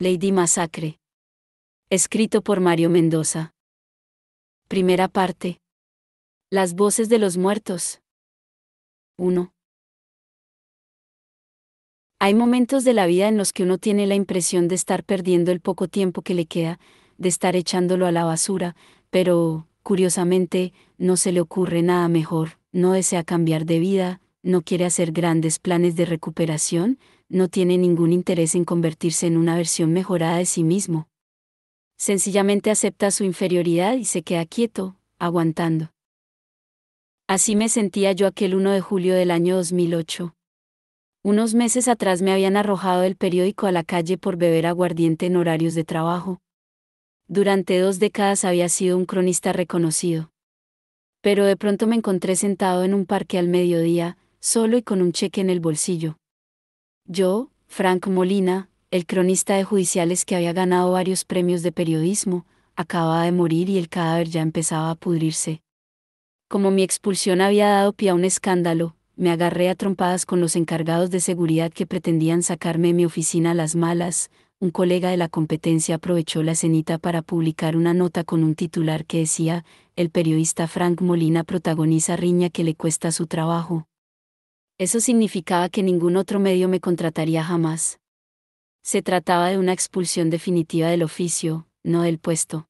Lady Masacre. Escrito por Mario Mendoza. Primera parte. Las voces de los muertos. 1. Hay momentos de la vida en los que uno tiene la impresión de estar perdiendo el poco tiempo que le queda, de estar echándolo a la basura, pero, curiosamente, no se le ocurre nada mejor, no desea cambiar de vida, no quiere hacer grandes planes de recuperación, no tiene ningún interés en convertirse en una versión mejorada de sí mismo. Sencillamente acepta su inferioridad y se queda quieto, aguantando. Así me sentía yo aquel 1 de julio del año 2008. Unos meses atrás me habían arrojado el periódico a la calle por beber aguardiente en horarios de trabajo. Durante dos décadas había sido un cronista reconocido. Pero de pronto me encontré sentado en un parque al mediodía, solo y con un cheque en el bolsillo. Yo, Frank Molina, el cronista de judiciales que había ganado varios premios de periodismo, acababa de morir y el cadáver ya empezaba a pudrirse. Como mi expulsión había dado pie a un escándalo, me agarré a trompadas con los encargados de seguridad que pretendían sacarme de mi oficina a las malas, un colega de la competencia aprovechó la cenita para publicar una nota con un titular que decía, el periodista Frank Molina protagoniza riña que le cuesta su trabajo. Eso significaba que ningún otro medio me contrataría jamás. Se trataba de una expulsión definitiva del oficio, no del puesto.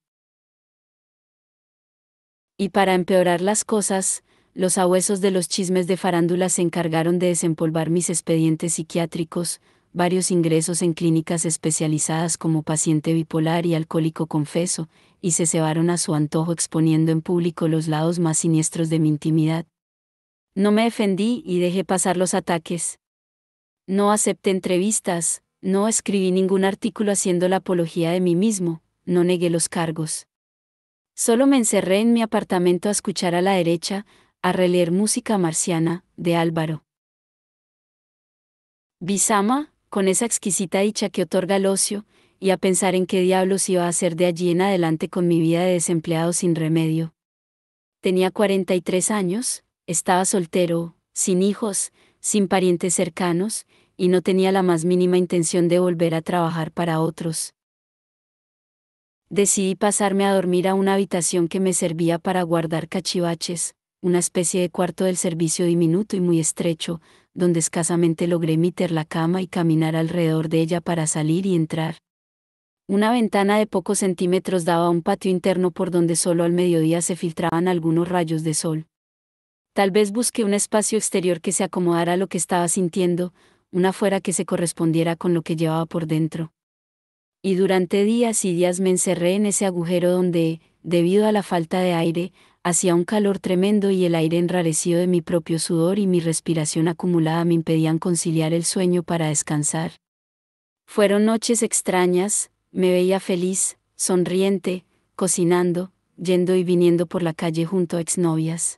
Y para empeorar las cosas, los abuesos de los chismes de farándula se encargaron de desempolvar mis expedientes psiquiátricos, varios ingresos en clínicas especializadas como paciente bipolar y alcohólico confeso, y se cebaron a su antojo exponiendo en público los lados más siniestros de mi intimidad, no me defendí y dejé pasar los ataques. No acepté entrevistas, no escribí ningún artículo haciendo la apología de mí mismo, no negué los cargos. Solo me encerré en mi apartamento a escuchar a la derecha, a releer música marciana, de Álvaro. Bisama, con esa exquisita dicha que otorga el ocio, y a pensar en qué diablos iba a hacer de allí en adelante con mi vida de desempleado sin remedio. Tenía 43 años, estaba soltero, sin hijos, sin parientes cercanos, y no tenía la más mínima intención de volver a trabajar para otros. Decidí pasarme a dormir a una habitación que me servía para guardar cachivaches, una especie de cuarto del servicio diminuto y muy estrecho, donde escasamente logré meter la cama y caminar alrededor de ella para salir y entrar. Una ventana de pocos centímetros daba a un patio interno por donde solo al mediodía se filtraban algunos rayos de sol. Tal vez busqué un espacio exterior que se acomodara a lo que estaba sintiendo, una fuera que se correspondiera con lo que llevaba por dentro. Y durante días y días me encerré en ese agujero donde, debido a la falta de aire, hacía un calor tremendo y el aire enrarecido de mi propio sudor y mi respiración acumulada me impedían conciliar el sueño para descansar. Fueron noches extrañas, me veía feliz, sonriente, cocinando, yendo y viniendo por la calle junto a exnovias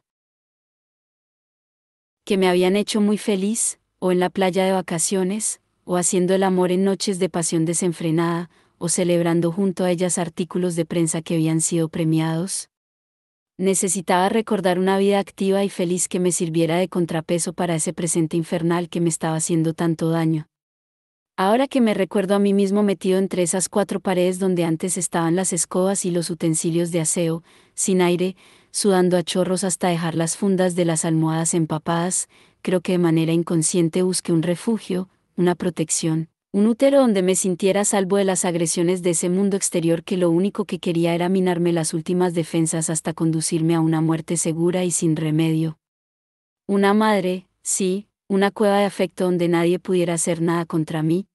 que me habían hecho muy feliz, o en la playa de vacaciones, o haciendo el amor en noches de pasión desenfrenada, o celebrando junto a ellas artículos de prensa que habían sido premiados. Necesitaba recordar una vida activa y feliz que me sirviera de contrapeso para ese presente infernal que me estaba haciendo tanto daño. Ahora que me recuerdo a mí mismo metido entre esas cuatro paredes donde antes estaban las escobas y los utensilios de aseo, sin aire, sudando a chorros hasta dejar las fundas de las almohadas empapadas, creo que de manera inconsciente busqué un refugio, una protección, un útero donde me sintiera salvo de las agresiones de ese mundo exterior que lo único que quería era minarme las últimas defensas hasta conducirme a una muerte segura y sin remedio. Una madre, sí, una cueva de afecto donde nadie pudiera hacer nada contra mí.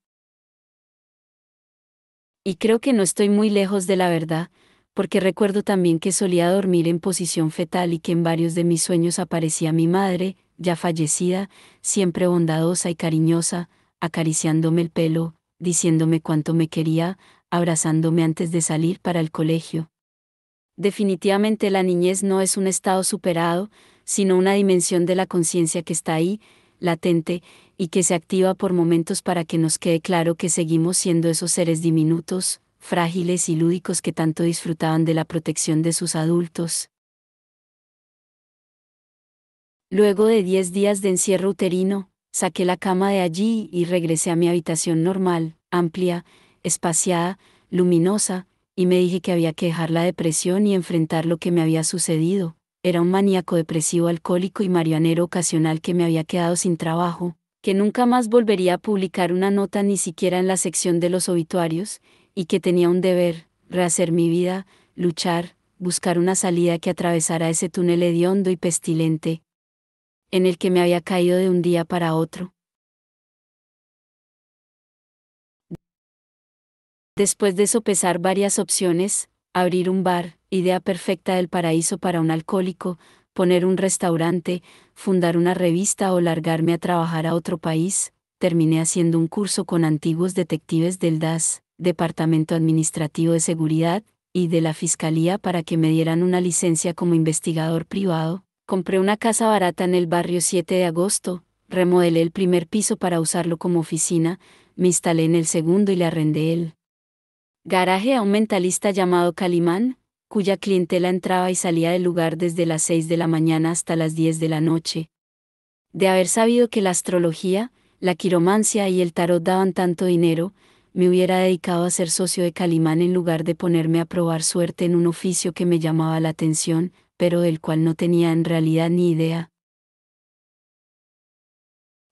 Y creo que no estoy muy lejos de la verdad, porque recuerdo también que solía dormir en posición fetal y que en varios de mis sueños aparecía mi madre, ya fallecida, siempre bondadosa y cariñosa, acariciándome el pelo, diciéndome cuánto me quería, abrazándome antes de salir para el colegio. Definitivamente la niñez no es un estado superado, sino una dimensión de la conciencia que está ahí, latente, y que se activa por momentos para que nos quede claro que seguimos siendo esos seres diminutos, frágiles y lúdicos que tanto disfrutaban de la protección de sus adultos. Luego de diez días de encierro uterino, saqué la cama de allí y regresé a mi habitación normal, amplia, espaciada, luminosa, y me dije que había que dejar la depresión y enfrentar lo que me había sucedido. Era un maníaco depresivo alcohólico y marionero ocasional que me había quedado sin trabajo, que nunca más volvería a publicar una nota ni siquiera en la sección de los obituarios, y que tenía un deber, rehacer mi vida, luchar, buscar una salida que atravesara ese túnel hediondo y pestilente, en el que me había caído de un día para otro. Después de sopesar varias opciones, abrir un bar, idea perfecta del paraíso para un alcohólico, poner un restaurante, fundar una revista o largarme a trabajar a otro país, terminé haciendo un curso con antiguos detectives del DAS, Departamento Administrativo de Seguridad, y de la Fiscalía para que me dieran una licencia como investigador privado, compré una casa barata en el barrio 7 de agosto, remodelé el primer piso para usarlo como oficina, me instalé en el segundo y le arrendé el garaje a un mentalista llamado Calimán, cuya clientela entraba y salía del lugar desde las 6 de la mañana hasta las 10 de la noche. De haber sabido que la astrología, la quiromancia y el tarot daban tanto dinero, me hubiera dedicado a ser socio de Calimán en lugar de ponerme a probar suerte en un oficio que me llamaba la atención, pero del cual no tenía en realidad ni idea.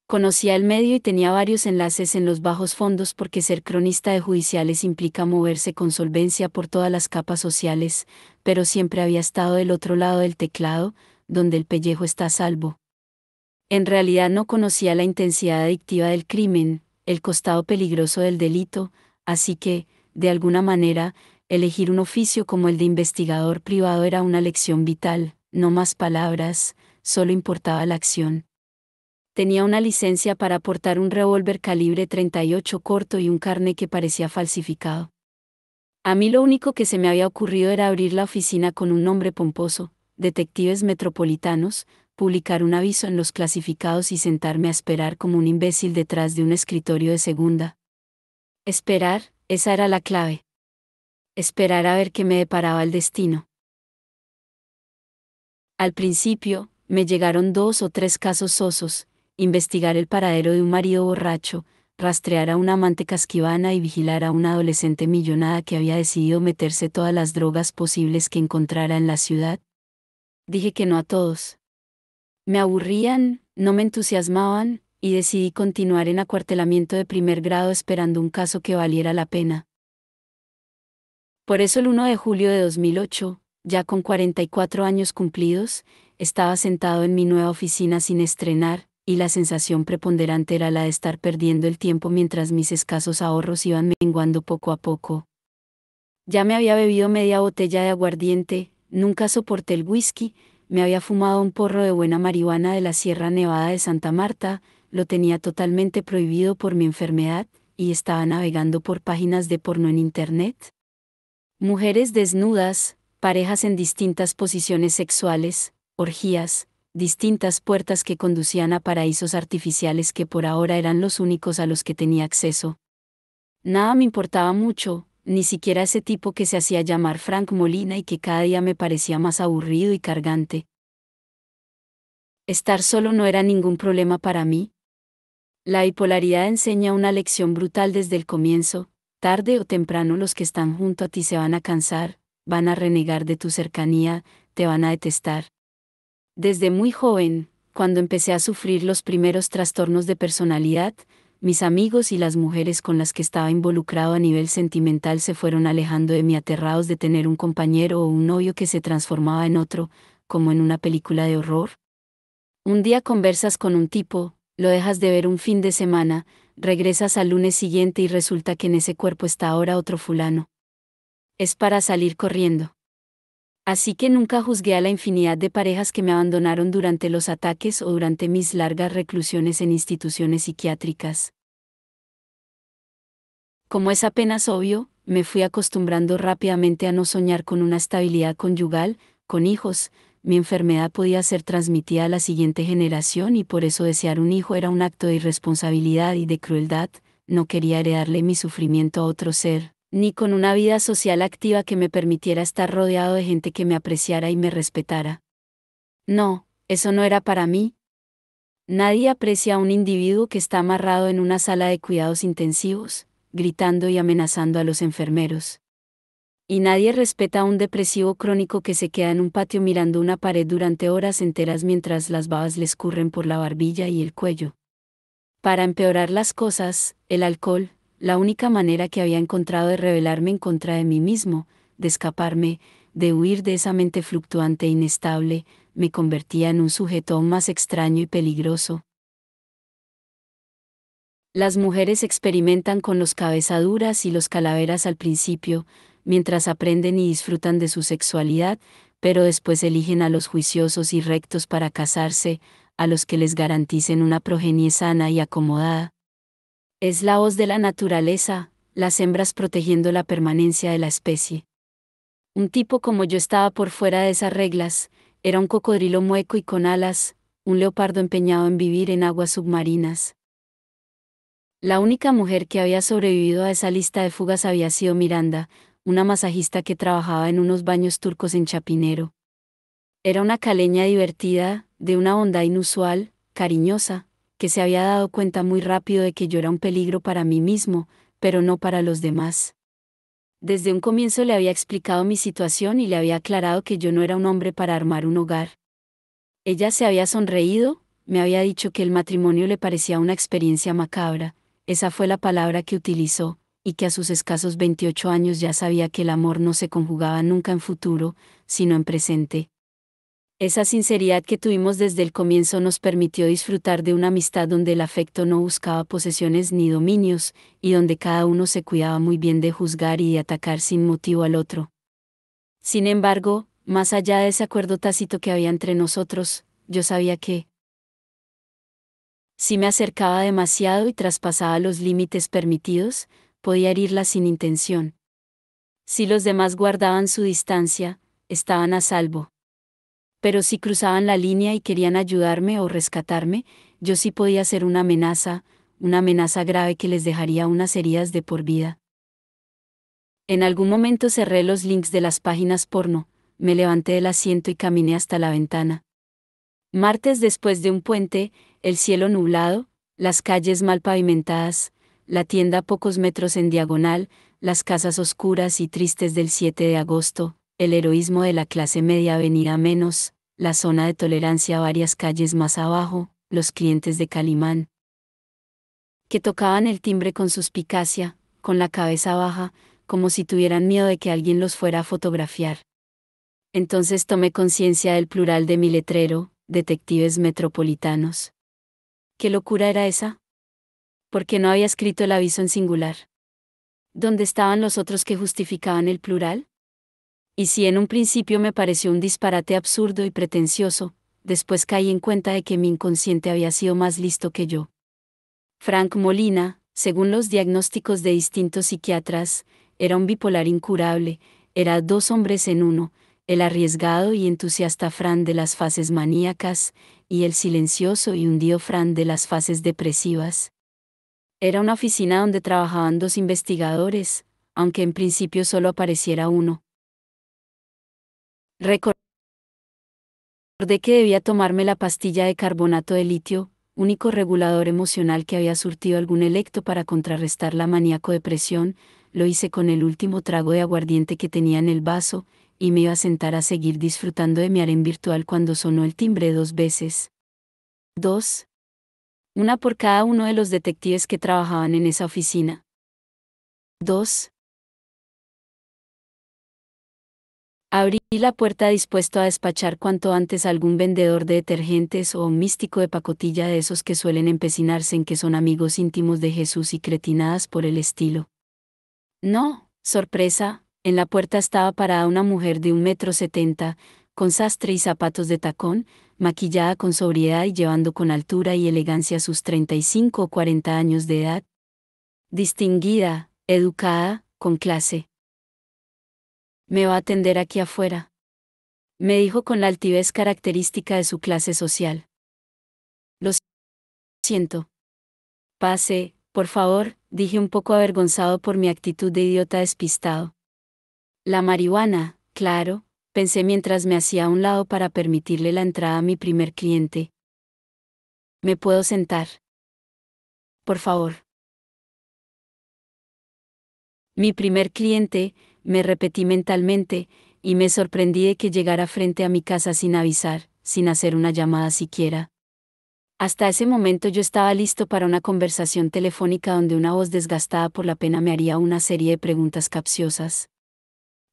Conocía el medio y tenía varios enlaces en los bajos fondos porque ser cronista de judiciales implica moverse con solvencia por todas las capas sociales, pero siempre había estado del otro lado del teclado, donde el pellejo está salvo. En realidad no conocía la intensidad adictiva del crimen, el costado peligroso del delito, así que, de alguna manera, elegir un oficio como el de investigador privado era una lección vital, no más palabras, solo importaba la acción. Tenía una licencia para portar un revólver calibre 38 corto y un carne que parecía falsificado. A mí lo único que se me había ocurrido era abrir la oficina con un nombre pomposo, Detectives Metropolitanos, publicar un aviso en los clasificados y sentarme a esperar como un imbécil detrás de un escritorio de segunda. Esperar, esa era la clave. Esperar a ver qué me deparaba el destino. Al principio, me llegaron dos o tres casos sosos, investigar el paradero de un marido borracho, rastrear a una amante casquivana y vigilar a una adolescente millonada que había decidido meterse todas las drogas posibles que encontrara en la ciudad. Dije que no a todos. Me aburrían, no me entusiasmaban, y decidí continuar en acuartelamiento de primer grado esperando un caso que valiera la pena. Por eso el 1 de julio de 2008, ya con 44 años cumplidos, estaba sentado en mi nueva oficina sin estrenar, y la sensación preponderante era la de estar perdiendo el tiempo mientras mis escasos ahorros iban menguando poco a poco. Ya me había bebido media botella de aguardiente, nunca soporté el whisky, me había fumado un porro de buena marihuana de la Sierra Nevada de Santa Marta, lo tenía totalmente prohibido por mi enfermedad, y estaba navegando por páginas de porno en Internet. Mujeres desnudas, parejas en distintas posiciones sexuales, orgías, distintas puertas que conducían a paraísos artificiales que por ahora eran los únicos a los que tenía acceso. Nada me importaba mucho, ni siquiera ese tipo que se hacía llamar Frank Molina y que cada día me parecía más aburrido y cargante. Estar solo no era ningún problema para mí. La bipolaridad enseña una lección brutal desde el comienzo, tarde o temprano los que están junto a ti se van a cansar, van a renegar de tu cercanía, te van a detestar. Desde muy joven, cuando empecé a sufrir los primeros trastornos de personalidad, mis amigos y las mujeres con las que estaba involucrado a nivel sentimental se fueron alejando de mí aterrados de tener un compañero o un novio que se transformaba en otro, como en una película de horror. Un día conversas con un tipo, lo dejas de ver un fin de semana, regresas al lunes siguiente y resulta que en ese cuerpo está ahora otro fulano. Es para salir corriendo. Así que nunca juzgué a la infinidad de parejas que me abandonaron durante los ataques o durante mis largas reclusiones en instituciones psiquiátricas. Como es apenas obvio, me fui acostumbrando rápidamente a no soñar con una estabilidad conyugal, con hijos, mi enfermedad podía ser transmitida a la siguiente generación y por eso desear un hijo era un acto de irresponsabilidad y de crueldad, no quería heredarle mi sufrimiento a otro ser ni con una vida social activa que me permitiera estar rodeado de gente que me apreciara y me respetara. No, eso no era para mí. Nadie aprecia a un individuo que está amarrado en una sala de cuidados intensivos, gritando y amenazando a los enfermeros. Y nadie respeta a un depresivo crónico que se queda en un patio mirando una pared durante horas enteras mientras las babas le escurren por la barbilla y el cuello. Para empeorar las cosas, el alcohol, la única manera que había encontrado de rebelarme en contra de mí mismo, de escaparme, de huir de esa mente fluctuante e inestable, me convertía en un sujeto aún más extraño y peligroso. Las mujeres experimentan con los cabezaduras y los calaveras al principio, mientras aprenden y disfrutan de su sexualidad, pero después eligen a los juiciosos y rectos para casarse, a los que les garanticen una progenie sana y acomodada, es la voz de la naturaleza, las hembras protegiendo la permanencia de la especie. Un tipo como yo estaba por fuera de esas reglas, era un cocodrilo mueco y con alas, un leopardo empeñado en vivir en aguas submarinas. La única mujer que había sobrevivido a esa lista de fugas había sido Miranda, una masajista que trabajaba en unos baños turcos en Chapinero. Era una caleña divertida, de una onda inusual, cariñosa, que se había dado cuenta muy rápido de que yo era un peligro para mí mismo, pero no para los demás. Desde un comienzo le había explicado mi situación y le había aclarado que yo no era un hombre para armar un hogar. Ella se había sonreído, me había dicho que el matrimonio le parecía una experiencia macabra, esa fue la palabra que utilizó, y que a sus escasos 28 años ya sabía que el amor no se conjugaba nunca en futuro, sino en presente, esa sinceridad que tuvimos desde el comienzo nos permitió disfrutar de una amistad donde el afecto no buscaba posesiones ni dominios, y donde cada uno se cuidaba muy bien de juzgar y de atacar sin motivo al otro. Sin embargo, más allá de ese acuerdo tácito que había entre nosotros, yo sabía que, si me acercaba demasiado y traspasaba los límites permitidos, podía herirla sin intención. Si los demás guardaban su distancia, estaban a salvo pero si cruzaban la línea y querían ayudarme o rescatarme, yo sí podía ser una amenaza, una amenaza grave que les dejaría unas heridas de por vida. En algún momento cerré los links de las páginas porno, me levanté del asiento y caminé hasta la ventana. Martes después de un puente, el cielo nublado, las calles mal pavimentadas, la tienda a pocos metros en diagonal, las casas oscuras y tristes del 7 de agosto, el heroísmo de la clase media venía menos, la zona de tolerancia varias calles más abajo, los clientes de Calimán, que tocaban el timbre con suspicacia, con la cabeza baja, como si tuvieran miedo de que alguien los fuera a fotografiar. Entonces tomé conciencia del plural de mi letrero, detectives metropolitanos. ¿Qué locura era esa? Porque no había escrito el aviso en singular. ¿Dónde estaban los otros que justificaban el plural? Y si en un principio me pareció un disparate absurdo y pretencioso, después caí en cuenta de que mi inconsciente había sido más listo que yo. Frank Molina, según los diagnósticos de distintos psiquiatras, era un bipolar incurable, era dos hombres en uno, el arriesgado y entusiasta Fran de las fases maníacas, y el silencioso y hundido Fran de las fases depresivas. Era una oficina donde trabajaban dos investigadores, aunque en principio solo apareciera uno, Recordé que debía tomarme la pastilla de carbonato de litio, único regulador emocional que había surtido algún electo para contrarrestar la maníaco-depresión, lo hice con el último trago de aguardiente que tenía en el vaso, y me iba a sentar a seguir disfrutando de mi harén virtual cuando sonó el timbre dos veces. Dos. Una por cada uno de los detectives que trabajaban en esa oficina. Dos. Abrí la puerta dispuesto a despachar cuanto antes algún vendedor de detergentes o místico de pacotilla de esos que suelen empecinarse en que son amigos íntimos de Jesús y cretinadas por el estilo. No, sorpresa, en la puerta estaba parada una mujer de un metro setenta, con sastre y zapatos de tacón, maquillada con sobriedad y llevando con altura y elegancia sus 35 o 40 años de edad. Distinguida, educada, con clase me va a atender aquí afuera. Me dijo con la altivez característica de su clase social. Lo siento. Pase, por favor, dije un poco avergonzado por mi actitud de idiota despistado. La marihuana, claro, pensé mientras me hacía a un lado para permitirle la entrada a mi primer cliente. ¿Me puedo sentar? Por favor. Mi primer cliente, me repetí mentalmente, y me sorprendí de que llegara frente a mi casa sin avisar, sin hacer una llamada siquiera. Hasta ese momento yo estaba listo para una conversación telefónica donde una voz desgastada por la pena me haría una serie de preguntas capciosas.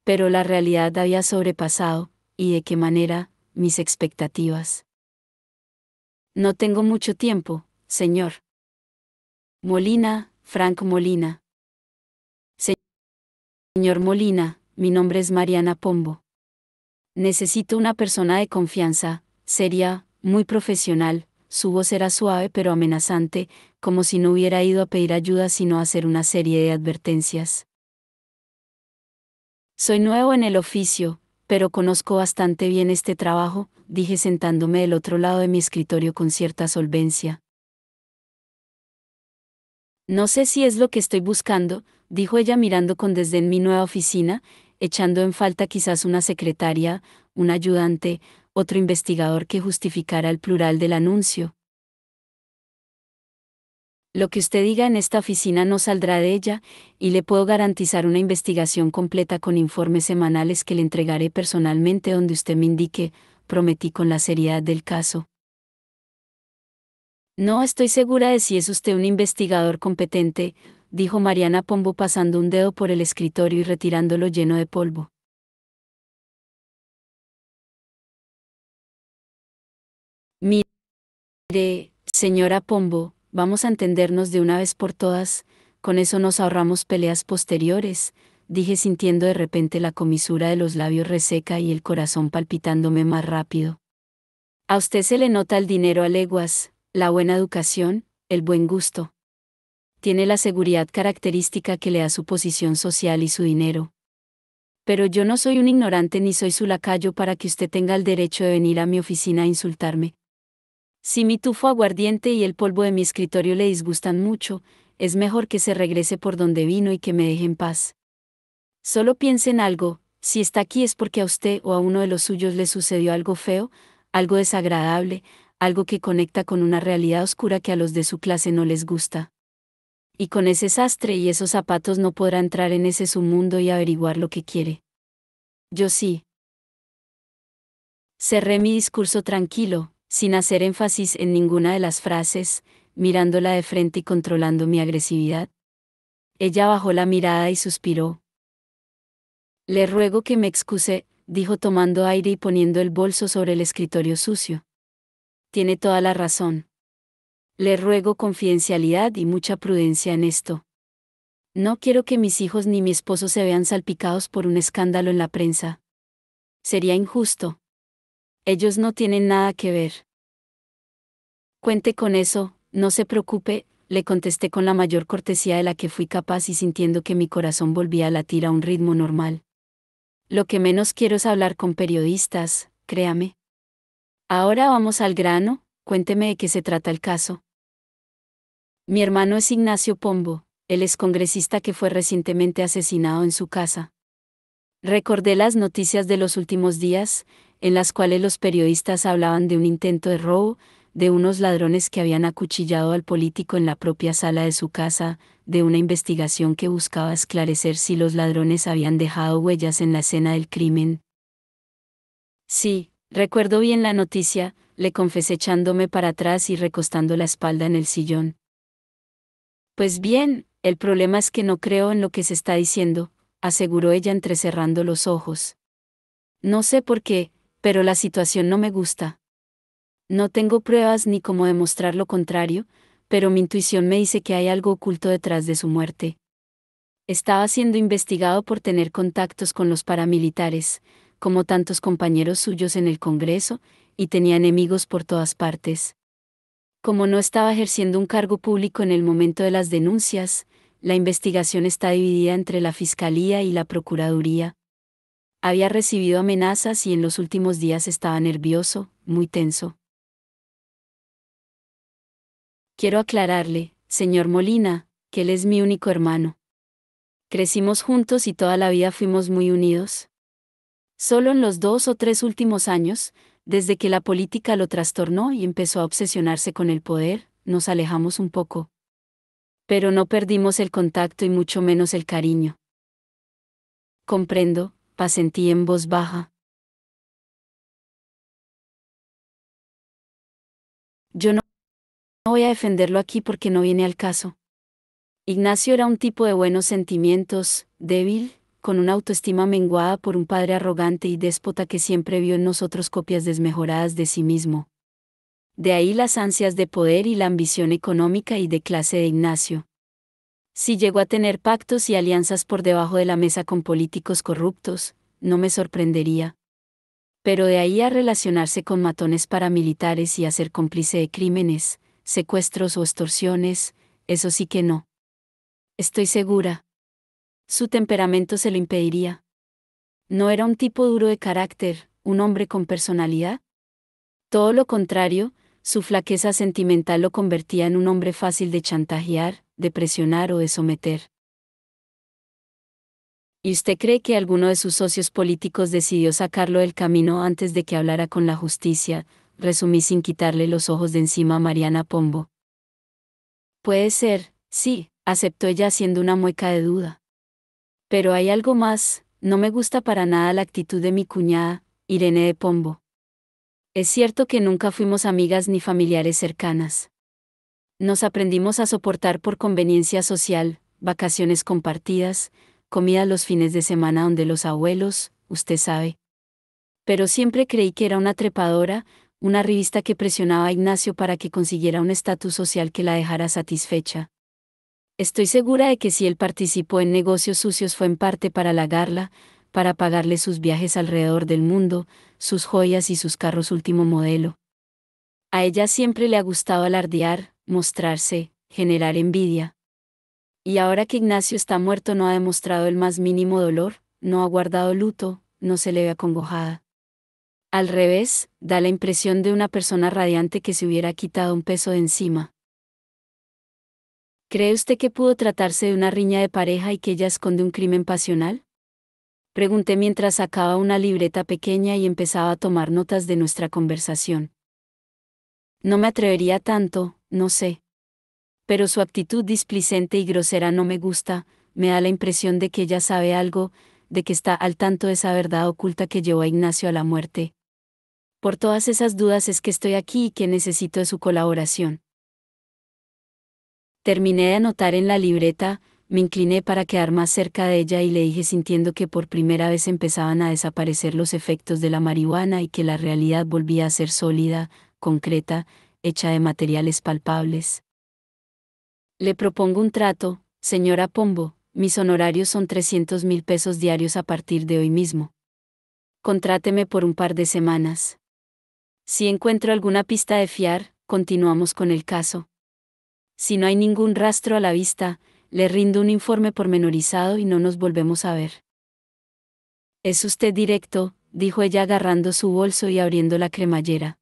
Pero la realidad había sobrepasado, y de qué manera, mis expectativas. No tengo mucho tiempo, señor. Molina, Frank Molina, Señor Molina, mi nombre es Mariana Pombo. Necesito una persona de confianza, seria, muy profesional, su voz era suave pero amenazante, como si no hubiera ido a pedir ayuda sino a hacer una serie de advertencias. Soy nuevo en el oficio, pero conozco bastante bien este trabajo, dije sentándome del otro lado de mi escritorio con cierta solvencia. No sé si es lo que estoy buscando, dijo ella mirando con desdén mi nueva oficina, echando en falta quizás una secretaria, un ayudante, otro investigador que justificara el plural del anuncio. Lo que usted diga en esta oficina no saldrá de ella, y le puedo garantizar una investigación completa con informes semanales que le entregaré personalmente donde usted me indique, prometí con la seriedad del caso. No estoy segura de si es usted un investigador competente, dijo Mariana Pombo pasando un dedo por el escritorio y retirándolo lleno de polvo. Mire, señora Pombo, vamos a entendernos de una vez por todas, con eso nos ahorramos peleas posteriores, dije sintiendo de repente la comisura de los labios reseca y el corazón palpitándome más rápido. A usted se le nota el dinero a leguas, la buena educación, el buen gusto tiene la seguridad característica que le da su posición social y su dinero. Pero yo no soy un ignorante ni soy su lacayo para que usted tenga el derecho de venir a mi oficina a insultarme. Si mi tufo aguardiente y el polvo de mi escritorio le disgustan mucho, es mejor que se regrese por donde vino y que me deje en paz. Solo piense en algo, si está aquí es porque a usted o a uno de los suyos le sucedió algo feo, algo desagradable, algo que conecta con una realidad oscura que a los de su clase no les gusta y con ese sastre y esos zapatos no podrá entrar en ese submundo y averiguar lo que quiere. Yo sí. Cerré mi discurso tranquilo, sin hacer énfasis en ninguna de las frases, mirándola de frente y controlando mi agresividad. Ella bajó la mirada y suspiró. Le ruego que me excuse, dijo tomando aire y poniendo el bolso sobre el escritorio sucio. Tiene toda la razón. Le ruego confidencialidad y mucha prudencia en esto. No quiero que mis hijos ni mi esposo se vean salpicados por un escándalo en la prensa. Sería injusto. Ellos no tienen nada que ver. Cuente con eso, no se preocupe, le contesté con la mayor cortesía de la que fui capaz y sintiendo que mi corazón volvía a latir a un ritmo normal. Lo que menos quiero es hablar con periodistas, créame. Ahora vamos al grano, cuénteme de qué se trata el caso. Mi hermano es Ignacio Pombo, el excongresista que fue recientemente asesinado en su casa. Recordé las noticias de los últimos días, en las cuales los periodistas hablaban de un intento de robo, de unos ladrones que habían acuchillado al político en la propia sala de su casa, de una investigación que buscaba esclarecer si los ladrones habían dejado huellas en la escena del crimen. Sí, recuerdo bien la noticia, le confesé echándome para atrás y recostando la espalda en el sillón. Pues bien, el problema es que no creo en lo que se está diciendo, aseguró ella entrecerrando los ojos. No sé por qué, pero la situación no me gusta. No tengo pruebas ni cómo demostrar lo contrario, pero mi intuición me dice que hay algo oculto detrás de su muerte. Estaba siendo investigado por tener contactos con los paramilitares, como tantos compañeros suyos en el Congreso, y tenía enemigos por todas partes. Como no estaba ejerciendo un cargo público en el momento de las denuncias, la investigación está dividida entre la Fiscalía y la Procuraduría. Había recibido amenazas y en los últimos días estaba nervioso, muy tenso. Quiero aclararle, señor Molina, que él es mi único hermano. Crecimos juntos y toda la vida fuimos muy unidos. Solo en los dos o tres últimos años, desde que la política lo trastornó y empezó a obsesionarse con el poder, nos alejamos un poco. Pero no perdimos el contacto y mucho menos el cariño. Comprendo, pasentí en voz baja. Yo no voy a defenderlo aquí porque no viene al caso. Ignacio era un tipo de buenos sentimientos, débil, con una autoestima menguada por un padre arrogante y déspota que siempre vio en nosotros copias desmejoradas de sí mismo. De ahí las ansias de poder y la ambición económica y de clase de Ignacio. Si llegó a tener pactos y alianzas por debajo de la mesa con políticos corruptos, no me sorprendería. Pero de ahí a relacionarse con matones paramilitares y a ser cómplice de crímenes, secuestros o extorsiones, eso sí que no. Estoy segura, su temperamento se lo impediría. No era un tipo duro de carácter, un hombre con personalidad. Todo lo contrario, su flaqueza sentimental lo convertía en un hombre fácil de chantajear, de presionar o de someter. ¿Y usted cree que alguno de sus socios políticos decidió sacarlo del camino antes de que hablara con la justicia? Resumí sin quitarle los ojos de encima a Mariana Pombo. Puede ser, sí, aceptó ella haciendo una mueca de duda. Pero hay algo más, no me gusta para nada la actitud de mi cuñada, Irene de Pombo. Es cierto que nunca fuimos amigas ni familiares cercanas. Nos aprendimos a soportar por conveniencia social, vacaciones compartidas, comida los fines de semana donde los abuelos, usted sabe. Pero siempre creí que era una trepadora, una revista que presionaba a Ignacio para que consiguiera un estatus social que la dejara satisfecha, Estoy segura de que si él participó en negocios sucios fue en parte para halagarla, para pagarle sus viajes alrededor del mundo, sus joyas y sus carros último modelo. A ella siempre le ha gustado alardear, mostrarse, generar envidia. Y ahora que Ignacio está muerto no ha demostrado el más mínimo dolor, no ha guardado luto, no se le ve acongojada. Al revés, da la impresión de una persona radiante que se hubiera quitado un peso de encima. ¿Cree usted que pudo tratarse de una riña de pareja y que ella esconde un crimen pasional? Pregunté mientras sacaba una libreta pequeña y empezaba a tomar notas de nuestra conversación. No me atrevería tanto, no sé. Pero su actitud displicente y grosera no me gusta, me da la impresión de que ella sabe algo, de que está al tanto de esa verdad oculta que llevó a Ignacio a la muerte. Por todas esas dudas es que estoy aquí y que necesito de su colaboración. Terminé de anotar en la libreta, me incliné para quedar más cerca de ella y le dije sintiendo que por primera vez empezaban a desaparecer los efectos de la marihuana y que la realidad volvía a ser sólida, concreta, hecha de materiales palpables. Le propongo un trato, señora Pombo, mis honorarios son 300 mil pesos diarios a partir de hoy mismo. Contráteme por un par de semanas. Si encuentro alguna pista de fiar, continuamos con el caso. Si no hay ningún rastro a la vista, le rindo un informe pormenorizado y no nos volvemos a ver. Es usted directo, dijo ella agarrando su bolso y abriendo la cremallera.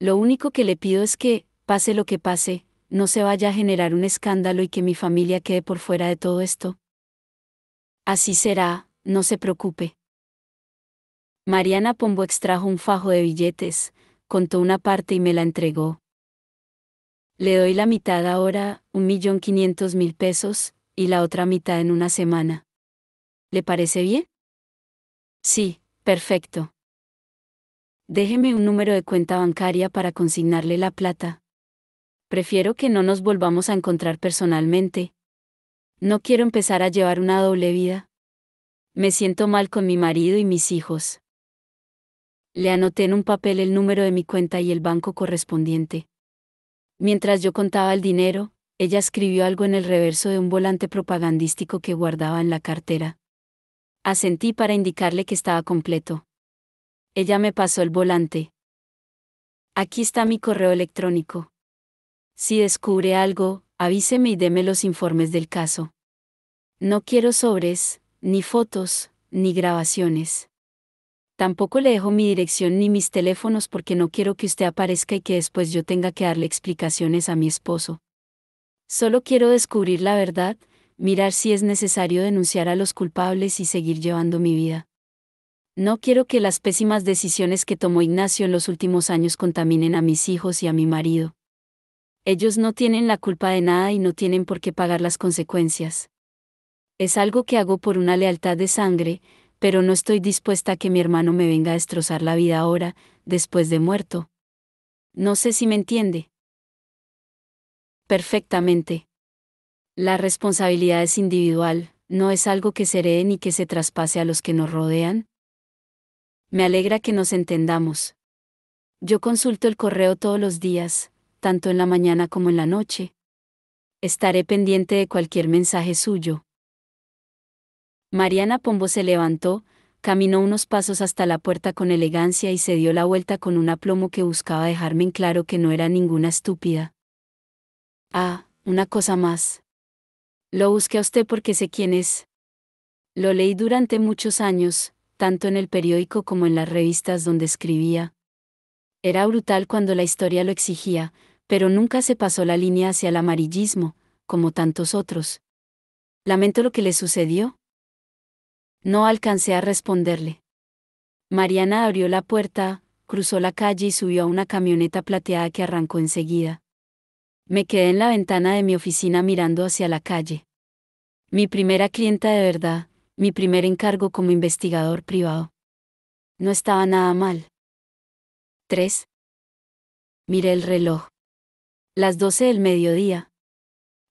Lo único que le pido es que, pase lo que pase, no se vaya a generar un escándalo y que mi familia quede por fuera de todo esto. Así será, no se preocupe. Mariana Pombo extrajo un fajo de billetes, contó una parte y me la entregó. Le doy la mitad ahora, un millón quinientos mil pesos, y la otra mitad en una semana. ¿Le parece bien? Sí, perfecto. Déjeme un número de cuenta bancaria para consignarle la plata. Prefiero que no nos volvamos a encontrar personalmente. No quiero empezar a llevar una doble vida. Me siento mal con mi marido y mis hijos. Le anoté en un papel el número de mi cuenta y el banco correspondiente. Mientras yo contaba el dinero, ella escribió algo en el reverso de un volante propagandístico que guardaba en la cartera. Asentí para indicarle que estaba completo. Ella me pasó el volante. Aquí está mi correo electrónico. Si descubre algo, avíseme y deme los informes del caso. No quiero sobres, ni fotos, ni grabaciones. Tampoco le dejo mi dirección ni mis teléfonos porque no quiero que usted aparezca y que después yo tenga que darle explicaciones a mi esposo. Solo quiero descubrir la verdad, mirar si es necesario denunciar a los culpables y seguir llevando mi vida. No quiero que las pésimas decisiones que tomó Ignacio en los últimos años contaminen a mis hijos y a mi marido. Ellos no tienen la culpa de nada y no tienen por qué pagar las consecuencias. Es algo que hago por una lealtad de sangre, pero no estoy dispuesta a que mi hermano me venga a destrozar la vida ahora, después de muerto. No sé si me entiende. Perfectamente. La responsabilidad es individual, no es algo que se herede ni que se traspase a los que nos rodean. Me alegra que nos entendamos. Yo consulto el correo todos los días, tanto en la mañana como en la noche. Estaré pendiente de cualquier mensaje suyo. Mariana Pombo se levantó, caminó unos pasos hasta la puerta con elegancia y se dio la vuelta con un aplomo que buscaba dejarme en claro que no era ninguna estúpida. Ah, una cosa más. Lo busqué a usted porque sé quién es. Lo leí durante muchos años, tanto en el periódico como en las revistas donde escribía. Era brutal cuando la historia lo exigía, pero nunca se pasó la línea hacia el amarillismo, como tantos otros. Lamento lo que le sucedió, no alcancé a responderle. Mariana abrió la puerta, cruzó la calle y subió a una camioneta plateada que arrancó enseguida. Me quedé en la ventana de mi oficina mirando hacia la calle. Mi primera clienta de verdad, mi primer encargo como investigador privado. No estaba nada mal. 3. Miré el reloj. Las 12 del mediodía.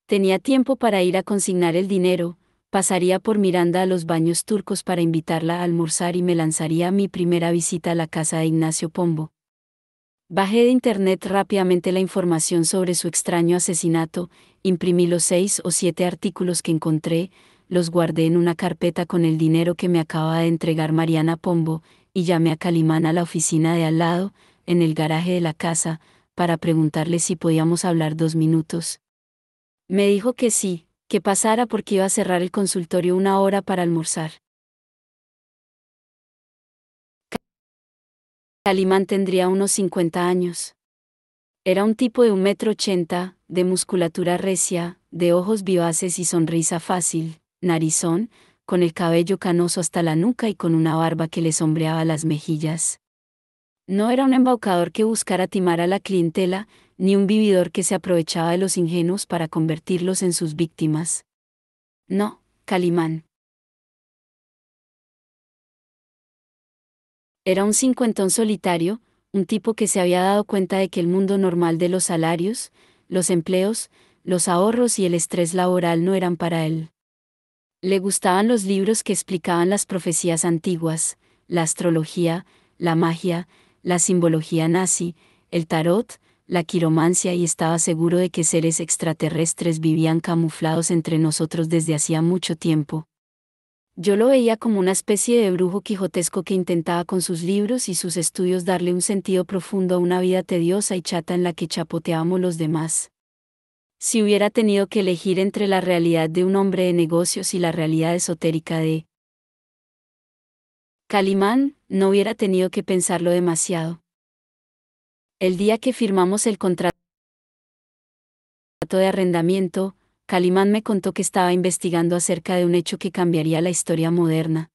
Tenía tiempo para ir a consignar el dinero, pasaría por Miranda a los baños turcos para invitarla a almorzar y me lanzaría mi primera visita a la casa de Ignacio Pombo. Bajé de internet rápidamente la información sobre su extraño asesinato, imprimí los seis o siete artículos que encontré, los guardé en una carpeta con el dinero que me acaba de entregar Mariana Pombo, y llamé a Calimán a la oficina de al lado, en el garaje de la casa, para preguntarle si podíamos hablar dos minutos. Me dijo que sí, que pasara porque iba a cerrar el consultorio una hora para almorzar. Calimán tendría unos 50 años. Era un tipo de un metro ochenta, de musculatura recia, de ojos vivaces y sonrisa fácil, narizón, con el cabello canoso hasta la nuca y con una barba que le sombreaba las mejillas, no era un embaucador que buscara timar a la clientela, ni un vividor que se aprovechaba de los ingenuos para convertirlos en sus víctimas. No, Calimán. Era un cincuentón solitario, un tipo que se había dado cuenta de que el mundo normal de los salarios, los empleos, los ahorros y el estrés laboral no eran para él. Le gustaban los libros que explicaban las profecías antiguas, la astrología, la magia, la simbología nazi, el tarot, la quiromancia y estaba seguro de que seres extraterrestres vivían camuflados entre nosotros desde hacía mucho tiempo. Yo lo veía como una especie de brujo quijotesco que intentaba con sus libros y sus estudios darle un sentido profundo a una vida tediosa y chata en la que chapoteábamos los demás. Si hubiera tenido que elegir entre la realidad de un hombre de negocios y la realidad esotérica de Calimán no hubiera tenido que pensarlo demasiado. El día que firmamos el contrato de arrendamiento, Calimán me contó que estaba investigando acerca de un hecho que cambiaría la historia moderna.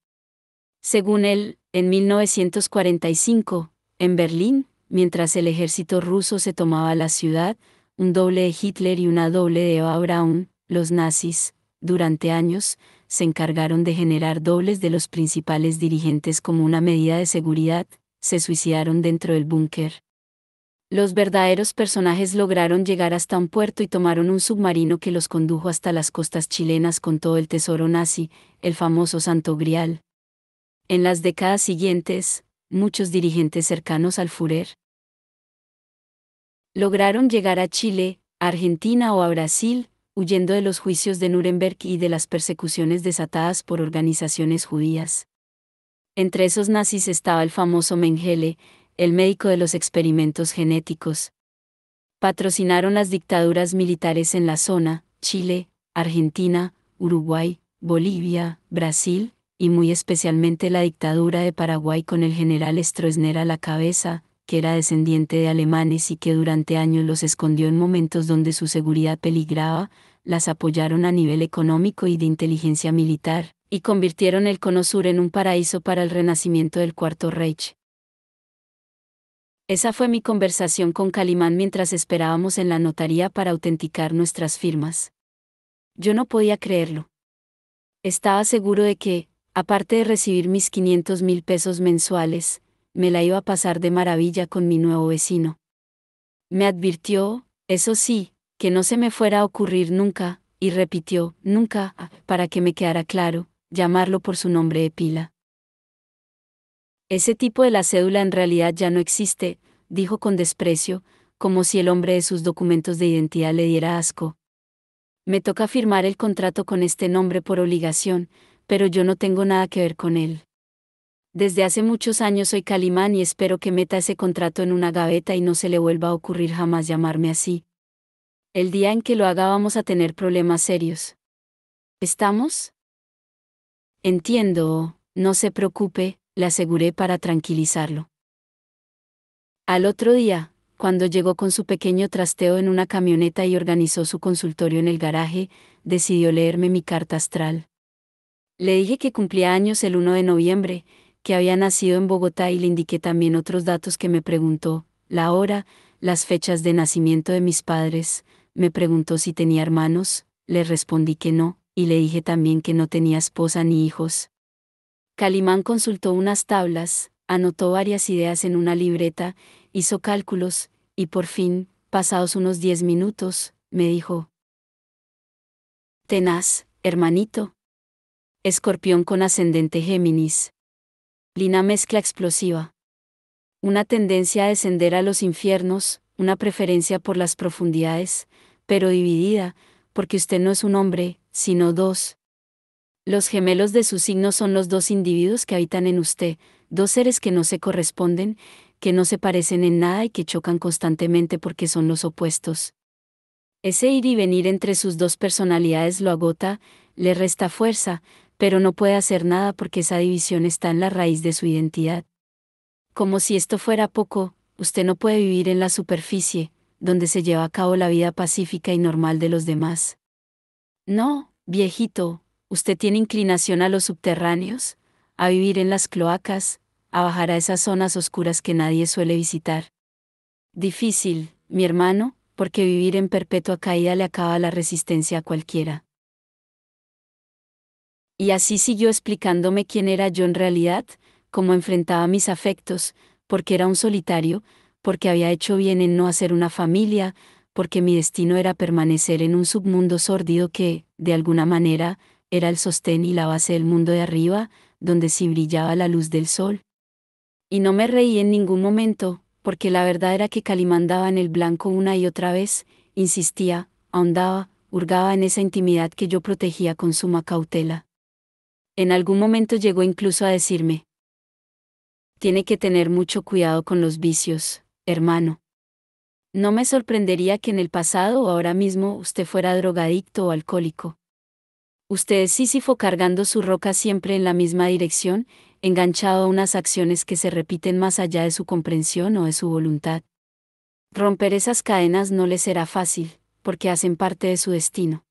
Según él, en 1945, en Berlín, mientras el ejército ruso se tomaba la ciudad, un doble de Hitler y una doble de Eva Braun, los nazis, durante años, se encargaron de generar dobles de los principales dirigentes como una medida de seguridad, se suicidaron dentro del búnker. Los verdaderos personajes lograron llegar hasta un puerto y tomaron un submarino que los condujo hasta las costas chilenas con todo el tesoro nazi, el famoso Santo Grial. En las décadas siguientes, muchos dirigentes cercanos al furer lograron llegar a Chile, Argentina o a Brasil, huyendo de los juicios de Nuremberg y de las persecuciones desatadas por organizaciones judías. Entre esos nazis estaba el famoso Mengele, el médico de los experimentos genéticos. Patrocinaron las dictaduras militares en la zona, Chile, Argentina, Uruguay, Bolivia, Brasil, y muy especialmente la dictadura de Paraguay con el general Stroessner a la cabeza, que era descendiente de alemanes y que durante años los escondió en momentos donde su seguridad peligraba, las apoyaron a nivel económico y de inteligencia militar, y convirtieron el Cono Sur en un paraíso para el renacimiento del Cuarto Reich. Esa fue mi conversación con Calimán mientras esperábamos en la notaría para autenticar nuestras firmas. Yo no podía creerlo. Estaba seguro de que, aparte de recibir mis 500 mil pesos mensuales, me la iba a pasar de maravilla con mi nuevo vecino. Me advirtió, eso sí, que no se me fuera a ocurrir nunca, y repitió, nunca, para que me quedara claro, llamarlo por su nombre de pila. Ese tipo de la cédula en realidad ya no existe, dijo con desprecio, como si el hombre de sus documentos de identidad le diera asco. Me toca firmar el contrato con este nombre por obligación, pero yo no tengo nada que ver con él. Desde hace muchos años soy Calimán y espero que meta ese contrato en una gaveta y no se le vuelva a ocurrir jamás llamarme así, el día en que lo haga vamos a tener problemas serios. ¿Estamos? Entiendo, no se preocupe, le aseguré para tranquilizarlo. Al otro día, cuando llegó con su pequeño trasteo en una camioneta y organizó su consultorio en el garaje, decidió leerme mi carta astral. Le dije que cumplía años el 1 de noviembre, que había nacido en Bogotá y le indiqué también otros datos que me preguntó, la hora, las fechas de nacimiento de mis padres, me preguntó si tenía hermanos, le respondí que no, y le dije también que no tenía esposa ni hijos. Calimán consultó unas tablas, anotó varias ideas en una libreta, hizo cálculos, y por fin, pasados unos diez minutos, me dijo. Tenaz, hermanito. Escorpión con ascendente Géminis. Lina mezcla explosiva. Una tendencia a descender a los infiernos, una preferencia por las profundidades, pero dividida, porque usted no es un hombre, sino dos. Los gemelos de su signo son los dos individuos que habitan en usted, dos seres que no se corresponden, que no se parecen en nada y que chocan constantemente porque son los opuestos. Ese ir y venir entre sus dos personalidades lo agota, le resta fuerza, pero no puede hacer nada porque esa división está en la raíz de su identidad. Como si esto fuera poco, usted no puede vivir en la superficie, donde se lleva a cabo la vida pacífica y normal de los demás. No, viejito, usted tiene inclinación a los subterráneos, a vivir en las cloacas, a bajar a esas zonas oscuras que nadie suele visitar. Difícil, mi hermano, porque vivir en perpetua caída le acaba la resistencia a cualquiera. Y así siguió explicándome quién era yo en realidad, cómo enfrentaba mis afectos, porque era un solitario, porque había hecho bien en no hacer una familia, porque mi destino era permanecer en un submundo sórdido que, de alguna manera, era el sostén y la base del mundo de arriba, donde sí brillaba la luz del sol. Y no me reí en ningún momento, porque la verdad era que calimandaba en el blanco una y otra vez, insistía, ahondaba, hurgaba en esa intimidad que yo protegía con suma cautela. En algún momento llegó incluso a decirme, tiene que tener mucho cuidado con los vicios hermano. No me sorprendería que en el pasado o ahora mismo usted fuera drogadicto o alcohólico. Usted es Sísifo cargando su roca siempre en la misma dirección, enganchado a unas acciones que se repiten más allá de su comprensión o de su voluntad. Romper esas cadenas no le será fácil, porque hacen parte de su destino.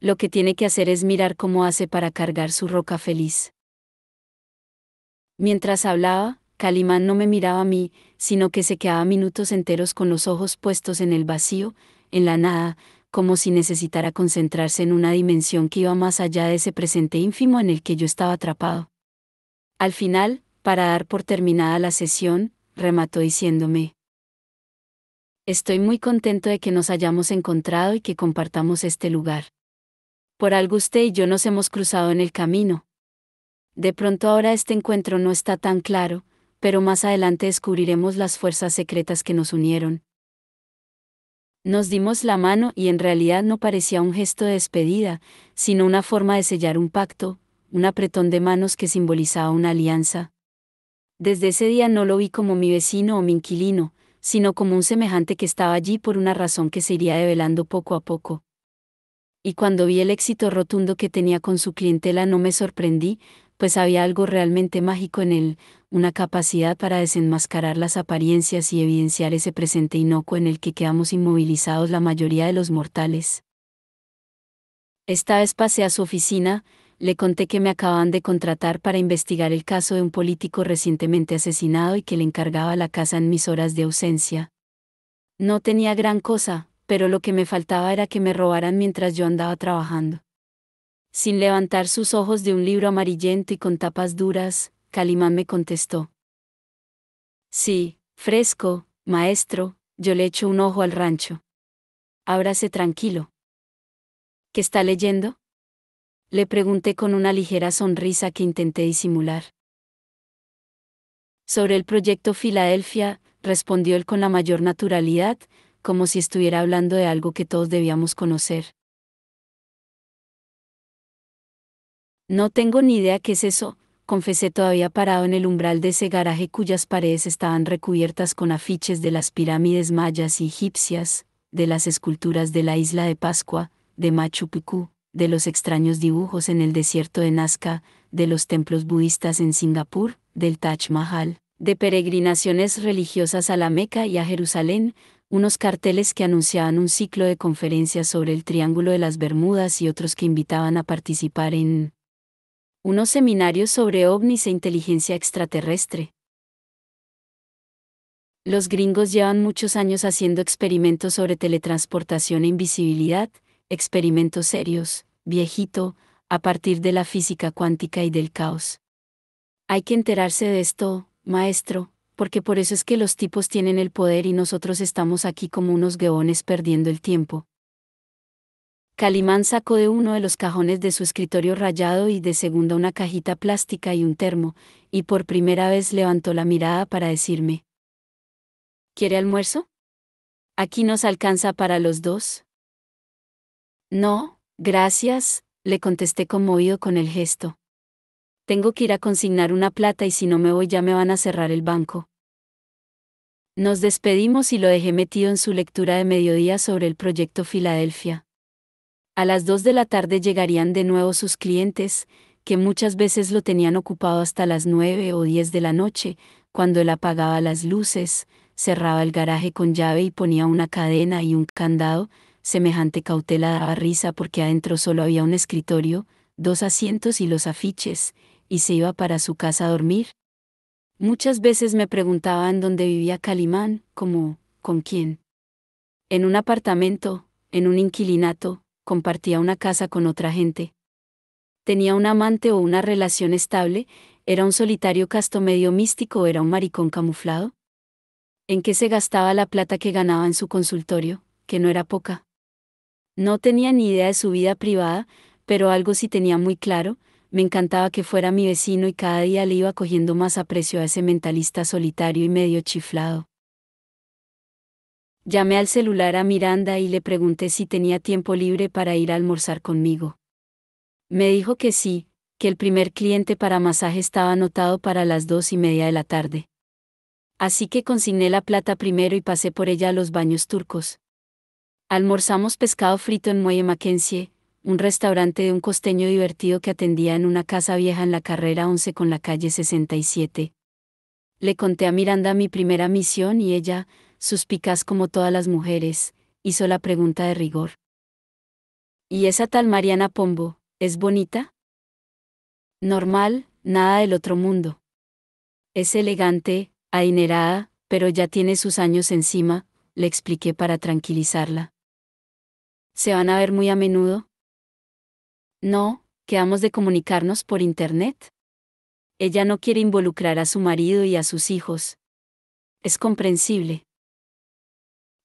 Lo que tiene que hacer es mirar cómo hace para cargar su roca feliz. Mientras hablaba, Calimán no me miraba a mí, sino que se quedaba minutos enteros con los ojos puestos en el vacío, en la nada, como si necesitara concentrarse en una dimensión que iba más allá de ese presente ínfimo en el que yo estaba atrapado. Al final, para dar por terminada la sesión, remató diciéndome, Estoy muy contento de que nos hayamos encontrado y que compartamos este lugar. Por algo usted y yo nos hemos cruzado en el camino. De pronto ahora este encuentro no está tan claro, pero más adelante descubriremos las fuerzas secretas que nos unieron. Nos dimos la mano y en realidad no parecía un gesto de despedida, sino una forma de sellar un pacto, un apretón de manos que simbolizaba una alianza. Desde ese día no lo vi como mi vecino o mi inquilino, sino como un semejante que estaba allí por una razón que se iría develando poco a poco. Y cuando vi el éxito rotundo que tenía con su clientela no me sorprendí, pues había algo realmente mágico en él, una capacidad para desenmascarar las apariencias y evidenciar ese presente inocuo en el que quedamos inmovilizados la mayoría de los mortales. Esta vez pasé a su oficina, le conté que me acaban de contratar para investigar el caso de un político recientemente asesinado y que le encargaba la casa en mis horas de ausencia. No tenía gran cosa, pero lo que me faltaba era que me robaran mientras yo andaba trabajando. Sin levantar sus ojos de un libro amarillento y con tapas duras, Calimán me contestó. Sí, fresco, maestro, yo le echo un ojo al rancho. Ábrase tranquilo. ¿Qué está leyendo? Le pregunté con una ligera sonrisa que intenté disimular. Sobre el proyecto Filadelfia, respondió él con la mayor naturalidad, como si estuviera hablando de algo que todos debíamos conocer. No tengo ni idea qué es eso, confesé todavía parado en el umbral de ese garaje cuyas paredes estaban recubiertas con afiches de las pirámides mayas y egipcias, de las esculturas de la isla de Pascua, de Machu Picchu, de los extraños dibujos en el desierto de Nazca, de los templos budistas en Singapur, del Taj Mahal, de peregrinaciones religiosas a la Meca y a Jerusalén, unos carteles que anunciaban un ciclo de conferencias sobre el Triángulo de las Bermudas y otros que invitaban a participar en unos seminarios sobre ovnis e inteligencia extraterrestre. Los gringos llevan muchos años haciendo experimentos sobre teletransportación e invisibilidad, experimentos serios, viejito, a partir de la física cuántica y del caos. Hay que enterarse de esto, maestro, porque por eso es que los tipos tienen el poder y nosotros estamos aquí como unos geones perdiendo el tiempo. Calimán sacó de uno de los cajones de su escritorio rayado y de segunda una cajita plástica y un termo, y por primera vez levantó la mirada para decirme. ¿Quiere almuerzo? Aquí nos alcanza para los dos. No, gracias, le contesté conmovido con el gesto. Tengo que ir a consignar una plata y si no me voy ya me van a cerrar el banco. Nos despedimos y lo dejé metido en su lectura de mediodía sobre el proyecto Filadelfia. A las dos de la tarde llegarían de nuevo sus clientes, que muchas veces lo tenían ocupado hasta las 9 o 10 de la noche, cuando él apagaba las luces, cerraba el garaje con llave y ponía una cadena y un candado, semejante cautela daba risa porque adentro solo había un escritorio, dos asientos y los afiches, y se iba para su casa a dormir. Muchas veces me preguntaban dónde vivía Calimán, como, ¿con quién? En un apartamento, en un inquilinato, compartía una casa con otra gente. Tenía un amante o una relación estable, era un solitario casto medio místico, era un maricón camuflado. ¿En qué se gastaba la plata que ganaba en su consultorio, que no era poca? No tenía ni idea de su vida privada, pero algo sí tenía muy claro, me encantaba que fuera mi vecino y cada día le iba cogiendo más aprecio a ese mentalista solitario y medio chiflado. Llamé al celular a Miranda y le pregunté si tenía tiempo libre para ir a almorzar conmigo. Me dijo que sí, que el primer cliente para masaje estaba anotado para las dos y media de la tarde. Así que consigné la plata primero y pasé por ella a los baños turcos. Almorzamos pescado frito en Muelle Mackenzie, un restaurante de un costeño divertido que atendía en una casa vieja en la carrera 11 con la calle 67. Le conté a Miranda mi primera misión y ella, suspicaz como todas las mujeres, hizo la pregunta de rigor. ¿Y esa tal Mariana Pombo, es bonita? Normal, nada del otro mundo. Es elegante, adinerada, pero ya tiene sus años encima, le expliqué para tranquilizarla. ¿Se van a ver muy a menudo? No, quedamos de comunicarnos por Internet. Ella no quiere involucrar a su marido y a sus hijos. Es comprensible.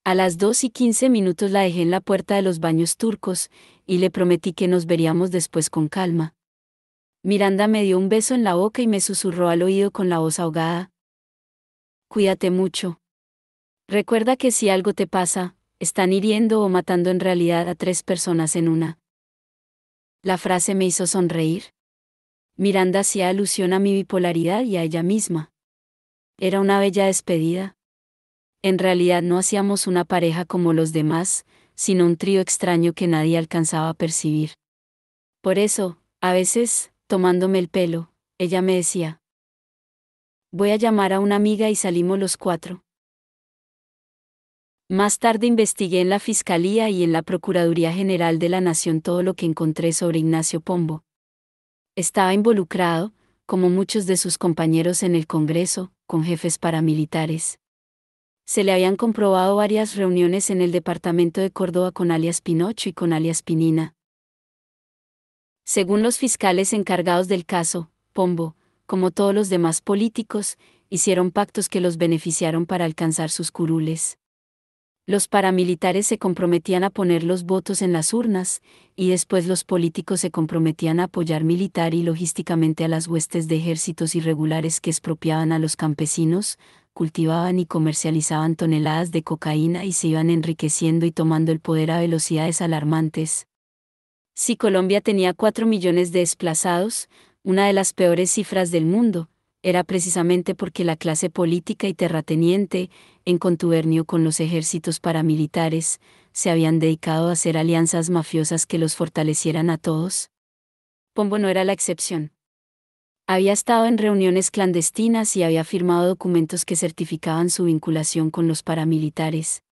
A las dos y quince minutos la dejé en la puerta de los baños turcos, y le prometí que nos veríamos después con calma. Miranda me dio un beso en la boca y me susurró al oído con la voz ahogada. Cuídate mucho. Recuerda que si algo te pasa, están hiriendo o matando en realidad a tres personas en una. La frase me hizo sonreír. Miranda hacía alusión a mi bipolaridad y a ella misma. Era una bella despedida. En realidad no hacíamos una pareja como los demás, sino un trío extraño que nadie alcanzaba a percibir. Por eso, a veces, tomándome el pelo, ella me decía, voy a llamar a una amiga y salimos los cuatro. Más tarde investigué en la Fiscalía y en la Procuraduría General de la Nación todo lo que encontré sobre Ignacio Pombo. Estaba involucrado, como muchos de sus compañeros en el Congreso, con jefes paramilitares se le habían comprobado varias reuniones en el departamento de Córdoba con alias Pinocho y con alias Pinina. Según los fiscales encargados del caso, Pombo, como todos los demás políticos, hicieron pactos que los beneficiaron para alcanzar sus curules. Los paramilitares se comprometían a poner los votos en las urnas, y después los políticos se comprometían a apoyar militar y logísticamente a las huestes de ejércitos irregulares que expropiaban a los campesinos, cultivaban y comercializaban toneladas de cocaína y se iban enriqueciendo y tomando el poder a velocidades alarmantes. Si Colombia tenía cuatro millones de desplazados, una de las peores cifras del mundo, era precisamente porque la clase política y terrateniente, en contubernio con los ejércitos paramilitares, se habían dedicado a hacer alianzas mafiosas que los fortalecieran a todos. Pombo no era la excepción. Había estado en reuniones clandestinas y había firmado documentos que certificaban su vinculación con los paramilitares.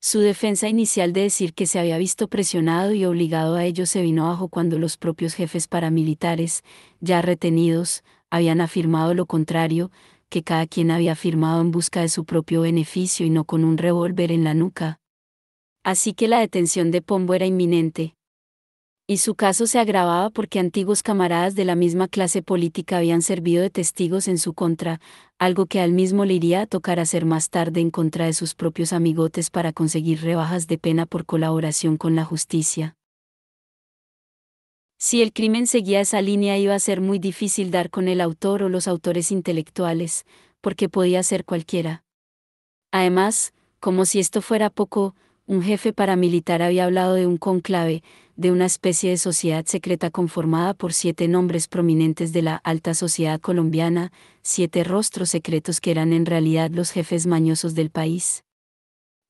Su defensa inicial de decir que se había visto presionado y obligado a ello se vino abajo cuando los propios jefes paramilitares, ya retenidos, habían afirmado lo contrario, que cada quien había firmado en busca de su propio beneficio y no con un revólver en la nuca. Así que la detención de Pombo era inminente y su caso se agravaba porque antiguos camaradas de la misma clase política habían servido de testigos en su contra, algo que al mismo le iría a tocar hacer más tarde en contra de sus propios amigotes para conseguir rebajas de pena por colaboración con la justicia. Si el crimen seguía esa línea iba a ser muy difícil dar con el autor o los autores intelectuales, porque podía ser cualquiera. Además, como si esto fuera poco, un jefe paramilitar había hablado de un conclave, de una especie de sociedad secreta conformada por siete nombres prominentes de la alta sociedad colombiana, siete rostros secretos que eran en realidad los jefes mañosos del país.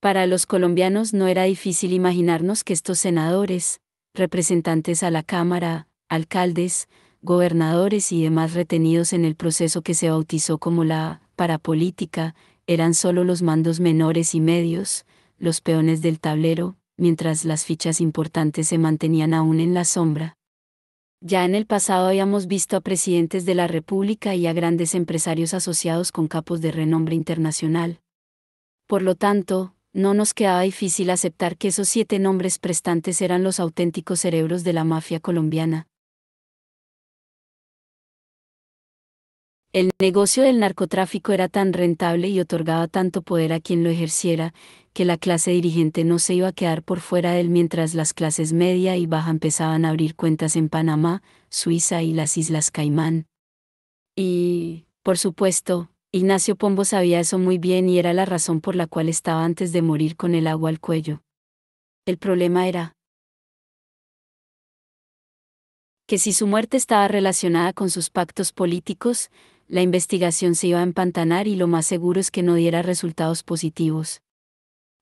Para los colombianos no era difícil imaginarnos que estos senadores, representantes a la Cámara, alcaldes, gobernadores y demás retenidos en el proceso que se bautizó como la parapolítica, eran solo los mandos menores y medios, los peones del tablero, mientras las fichas importantes se mantenían aún en la sombra. Ya en el pasado habíamos visto a presidentes de la República y a grandes empresarios asociados con capos de renombre internacional. Por lo tanto, no nos quedaba difícil aceptar que esos siete nombres prestantes eran los auténticos cerebros de la mafia colombiana, El negocio del narcotráfico era tan rentable y otorgaba tanto poder a quien lo ejerciera, que la clase dirigente no se iba a quedar por fuera de él mientras las clases media y baja empezaban a abrir cuentas en Panamá, Suiza y las Islas Caimán. Y, por supuesto, Ignacio Pombo sabía eso muy bien y era la razón por la cual estaba antes de morir con el agua al cuello. El problema era, que si su muerte estaba relacionada con sus pactos políticos, la investigación se iba a empantanar y lo más seguro es que no diera resultados positivos.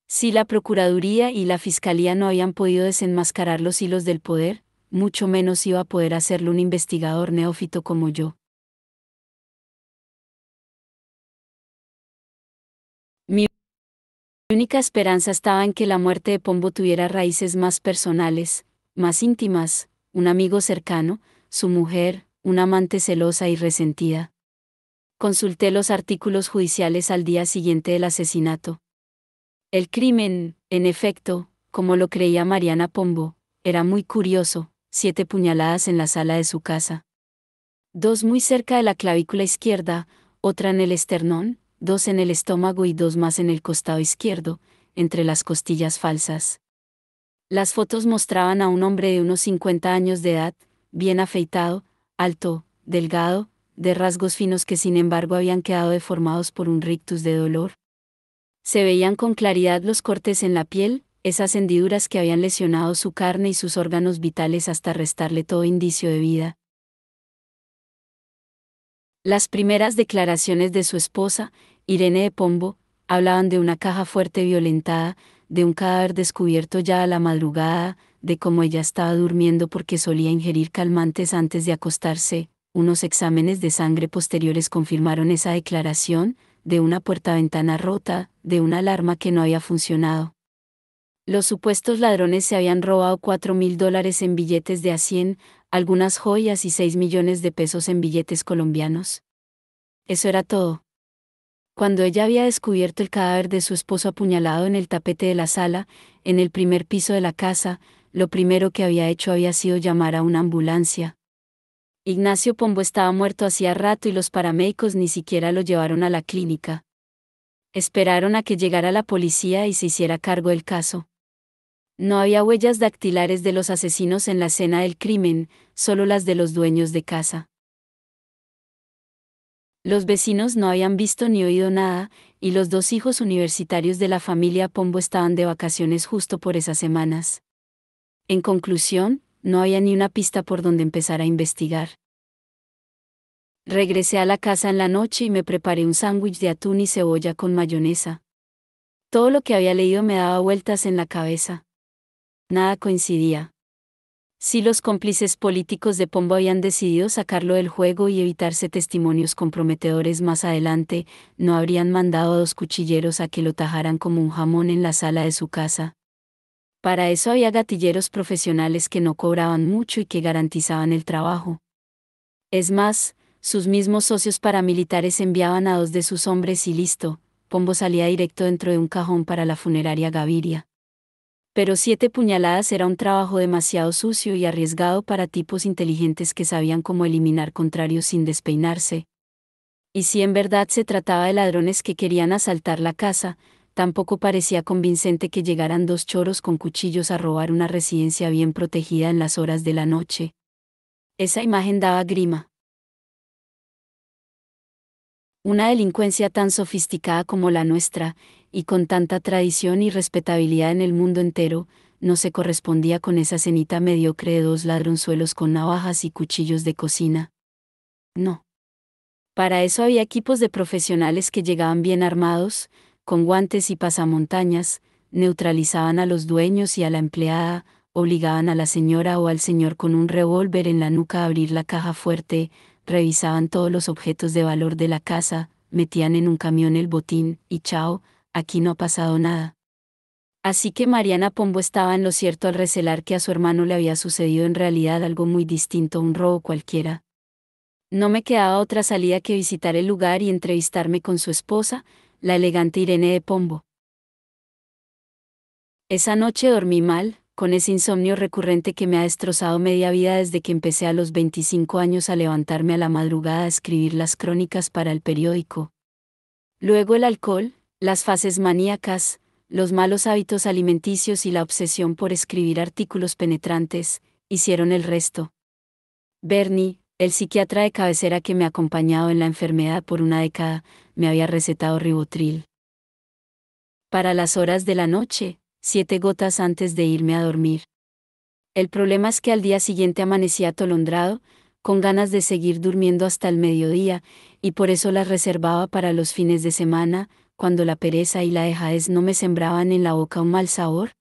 Si la Procuraduría y la Fiscalía no habían podido desenmascarar los hilos del poder, mucho menos iba a poder hacerlo un investigador neófito como yo. Mi única esperanza estaba en que la muerte de Pombo tuviera raíces más personales, más íntimas, un amigo cercano, su mujer, una amante celosa y resentida consulté los artículos judiciales al día siguiente del asesinato. El crimen, en efecto, como lo creía Mariana Pombo, era muy curioso, siete puñaladas en la sala de su casa. Dos muy cerca de la clavícula izquierda, otra en el esternón, dos en el estómago y dos más en el costado izquierdo, entre las costillas falsas. Las fotos mostraban a un hombre de unos 50 años de edad, bien afeitado, alto, delgado, de rasgos finos que sin embargo habían quedado deformados por un rictus de dolor. Se veían con claridad los cortes en la piel, esas hendiduras que habían lesionado su carne y sus órganos vitales hasta restarle todo indicio de vida. Las primeras declaraciones de su esposa, Irene de Pombo, hablaban de una caja fuerte violentada, de un cadáver descubierto ya a la madrugada, de cómo ella estaba durmiendo porque solía ingerir calmantes antes de acostarse, unos exámenes de sangre posteriores confirmaron esa declaración, de una puerta-ventana rota, de una alarma que no había funcionado. Los supuestos ladrones se habían robado cuatro mil dólares en billetes de a 100, algunas joyas y 6 millones de pesos en billetes colombianos. Eso era todo. Cuando ella había descubierto el cadáver de su esposo apuñalado en el tapete de la sala, en el primer piso de la casa, lo primero que había hecho había sido llamar a una ambulancia, Ignacio Pombo estaba muerto hacía rato y los paramédicos ni siquiera lo llevaron a la clínica. Esperaron a que llegara la policía y se hiciera cargo del caso. No había huellas dactilares de los asesinos en la escena del crimen, solo las de los dueños de casa. Los vecinos no habían visto ni oído nada, y los dos hijos universitarios de la familia Pombo estaban de vacaciones justo por esas semanas. En conclusión, no había ni una pista por donde empezar a investigar. Regresé a la casa en la noche y me preparé un sándwich de atún y cebolla con mayonesa. Todo lo que había leído me daba vueltas en la cabeza. Nada coincidía. Si los cómplices políticos de Pombo habían decidido sacarlo del juego y evitarse testimonios comprometedores más adelante, no habrían mandado a dos cuchilleros a que lo tajaran como un jamón en la sala de su casa, para eso había gatilleros profesionales que no cobraban mucho y que garantizaban el trabajo. Es más, sus mismos socios paramilitares enviaban a dos de sus hombres y listo, Pombo salía directo dentro de un cajón para la funeraria Gaviria. Pero siete puñaladas era un trabajo demasiado sucio y arriesgado para tipos inteligentes que sabían cómo eliminar contrarios sin despeinarse. Y si en verdad se trataba de ladrones que querían asaltar la casa, tampoco parecía convincente que llegaran dos choros con cuchillos a robar una residencia bien protegida en las horas de la noche. Esa imagen daba grima. Una delincuencia tan sofisticada como la nuestra, y con tanta tradición y respetabilidad en el mundo entero, no se correspondía con esa cenita mediocre de dos ladronzuelos con navajas y cuchillos de cocina. No. Para eso había equipos de profesionales que llegaban bien armados, con guantes y pasamontañas, neutralizaban a los dueños y a la empleada, obligaban a la señora o al señor con un revólver en la nuca a abrir la caja fuerte, revisaban todos los objetos de valor de la casa, metían en un camión el botín, y chao, aquí no ha pasado nada. Así que Mariana Pombo estaba en lo cierto al recelar que a su hermano le había sucedido en realidad algo muy distinto a un robo cualquiera. No me quedaba otra salida que visitar el lugar y entrevistarme con su esposa, la elegante Irene de Pombo. Esa noche dormí mal, con ese insomnio recurrente que me ha destrozado media vida desde que empecé a los 25 años a levantarme a la madrugada a escribir las crónicas para el periódico. Luego el alcohol, las fases maníacas, los malos hábitos alimenticios y la obsesión por escribir artículos penetrantes, hicieron el resto. Bernie, el psiquiatra de cabecera que me ha acompañado en la enfermedad por una década me había recetado ribotril. Para las horas de la noche, siete gotas antes de irme a dormir. El problema es que al día siguiente amanecía atolondrado, con ganas de seguir durmiendo hasta el mediodía, y por eso las reservaba para los fines de semana, cuando la pereza y la dejadez no me sembraban en la boca un mal sabor.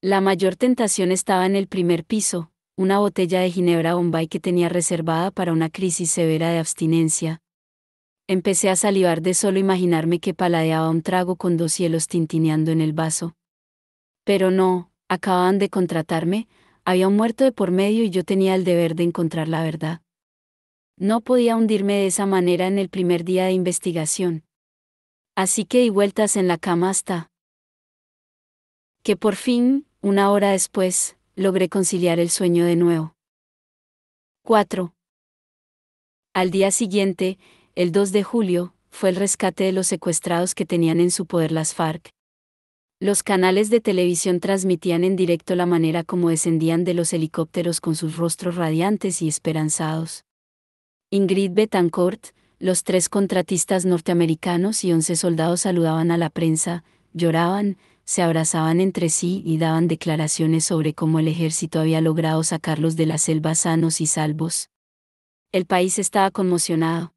La mayor tentación estaba en el primer piso, una botella de Ginebra Bombay que tenía reservada para una crisis severa de abstinencia. Empecé a salivar de solo imaginarme que paladeaba un trago con dos cielos tintineando en el vaso. Pero no, acababan de contratarme, había un muerto de por medio y yo tenía el deber de encontrar la verdad. No podía hundirme de esa manera en el primer día de investigación. Así que di vueltas en la cama hasta que por fin, una hora después, logré conciliar el sueño de nuevo. 4. Al día siguiente, el 2 de julio, fue el rescate de los secuestrados que tenían en su poder las FARC. Los canales de televisión transmitían en directo la manera como descendían de los helicópteros con sus rostros radiantes y esperanzados. Ingrid Betancourt, los tres contratistas norteamericanos y once soldados saludaban a la prensa, lloraban, se abrazaban entre sí y daban declaraciones sobre cómo el ejército había logrado sacarlos de la selva sanos y salvos. El país estaba conmocionado.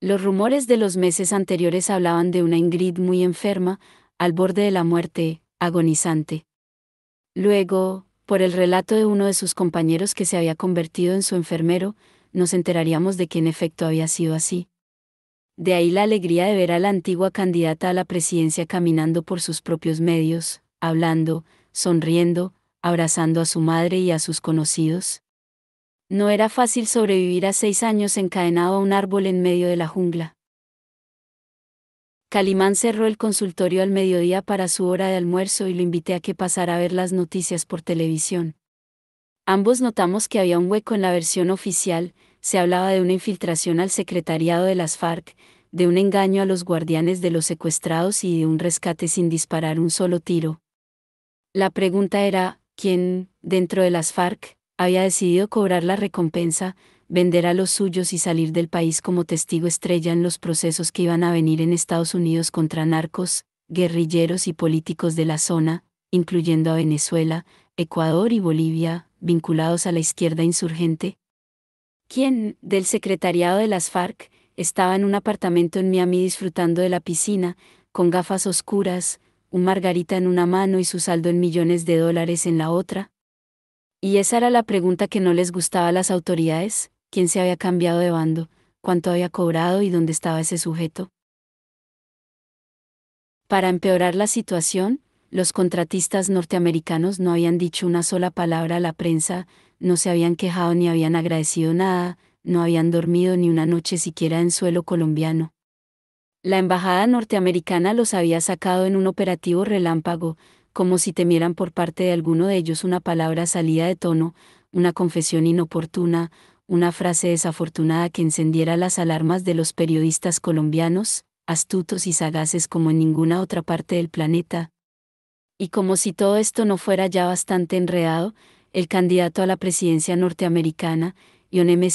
Los rumores de los meses anteriores hablaban de una Ingrid muy enferma, al borde de la muerte, agonizante. Luego, por el relato de uno de sus compañeros que se había convertido en su enfermero, nos enteraríamos de que en efecto había sido así. De ahí la alegría de ver a la antigua candidata a la presidencia caminando por sus propios medios, hablando, sonriendo, abrazando a su madre y a sus conocidos. No era fácil sobrevivir a seis años encadenado a un árbol en medio de la jungla. Calimán cerró el consultorio al mediodía para su hora de almuerzo y lo invité a que pasara a ver las noticias por televisión. Ambos notamos que había un hueco en la versión oficial, se hablaba de una infiltración al secretariado de las FARC, de un engaño a los guardianes de los secuestrados y de un rescate sin disparar un solo tiro. La pregunta era, ¿quién, dentro de las FARC, había decidido cobrar la recompensa, vender a los suyos y salir del país como testigo estrella en los procesos que iban a venir en Estados Unidos contra narcos, guerrilleros y políticos de la zona, incluyendo a Venezuela, Ecuador y Bolivia, vinculados a la izquierda insurgente? ¿Quién, del secretariado de las FARC, estaba en un apartamento en Miami disfrutando de la piscina, con gafas oscuras, un margarita en una mano y su saldo en millones de dólares en la otra? Y esa era la pregunta que no les gustaba a las autoridades, quién se había cambiado de bando, cuánto había cobrado y dónde estaba ese sujeto. Para empeorar la situación, los contratistas norteamericanos no habían dicho una sola palabra a la prensa no se habían quejado ni habían agradecido nada, no habían dormido ni una noche siquiera en suelo colombiano. La embajada norteamericana los había sacado en un operativo relámpago, como si temieran por parte de alguno de ellos una palabra salida de tono, una confesión inoportuna, una frase desafortunada que encendiera las alarmas de los periodistas colombianos, astutos y sagaces como en ninguna otra parte del planeta. Y como si todo esto no fuera ya bastante enredado, el candidato a la presidencia norteamericana, John M.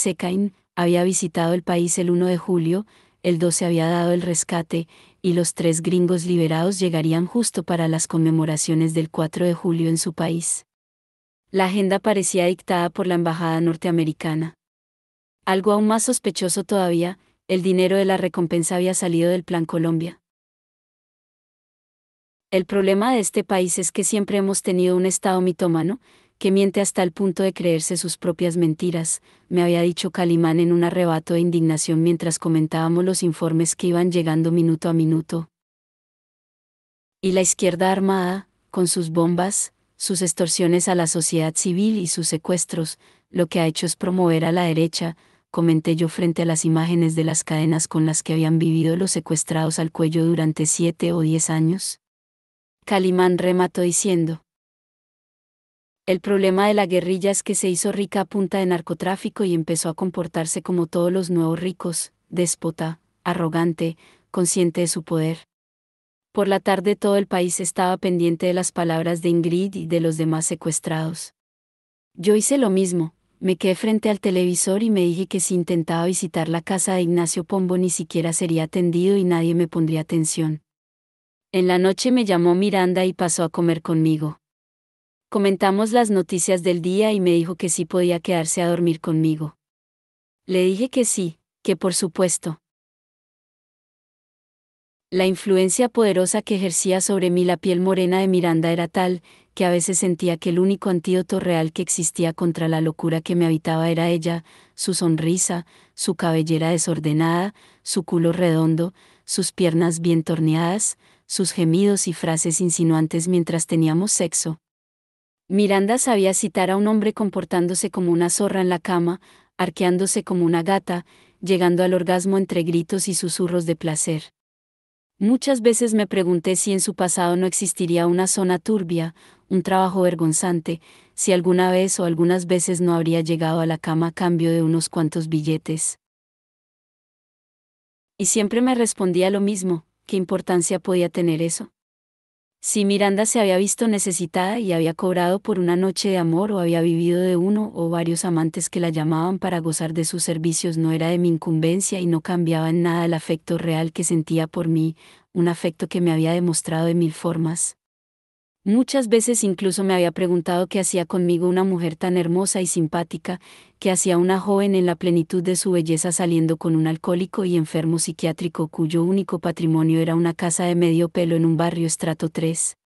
había visitado el país el 1 de julio, el 12 había dado el rescate, y los tres gringos liberados llegarían justo para las conmemoraciones del 4 de julio en su país. La agenda parecía dictada por la Embajada norteamericana. Algo aún más sospechoso todavía, el dinero de la recompensa había salido del Plan Colombia. El problema de este país es que siempre hemos tenido un Estado mitómano, que miente hasta el punto de creerse sus propias mentiras, me había dicho Calimán en un arrebato de indignación mientras comentábamos los informes que iban llegando minuto a minuto. Y la izquierda armada, con sus bombas, sus extorsiones a la sociedad civil y sus secuestros, lo que ha hecho es promover a la derecha, comenté yo frente a las imágenes de las cadenas con las que habían vivido los secuestrados al cuello durante siete o diez años. Calimán remató diciendo, el problema de la guerrilla es que se hizo rica a punta de narcotráfico y empezó a comportarse como todos los nuevos ricos, déspota, arrogante, consciente de su poder. Por la tarde todo el país estaba pendiente de las palabras de Ingrid y de los demás secuestrados. Yo hice lo mismo, me quedé frente al televisor y me dije que si intentaba visitar la casa de Ignacio Pombo ni siquiera sería atendido y nadie me pondría atención. En la noche me llamó Miranda y pasó a comer conmigo. Comentamos las noticias del día y me dijo que sí podía quedarse a dormir conmigo. Le dije que sí, que por supuesto. La influencia poderosa que ejercía sobre mí la piel morena de Miranda era tal, que a veces sentía que el único antídoto real que existía contra la locura que me habitaba era ella, su sonrisa, su cabellera desordenada, su culo redondo, sus piernas bien torneadas, sus gemidos y frases insinuantes mientras teníamos sexo. Miranda sabía citar a un hombre comportándose como una zorra en la cama, arqueándose como una gata, llegando al orgasmo entre gritos y susurros de placer. Muchas veces me pregunté si en su pasado no existiría una zona turbia, un trabajo vergonzante, si alguna vez o algunas veces no habría llegado a la cama a cambio de unos cuantos billetes. Y siempre me respondía lo mismo, ¿qué importancia podía tener eso? Si Miranda se había visto necesitada y había cobrado por una noche de amor o había vivido de uno o varios amantes que la llamaban para gozar de sus servicios, no era de mi incumbencia y no cambiaba en nada el afecto real que sentía por mí, un afecto que me había demostrado de mil formas. Muchas veces incluso me había preguntado qué hacía conmigo una mujer tan hermosa y simpática, que hacía una joven en la plenitud de su belleza saliendo con un alcohólico y enfermo psiquiátrico cuyo único patrimonio era una casa de medio pelo en un barrio estrato 3.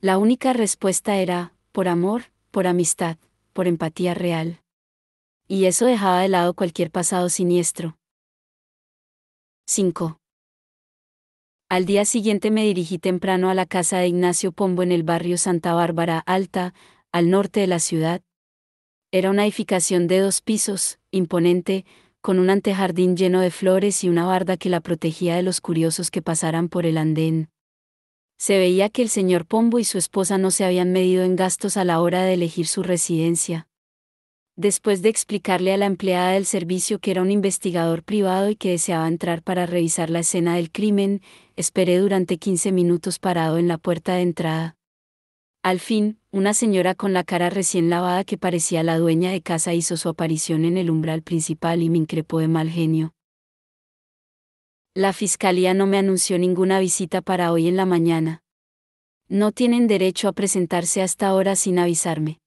La única respuesta era, por amor, por amistad, por empatía real. Y eso dejaba de lado cualquier pasado siniestro. 5. Al día siguiente me dirigí temprano a la casa de Ignacio Pombo en el barrio Santa Bárbara Alta, al norte de la ciudad. Era una edificación de dos pisos, imponente, con un antejardín lleno de flores y una barda que la protegía de los curiosos que pasaran por el andén. Se veía que el señor Pombo y su esposa no se habían medido en gastos a la hora de elegir su residencia. Después de explicarle a la empleada del servicio que era un investigador privado y que deseaba entrar para revisar la escena del crimen, esperé durante 15 minutos parado en la puerta de entrada. Al fin, una señora con la cara recién lavada que parecía la dueña de casa hizo su aparición en el umbral principal y me increpó de mal genio. La fiscalía no me anunció ninguna visita para hoy en la mañana. No tienen derecho a presentarse hasta ahora sin avisarme.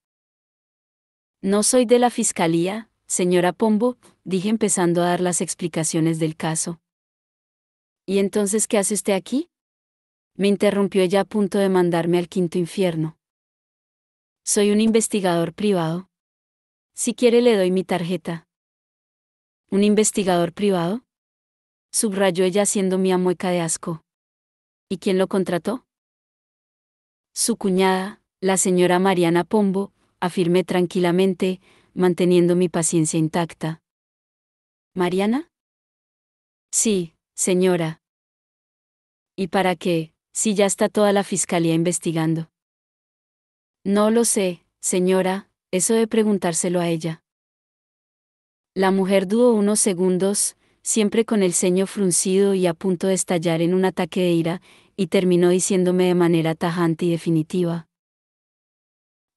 No soy de la fiscalía, señora Pombo, dije empezando a dar las explicaciones del caso. ¿Y entonces qué hace usted aquí? Me interrumpió ella a punto de mandarme al quinto infierno. Soy un investigador privado. Si quiere le doy mi tarjeta. ¿Un investigador privado? Subrayó ella haciendo mi mueca de asco. ¿Y quién lo contrató? Su cuñada, la señora Mariana Pombo, afirmé tranquilamente, manteniendo mi paciencia intacta. ¿Mariana? Sí, señora. ¿Y para qué, si ya está toda la fiscalía investigando? No lo sé, señora, eso de preguntárselo a ella. La mujer dudó unos segundos, siempre con el ceño fruncido y a punto de estallar en un ataque de ira, y terminó diciéndome de manera tajante y definitiva.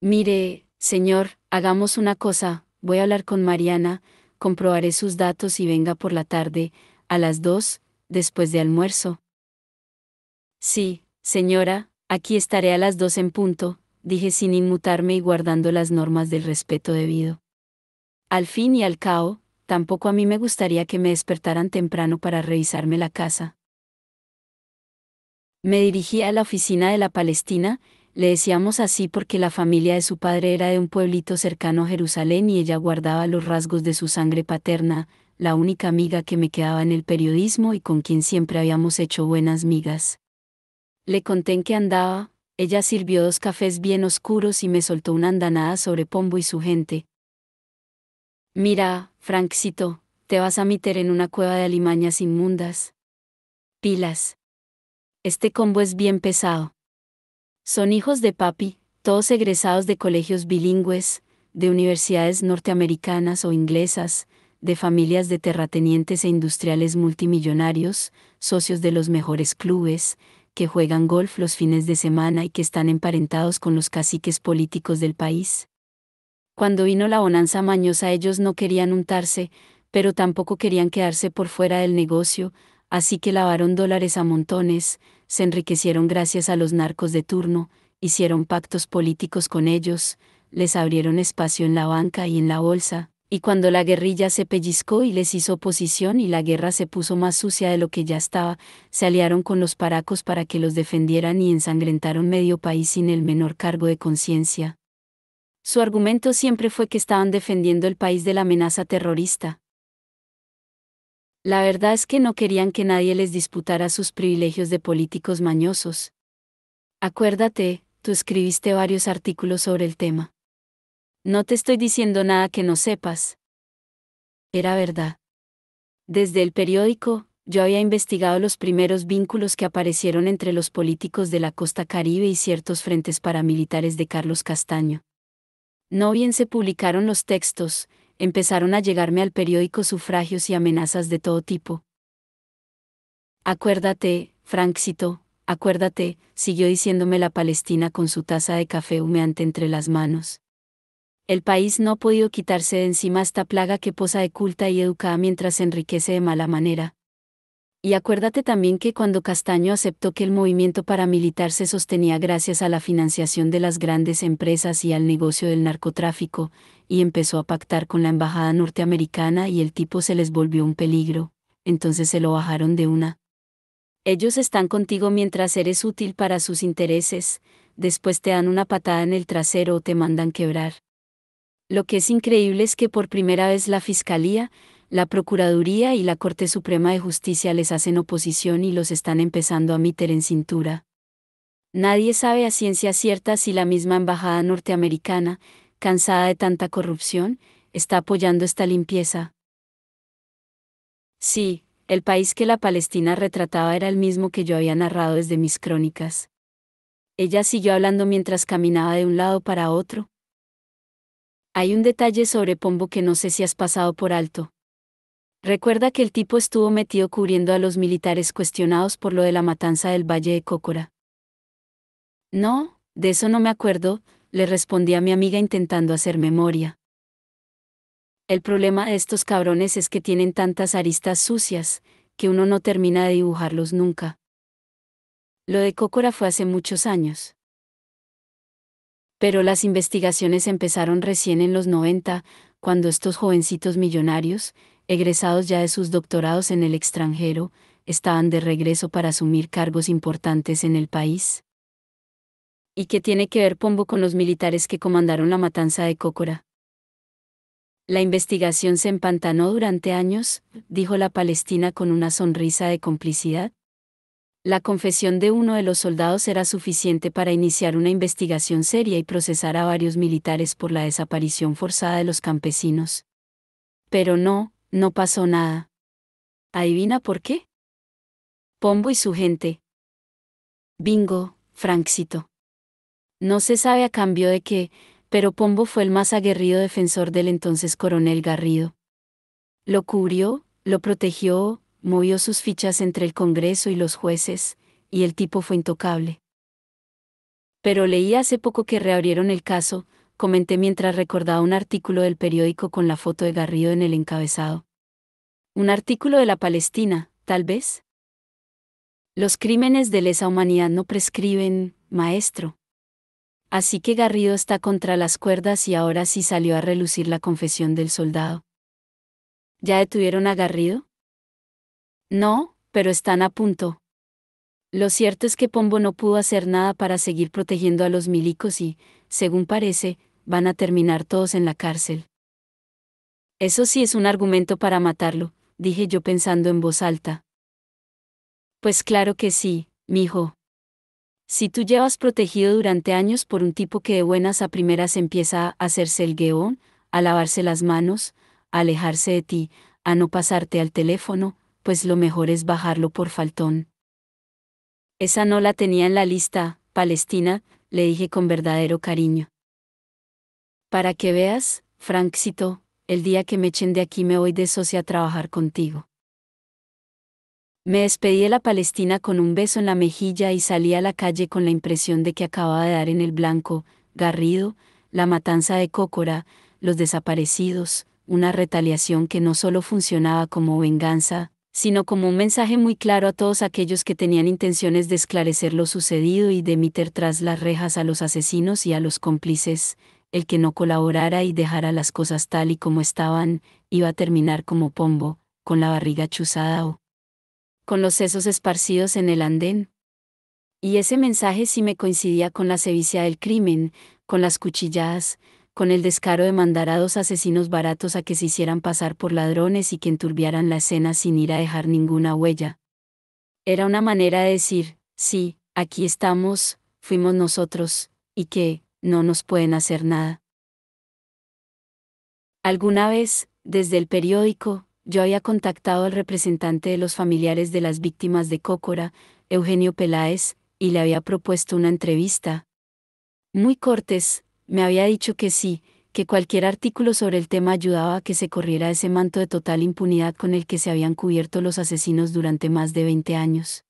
Mire, señor, hagamos una cosa, voy a hablar con Mariana, comprobaré sus datos y venga por la tarde, a las dos, después de almuerzo. Sí, señora, aquí estaré a las dos en punto, dije sin inmutarme y guardando las normas del respeto debido. Al fin y al cabo, tampoco a mí me gustaría que me despertaran temprano para revisarme la casa. Me dirigí a la oficina de la Palestina, le decíamos así porque la familia de su padre era de un pueblito cercano a Jerusalén y ella guardaba los rasgos de su sangre paterna, la única amiga que me quedaba en el periodismo y con quien siempre habíamos hecho buenas migas. Le conté en qué andaba, ella sirvió dos cafés bien oscuros y me soltó una andanada sobre Pombo y su gente. Mira, Francito, te vas a meter en una cueva de alimañas inmundas. Pilas. Este combo es bien pesado. Son hijos de papi, todos egresados de colegios bilingües, de universidades norteamericanas o inglesas, de familias de terratenientes e industriales multimillonarios, socios de los mejores clubes, que juegan golf los fines de semana y que están emparentados con los caciques políticos del país. Cuando vino la bonanza mañosa ellos no querían untarse, pero tampoco querían quedarse por fuera del negocio, así que lavaron dólares a montones, se enriquecieron gracias a los narcos de turno, hicieron pactos políticos con ellos, les abrieron espacio en la banca y en la bolsa, y cuando la guerrilla se pellizcó y les hizo oposición y la guerra se puso más sucia de lo que ya estaba, se aliaron con los paracos para que los defendieran y ensangrentaron medio país sin el menor cargo de conciencia. Su argumento siempre fue que estaban defendiendo el país de la amenaza terrorista. La verdad es que no querían que nadie les disputara sus privilegios de políticos mañosos. Acuérdate, tú escribiste varios artículos sobre el tema. No te estoy diciendo nada que no sepas. Era verdad. Desde el periódico, yo había investigado los primeros vínculos que aparecieron entre los políticos de la costa caribe y ciertos frentes paramilitares de Carlos Castaño. No bien se publicaron los textos, empezaron a llegarme al periódico sufragios y amenazas de todo tipo. Acuérdate, Francito, acuérdate, siguió diciéndome la Palestina con su taza de café humeante entre las manos el país no ha podido quitarse de encima esta plaga que posa de culta y educada mientras se enriquece de mala manera. Y acuérdate también que cuando Castaño aceptó que el movimiento paramilitar se sostenía gracias a la financiación de las grandes empresas y al negocio del narcotráfico, y empezó a pactar con la embajada norteamericana y el tipo se les volvió un peligro, entonces se lo bajaron de una. Ellos están contigo mientras eres útil para sus intereses, después te dan una patada en el trasero o te mandan quebrar. Lo que es increíble es que por primera vez la Fiscalía, la Procuraduría y la Corte Suprema de Justicia les hacen oposición y los están empezando a meter en cintura. Nadie sabe a ciencia cierta si la misma embajada norteamericana, cansada de tanta corrupción, está apoyando esta limpieza. Sí, el país que la Palestina retrataba era el mismo que yo había narrado desde mis crónicas. Ella siguió hablando mientras caminaba de un lado para otro, hay un detalle sobre Pombo que no sé si has pasado por alto. Recuerda que el tipo estuvo metido cubriendo a los militares cuestionados por lo de la matanza del Valle de Cócora. No, de eso no me acuerdo, le respondí a mi amiga intentando hacer memoria. El problema de estos cabrones es que tienen tantas aristas sucias, que uno no termina de dibujarlos nunca. Lo de Cócora fue hace muchos años. Pero las investigaciones empezaron recién en los 90, cuando estos jovencitos millonarios, egresados ya de sus doctorados en el extranjero, estaban de regreso para asumir cargos importantes en el país. ¿Y qué tiene que ver Pombo con los militares que comandaron la matanza de Cócora? La investigación se empantanó durante años, dijo la Palestina con una sonrisa de complicidad, la confesión de uno de los soldados era suficiente para iniciar una investigación seria y procesar a varios militares por la desaparición forzada de los campesinos. Pero no, no pasó nada. ¿Adivina por qué? Pombo y su gente. Bingo, francito. No se sabe a cambio de qué, pero Pombo fue el más aguerrido defensor del entonces coronel Garrido. Lo cubrió, lo protegió, movió sus fichas entre el Congreso y los jueces, y el tipo fue intocable. Pero leí hace poco que reabrieron el caso, comenté mientras recordaba un artículo del periódico con la foto de Garrido en el encabezado. Un artículo de la Palestina, tal vez. Los crímenes de lesa humanidad no prescriben, maestro. Así que Garrido está contra las cuerdas y ahora sí salió a relucir la confesión del soldado. ¿Ya detuvieron a Garrido? No, pero están a punto. Lo cierto es que Pombo no pudo hacer nada para seguir protegiendo a los milicos y, según parece, van a terminar todos en la cárcel. Eso sí es un argumento para matarlo, dije yo pensando en voz alta. Pues claro que sí, mijo. Si tú llevas protegido durante años por un tipo que de buenas a primeras empieza a hacerse el gueón, a lavarse las manos, a alejarse de ti, a no pasarte al teléfono, pues lo mejor es bajarlo por faltón. Esa no la tenía en la lista, Palestina, le dije con verdadero cariño. Para que veas, Francito, el día que me echen de aquí me voy de socia a trabajar contigo. Me despedí de la Palestina con un beso en la mejilla y salí a la calle con la impresión de que acababa de dar en el blanco, Garrido, la matanza de Cócora, los desaparecidos, una retaliación que no solo funcionaba como venganza, sino como un mensaje muy claro a todos aquellos que tenían intenciones de esclarecer lo sucedido y de meter tras las rejas a los asesinos y a los cómplices, el que no colaborara y dejara las cosas tal y como estaban, iba a terminar como pombo, con la barriga chuzada o con los sesos esparcidos en el andén. Y ese mensaje sí me coincidía con la sevicia del crimen, con las cuchilladas, con el descaro de mandar a dos asesinos baratos a que se hicieran pasar por ladrones y que enturbiaran la escena sin ir a dejar ninguna huella. Era una manera de decir, sí, aquí estamos, fuimos nosotros, y que, no nos pueden hacer nada. Alguna vez, desde el periódico, yo había contactado al representante de los familiares de las víctimas de Cócora, Eugenio Peláez, y le había propuesto una entrevista. Muy cortes, me había dicho que sí, que cualquier artículo sobre el tema ayudaba a que se corriera ese manto de total impunidad con el que se habían cubierto los asesinos durante más de 20 años.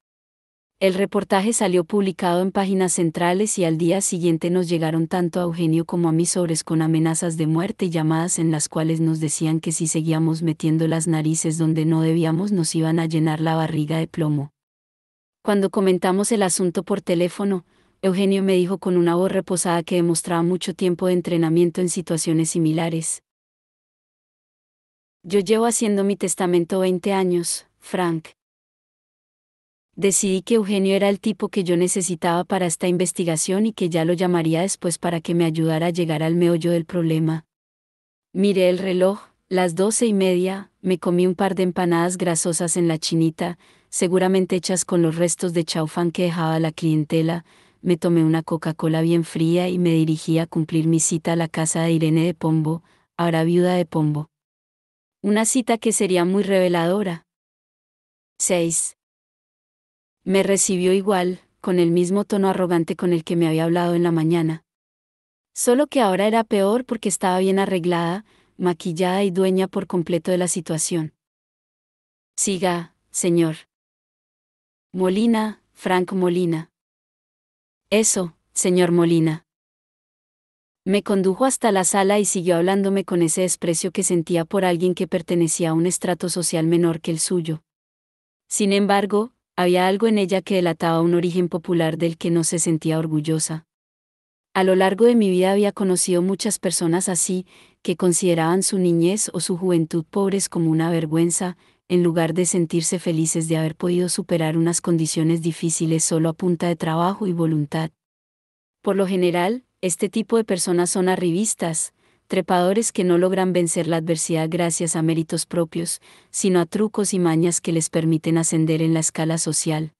El reportaje salió publicado en páginas centrales y al día siguiente nos llegaron tanto a Eugenio como a mis sobres con amenazas de muerte y llamadas en las cuales nos decían que si seguíamos metiendo las narices donde no debíamos nos iban a llenar la barriga de plomo. Cuando comentamos el asunto por teléfono, Eugenio me dijo con una voz reposada que demostraba mucho tiempo de entrenamiento en situaciones similares. Yo llevo haciendo mi testamento 20 años, Frank. Decidí que Eugenio era el tipo que yo necesitaba para esta investigación y que ya lo llamaría después para que me ayudara a llegar al meollo del problema. Miré el reloj, las doce y media, me comí un par de empanadas grasosas en la chinita, seguramente hechas con los restos de chaufán que dejaba la clientela, me tomé una Coca-Cola bien fría y me dirigí a cumplir mi cita a la casa de Irene de Pombo, ahora viuda de Pombo. Una cita que sería muy reveladora. 6. Me recibió igual, con el mismo tono arrogante con el que me había hablado en la mañana. Solo que ahora era peor porque estaba bien arreglada, maquillada y dueña por completo de la situación. Siga, señor. Molina, Frank Molina. Eso, señor Molina. Me condujo hasta la sala y siguió hablándome con ese desprecio que sentía por alguien que pertenecía a un estrato social menor que el suyo. Sin embargo, había algo en ella que delataba un origen popular del que no se sentía orgullosa. A lo largo de mi vida había conocido muchas personas así, que consideraban su niñez o su juventud pobres como una vergüenza, en lugar de sentirse felices de haber podido superar unas condiciones difíciles solo a punta de trabajo y voluntad. Por lo general, este tipo de personas son arribistas, trepadores que no logran vencer la adversidad gracias a méritos propios, sino a trucos y mañas que les permiten ascender en la escala social.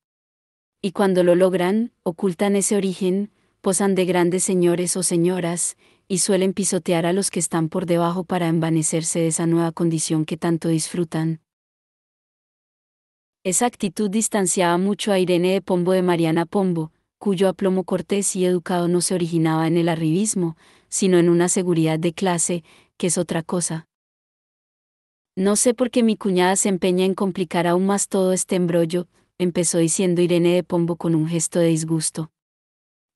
Y cuando lo logran, ocultan ese origen, posan de grandes señores o señoras, y suelen pisotear a los que están por debajo para envanecerse de esa nueva condición que tanto disfrutan, esa actitud distanciaba mucho a Irene de Pombo de Mariana Pombo, cuyo aplomo cortés y educado no se originaba en el arribismo, sino en una seguridad de clase, que es otra cosa. No sé por qué mi cuñada se empeña en complicar aún más todo este embrollo, empezó diciendo Irene de Pombo con un gesto de disgusto.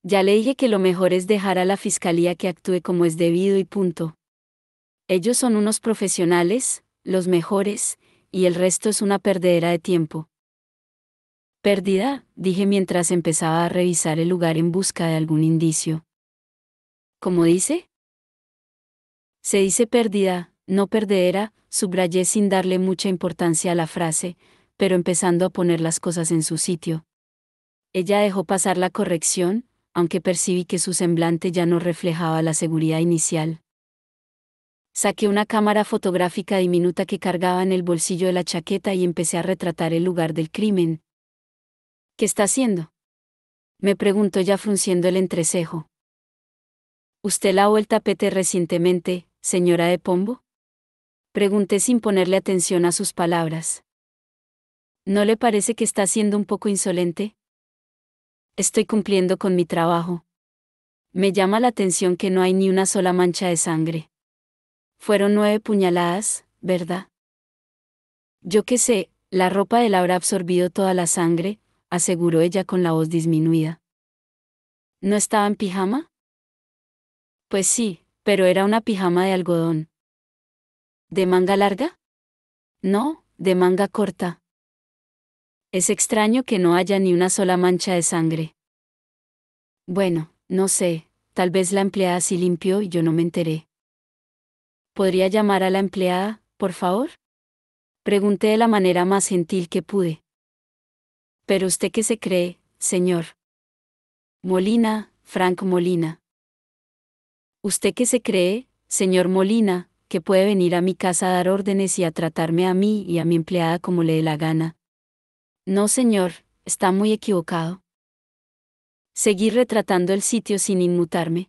Ya le dije que lo mejor es dejar a la fiscalía que actúe como es debido y punto. Ellos son unos profesionales, los mejores, y el resto es una perdera de tiempo. Perdida, dije mientras empezaba a revisar el lugar en busca de algún indicio. ¿Cómo dice? Se dice perdida, no perdera, subrayé sin darle mucha importancia a la frase, pero empezando a poner las cosas en su sitio. Ella dejó pasar la corrección, aunque percibí que su semblante ya no reflejaba la seguridad inicial. Saqué una cámara fotográfica diminuta que cargaba en el bolsillo de la chaqueta y empecé a retratar el lugar del crimen. ¿Qué está haciendo? Me preguntó ya frunciendo el entrecejo. ¿Usted lavó el tapete recientemente, señora de Pombo? Pregunté sin ponerle atención a sus palabras. ¿No le parece que está siendo un poco insolente? Estoy cumpliendo con mi trabajo. Me llama la atención que no hay ni una sola mancha de sangre. Fueron nueve puñaladas, ¿verdad? Yo qué sé, la ropa de Laura ha absorbido toda la sangre, aseguró ella con la voz disminuida. ¿No estaba en pijama? Pues sí, pero era una pijama de algodón. ¿De manga larga? No, de manga corta. Es extraño que no haya ni una sola mancha de sangre. Bueno, no sé, tal vez la empleada sí limpió y yo no me enteré. ¿Podría llamar a la empleada, por favor? Pregunté de la manera más gentil que pude. ¿Pero usted qué se cree, señor? Molina, Frank Molina. ¿Usted qué se cree, señor Molina, que puede venir a mi casa a dar órdenes y a tratarme a mí y a mi empleada como le dé la gana? No, señor, está muy equivocado. Seguí retratando el sitio sin inmutarme.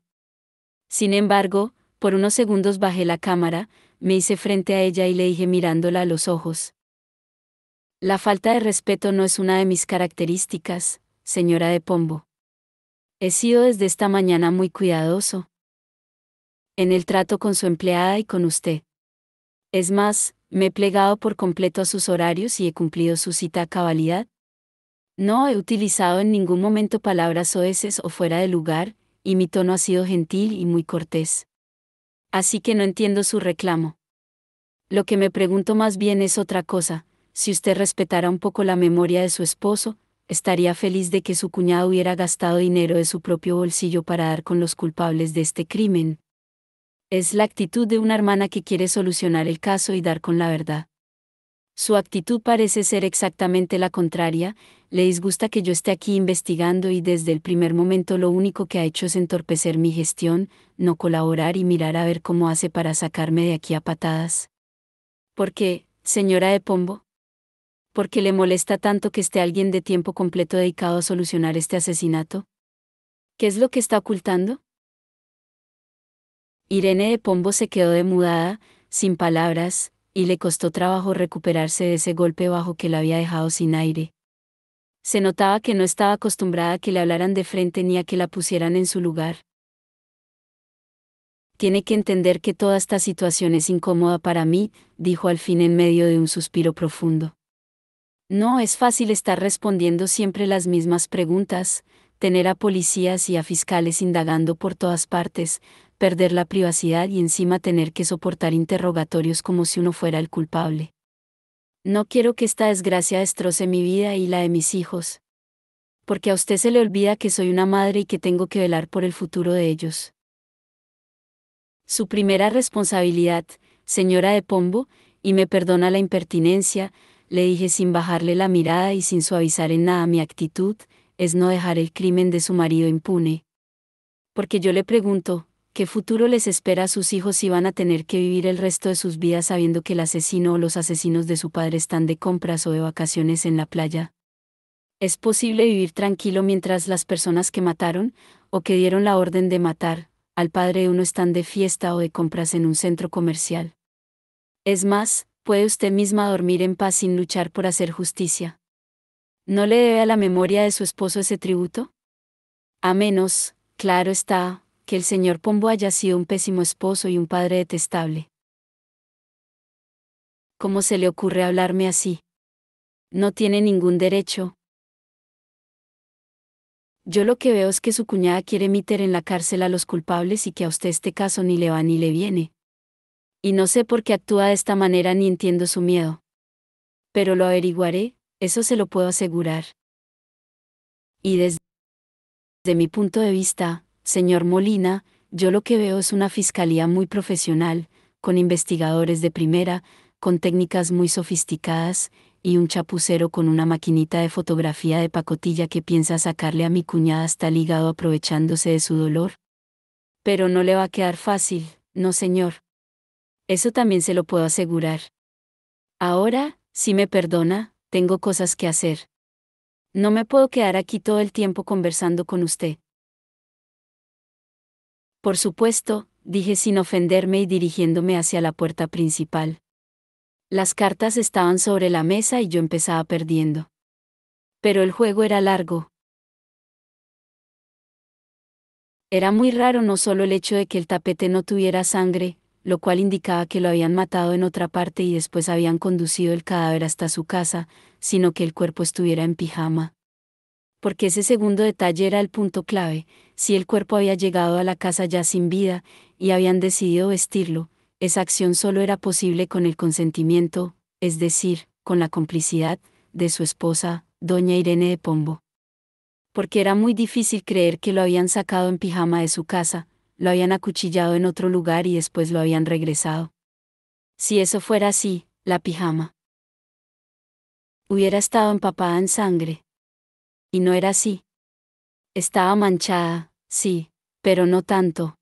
Sin embargo, por unos segundos bajé la cámara, me hice frente a ella y le dije mirándola a los ojos. La falta de respeto no es una de mis características, señora de Pombo. He sido desde esta mañana muy cuidadoso. En el trato con su empleada y con usted. Es más, me he plegado por completo a sus horarios y he cumplido su cita a cabalidad. No he utilizado en ningún momento palabras oeces o fuera de lugar, y mi tono ha sido gentil y muy cortés así que no entiendo su reclamo. Lo que me pregunto más bien es otra cosa, si usted respetara un poco la memoria de su esposo, estaría feliz de que su cuñado hubiera gastado dinero de su propio bolsillo para dar con los culpables de este crimen. Es la actitud de una hermana que quiere solucionar el caso y dar con la verdad. Su actitud parece ser exactamente la contraria, le disgusta que yo esté aquí investigando y desde el primer momento lo único que ha hecho es entorpecer mi gestión, no colaborar y mirar a ver cómo hace para sacarme de aquí a patadas. ¿Por qué, señora de Pombo? ¿Por qué le molesta tanto que esté alguien de tiempo completo dedicado a solucionar este asesinato? ¿Qué es lo que está ocultando? Irene de Pombo se quedó demudada, sin palabras, y le costó trabajo recuperarse de ese golpe bajo que la había dejado sin aire. Se notaba que no estaba acostumbrada a que le hablaran de frente ni a que la pusieran en su lugar. Tiene que entender que toda esta situación es incómoda para mí, dijo al fin en medio de un suspiro profundo. No es fácil estar respondiendo siempre las mismas preguntas, tener a policías y a fiscales indagando por todas partes, perder la privacidad y encima tener que soportar interrogatorios como si uno fuera el culpable. No quiero que esta desgracia destroce mi vida y la de mis hijos. Porque a usted se le olvida que soy una madre y que tengo que velar por el futuro de ellos. Su primera responsabilidad, señora de Pombo, y me perdona la impertinencia, le dije sin bajarle la mirada y sin suavizar en nada mi actitud, es no dejar el crimen de su marido impune. Porque yo le pregunto, ¿Qué futuro les espera a sus hijos si van a tener que vivir el resto de sus vidas sabiendo que el asesino o los asesinos de su padre están de compras o de vacaciones en la playa? ¿Es posible vivir tranquilo mientras las personas que mataron, o que dieron la orden de matar, al padre de uno están de fiesta o de compras en un centro comercial? Es más, puede usted misma dormir en paz sin luchar por hacer justicia. ¿No le debe a la memoria de su esposo ese tributo? A menos, claro está, que el señor Pombo haya sido un pésimo esposo y un padre detestable. ¿Cómo se le ocurre hablarme así? No tiene ningún derecho. Yo lo que veo es que su cuñada quiere meter en la cárcel a los culpables y que a usted este caso ni le va ni le viene. Y no sé por qué actúa de esta manera ni entiendo su miedo. Pero lo averiguaré, eso se lo puedo asegurar. Y desde, desde mi punto de vista, Señor Molina, yo lo que veo es una fiscalía muy profesional, con investigadores de primera, con técnicas muy sofisticadas, y un chapucero con una maquinita de fotografía de pacotilla que piensa sacarle a mi cuñada hasta el hígado aprovechándose de su dolor. Pero no le va a quedar fácil, no señor. Eso también se lo puedo asegurar. Ahora, si me perdona, tengo cosas que hacer. No me puedo quedar aquí todo el tiempo conversando con usted. Por supuesto, dije sin ofenderme y dirigiéndome hacia la puerta principal. Las cartas estaban sobre la mesa y yo empezaba perdiendo. Pero el juego era largo. Era muy raro no solo el hecho de que el tapete no tuviera sangre, lo cual indicaba que lo habían matado en otra parte y después habían conducido el cadáver hasta su casa, sino que el cuerpo estuviera en pijama. Porque ese segundo detalle era el punto clave, si el cuerpo había llegado a la casa ya sin vida, y habían decidido vestirlo, esa acción solo era posible con el consentimiento, es decir, con la complicidad, de su esposa, doña Irene de Pombo. Porque era muy difícil creer que lo habían sacado en pijama de su casa, lo habían acuchillado en otro lugar y después lo habían regresado. Si eso fuera así, la pijama hubiera estado empapada en sangre. Y no era así. Estaba manchada, sí, pero no tanto.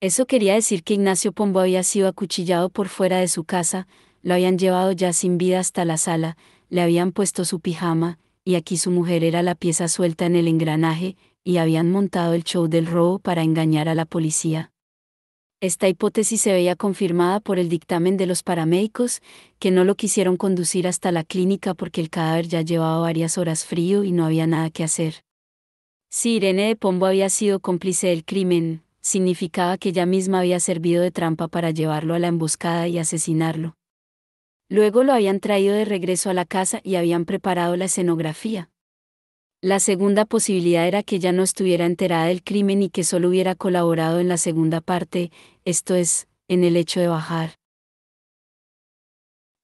Eso quería decir que Ignacio Pombo había sido acuchillado por fuera de su casa, lo habían llevado ya sin vida hasta la sala, le habían puesto su pijama, y aquí su mujer era la pieza suelta en el engranaje, y habían montado el show del robo para engañar a la policía. Esta hipótesis se veía confirmada por el dictamen de los paramédicos, que no lo quisieron conducir hasta la clínica porque el cadáver ya llevaba varias horas frío y no había nada que hacer. Si Irene de Pombo había sido cómplice del crimen, significaba que ella misma había servido de trampa para llevarlo a la emboscada y asesinarlo. Luego lo habían traído de regreso a la casa y habían preparado la escenografía. La segunda posibilidad era que ella no estuviera enterada del crimen y que solo hubiera colaborado en la segunda parte, esto es, en el hecho de bajar.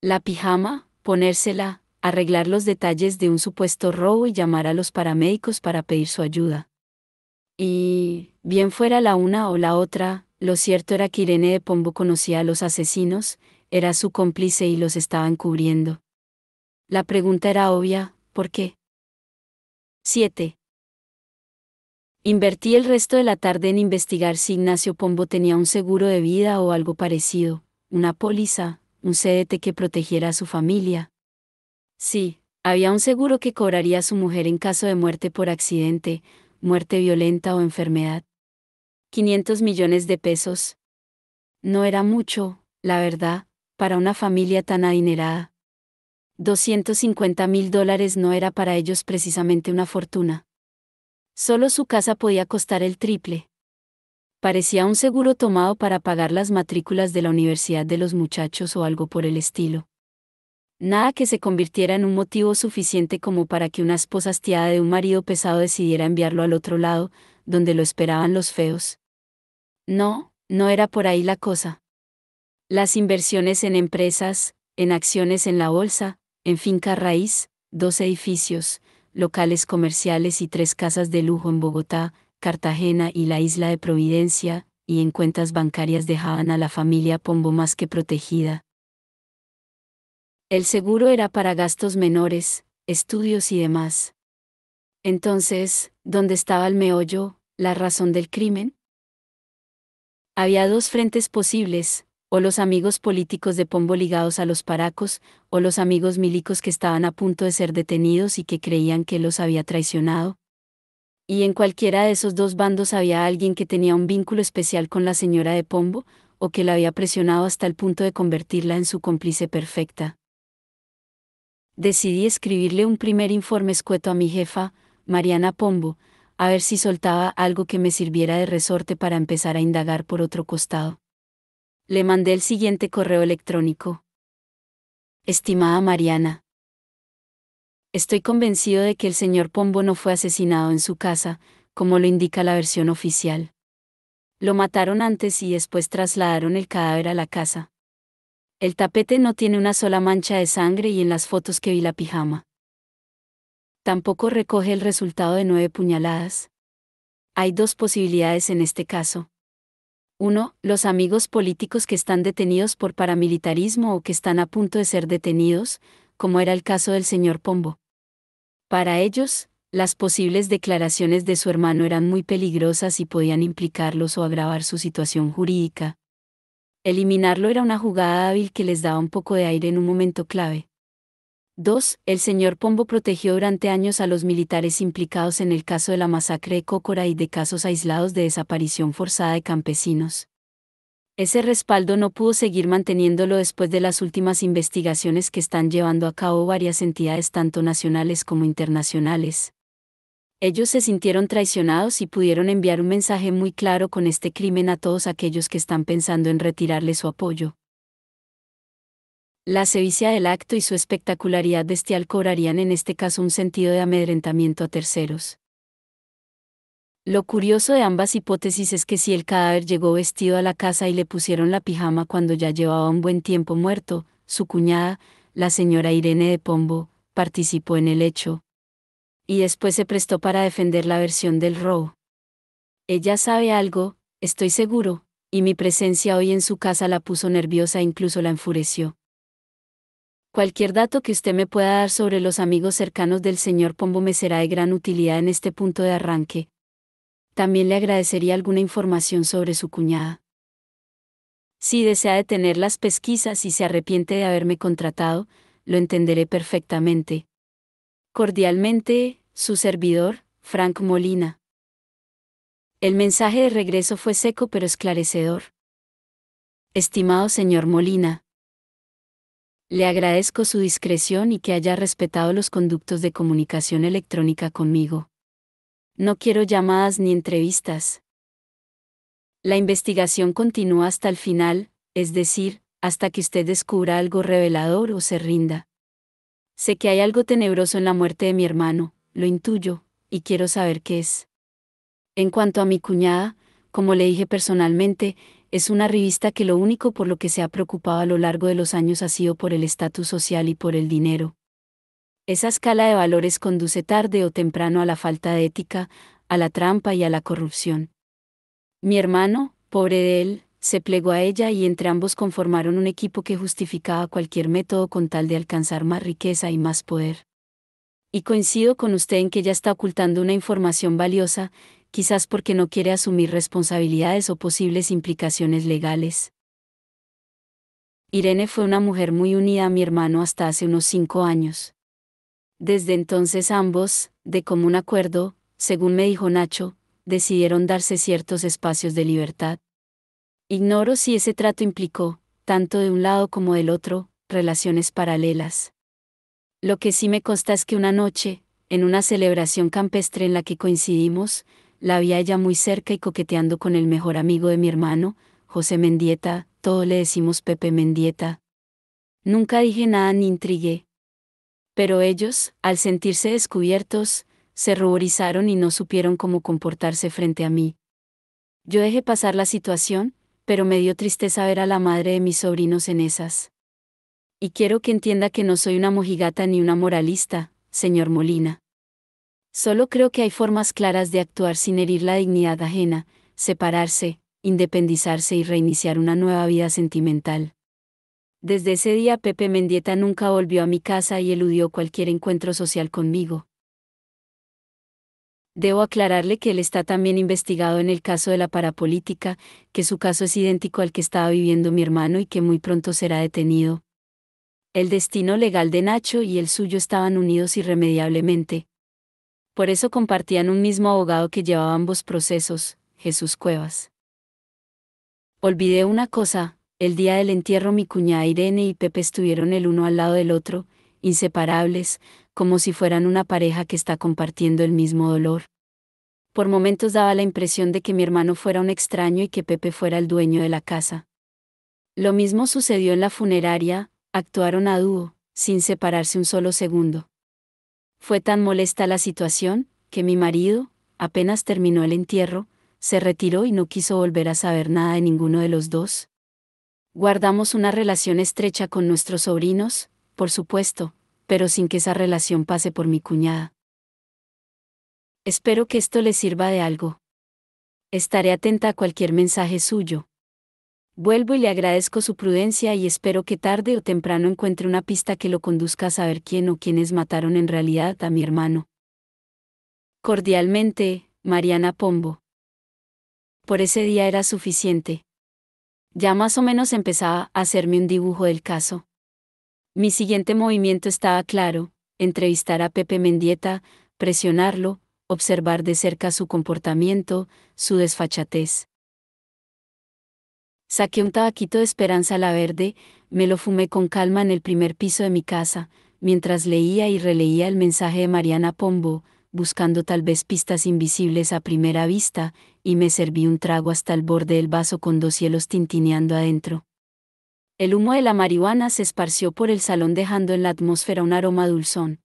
La pijama, ponérsela, arreglar los detalles de un supuesto robo y llamar a los paramédicos para pedir su ayuda. Y, bien fuera la una o la otra, lo cierto era que Irene de Pombo conocía a los asesinos, era su cómplice y los estaban cubriendo. La pregunta era obvia, ¿por qué? 7. Invertí el resto de la tarde en investigar si Ignacio Pombo tenía un seguro de vida o algo parecido, una póliza, un CDT que protegiera a su familia, Sí, había un seguro que cobraría a su mujer en caso de muerte por accidente, muerte violenta o enfermedad. 500 millones de pesos. No era mucho, la verdad, para una familia tan adinerada. 250 mil dólares no era para ellos precisamente una fortuna. Solo su casa podía costar el triple. Parecía un seguro tomado para pagar las matrículas de la universidad de los muchachos o algo por el estilo nada que se convirtiera en un motivo suficiente como para que una esposa hastiada de un marido pesado decidiera enviarlo al otro lado, donde lo esperaban los feos. No, no era por ahí la cosa. Las inversiones en empresas, en acciones en la bolsa, en finca raíz, dos edificios, locales comerciales y tres casas de lujo en Bogotá, Cartagena y la isla de Providencia, y en cuentas bancarias dejaban a la familia Pombo más que protegida. El seguro era para gastos menores, estudios y demás. Entonces, ¿dónde estaba el meollo, la razón del crimen? Había dos frentes posibles, o los amigos políticos de Pombo ligados a los paracos, o los amigos milicos que estaban a punto de ser detenidos y que creían que los había traicionado. Y en cualquiera de esos dos bandos había alguien que tenía un vínculo especial con la señora de Pombo, o que la había presionado hasta el punto de convertirla en su cómplice perfecta. Decidí escribirle un primer informe escueto a mi jefa, Mariana Pombo, a ver si soltaba algo que me sirviera de resorte para empezar a indagar por otro costado. Le mandé el siguiente correo electrónico. Estimada Mariana, estoy convencido de que el señor Pombo no fue asesinado en su casa, como lo indica la versión oficial. Lo mataron antes y después trasladaron el cadáver a la casa. El tapete no tiene una sola mancha de sangre y en las fotos que vi la pijama. Tampoco recoge el resultado de nueve puñaladas. Hay dos posibilidades en este caso. Uno, Los amigos políticos que están detenidos por paramilitarismo o que están a punto de ser detenidos, como era el caso del señor Pombo. Para ellos, las posibles declaraciones de su hermano eran muy peligrosas y podían implicarlos o agravar su situación jurídica, Eliminarlo era una jugada hábil que les daba un poco de aire en un momento clave. 2. El señor Pombo protegió durante años a los militares implicados en el caso de la masacre de Cócora y de casos aislados de desaparición forzada de campesinos. Ese respaldo no pudo seguir manteniéndolo después de las últimas investigaciones que están llevando a cabo varias entidades tanto nacionales como internacionales, ellos se sintieron traicionados y pudieron enviar un mensaje muy claro con este crimen a todos aquellos que están pensando en retirarle su apoyo. La sevicia del acto y su espectacularidad bestial cobrarían en este caso un sentido de amedrentamiento a terceros. Lo curioso de ambas hipótesis es que si el cadáver llegó vestido a la casa y le pusieron la pijama cuando ya llevaba un buen tiempo muerto, su cuñada, la señora Irene de Pombo, participó en el hecho, y después se prestó para defender la versión del robo. Ella sabe algo, estoy seguro, y mi presencia hoy en su casa la puso nerviosa e incluso la enfureció. Cualquier dato que usted me pueda dar sobre los amigos cercanos del señor Pombo me será de gran utilidad en este punto de arranque. También le agradecería alguna información sobre su cuñada. Si desea detener las pesquisas y se arrepiente de haberme contratado, lo entenderé perfectamente, Cordialmente, su servidor, Frank Molina. El mensaje de regreso fue seco pero esclarecedor. Estimado señor Molina, le agradezco su discreción y que haya respetado los conductos de comunicación electrónica conmigo. No quiero llamadas ni entrevistas. La investigación continúa hasta el final, es decir, hasta que usted descubra algo revelador o se rinda. Sé que hay algo tenebroso en la muerte de mi hermano, lo intuyo, y quiero saber qué es. En cuanto a mi cuñada, como le dije personalmente, es una revista que lo único por lo que se ha preocupado a lo largo de los años ha sido por el estatus social y por el dinero. Esa escala de valores conduce tarde o temprano a la falta de ética, a la trampa y a la corrupción. Mi hermano, pobre de él, se plegó a ella y entre ambos conformaron un equipo que justificaba cualquier método con tal de alcanzar más riqueza y más poder. Y coincido con usted en que ella está ocultando una información valiosa, quizás porque no quiere asumir responsabilidades o posibles implicaciones legales. Irene fue una mujer muy unida a mi hermano hasta hace unos cinco años. Desde entonces ambos, de común acuerdo, según me dijo Nacho, decidieron darse ciertos espacios de libertad. Ignoro si ese trato implicó, tanto de un lado como del otro, relaciones paralelas. Lo que sí me consta es que una noche, en una celebración campestre en la que coincidimos, la vi a ella muy cerca y coqueteando con el mejor amigo de mi hermano, José Mendieta, todo le decimos Pepe Mendieta. Nunca dije nada ni intrigué. Pero ellos, al sentirse descubiertos, se ruborizaron y no supieron cómo comportarse frente a mí. Yo dejé pasar la situación, pero me dio tristeza ver a la madre de mis sobrinos en esas. Y quiero que entienda que no soy una mojigata ni una moralista, señor Molina. Solo creo que hay formas claras de actuar sin herir la dignidad ajena, separarse, independizarse y reiniciar una nueva vida sentimental. Desde ese día Pepe Mendieta nunca volvió a mi casa y eludió cualquier encuentro social conmigo. Debo aclararle que él está también investigado en el caso de la parapolítica, que su caso es idéntico al que estaba viviendo mi hermano y que muy pronto será detenido. El destino legal de Nacho y el suyo estaban unidos irremediablemente. Por eso compartían un mismo abogado que llevaba ambos procesos, Jesús Cuevas. Olvidé una cosa, el día del entierro mi cuñada Irene y Pepe estuvieron el uno al lado del otro, inseparables, como si fueran una pareja que está compartiendo el mismo dolor. Por momentos daba la impresión de que mi hermano fuera un extraño y que Pepe fuera el dueño de la casa. Lo mismo sucedió en la funeraria, actuaron a dúo, sin separarse un solo segundo. Fue tan molesta la situación, que mi marido, apenas terminó el entierro, se retiró y no quiso volver a saber nada de ninguno de los dos. Guardamos una relación estrecha con nuestros sobrinos, por supuesto, pero sin que esa relación pase por mi cuñada. Espero que esto le sirva de algo. Estaré atenta a cualquier mensaje suyo. Vuelvo y le agradezco su prudencia y espero que tarde o temprano encuentre una pista que lo conduzca a saber quién o quiénes mataron en realidad a mi hermano. Cordialmente, Mariana Pombo. Por ese día era suficiente. Ya más o menos empezaba a hacerme un dibujo del caso. Mi siguiente movimiento estaba claro, entrevistar a Pepe Mendieta, presionarlo, observar de cerca su comportamiento, su desfachatez. Saqué un tabaquito de Esperanza La Verde, me lo fumé con calma en el primer piso de mi casa, mientras leía y releía el mensaje de Mariana Pombo, buscando tal vez pistas invisibles a primera vista, y me serví un trago hasta el borde del vaso con dos cielos tintineando adentro. El humo de la marihuana se esparció por el salón dejando en la atmósfera un aroma dulzón.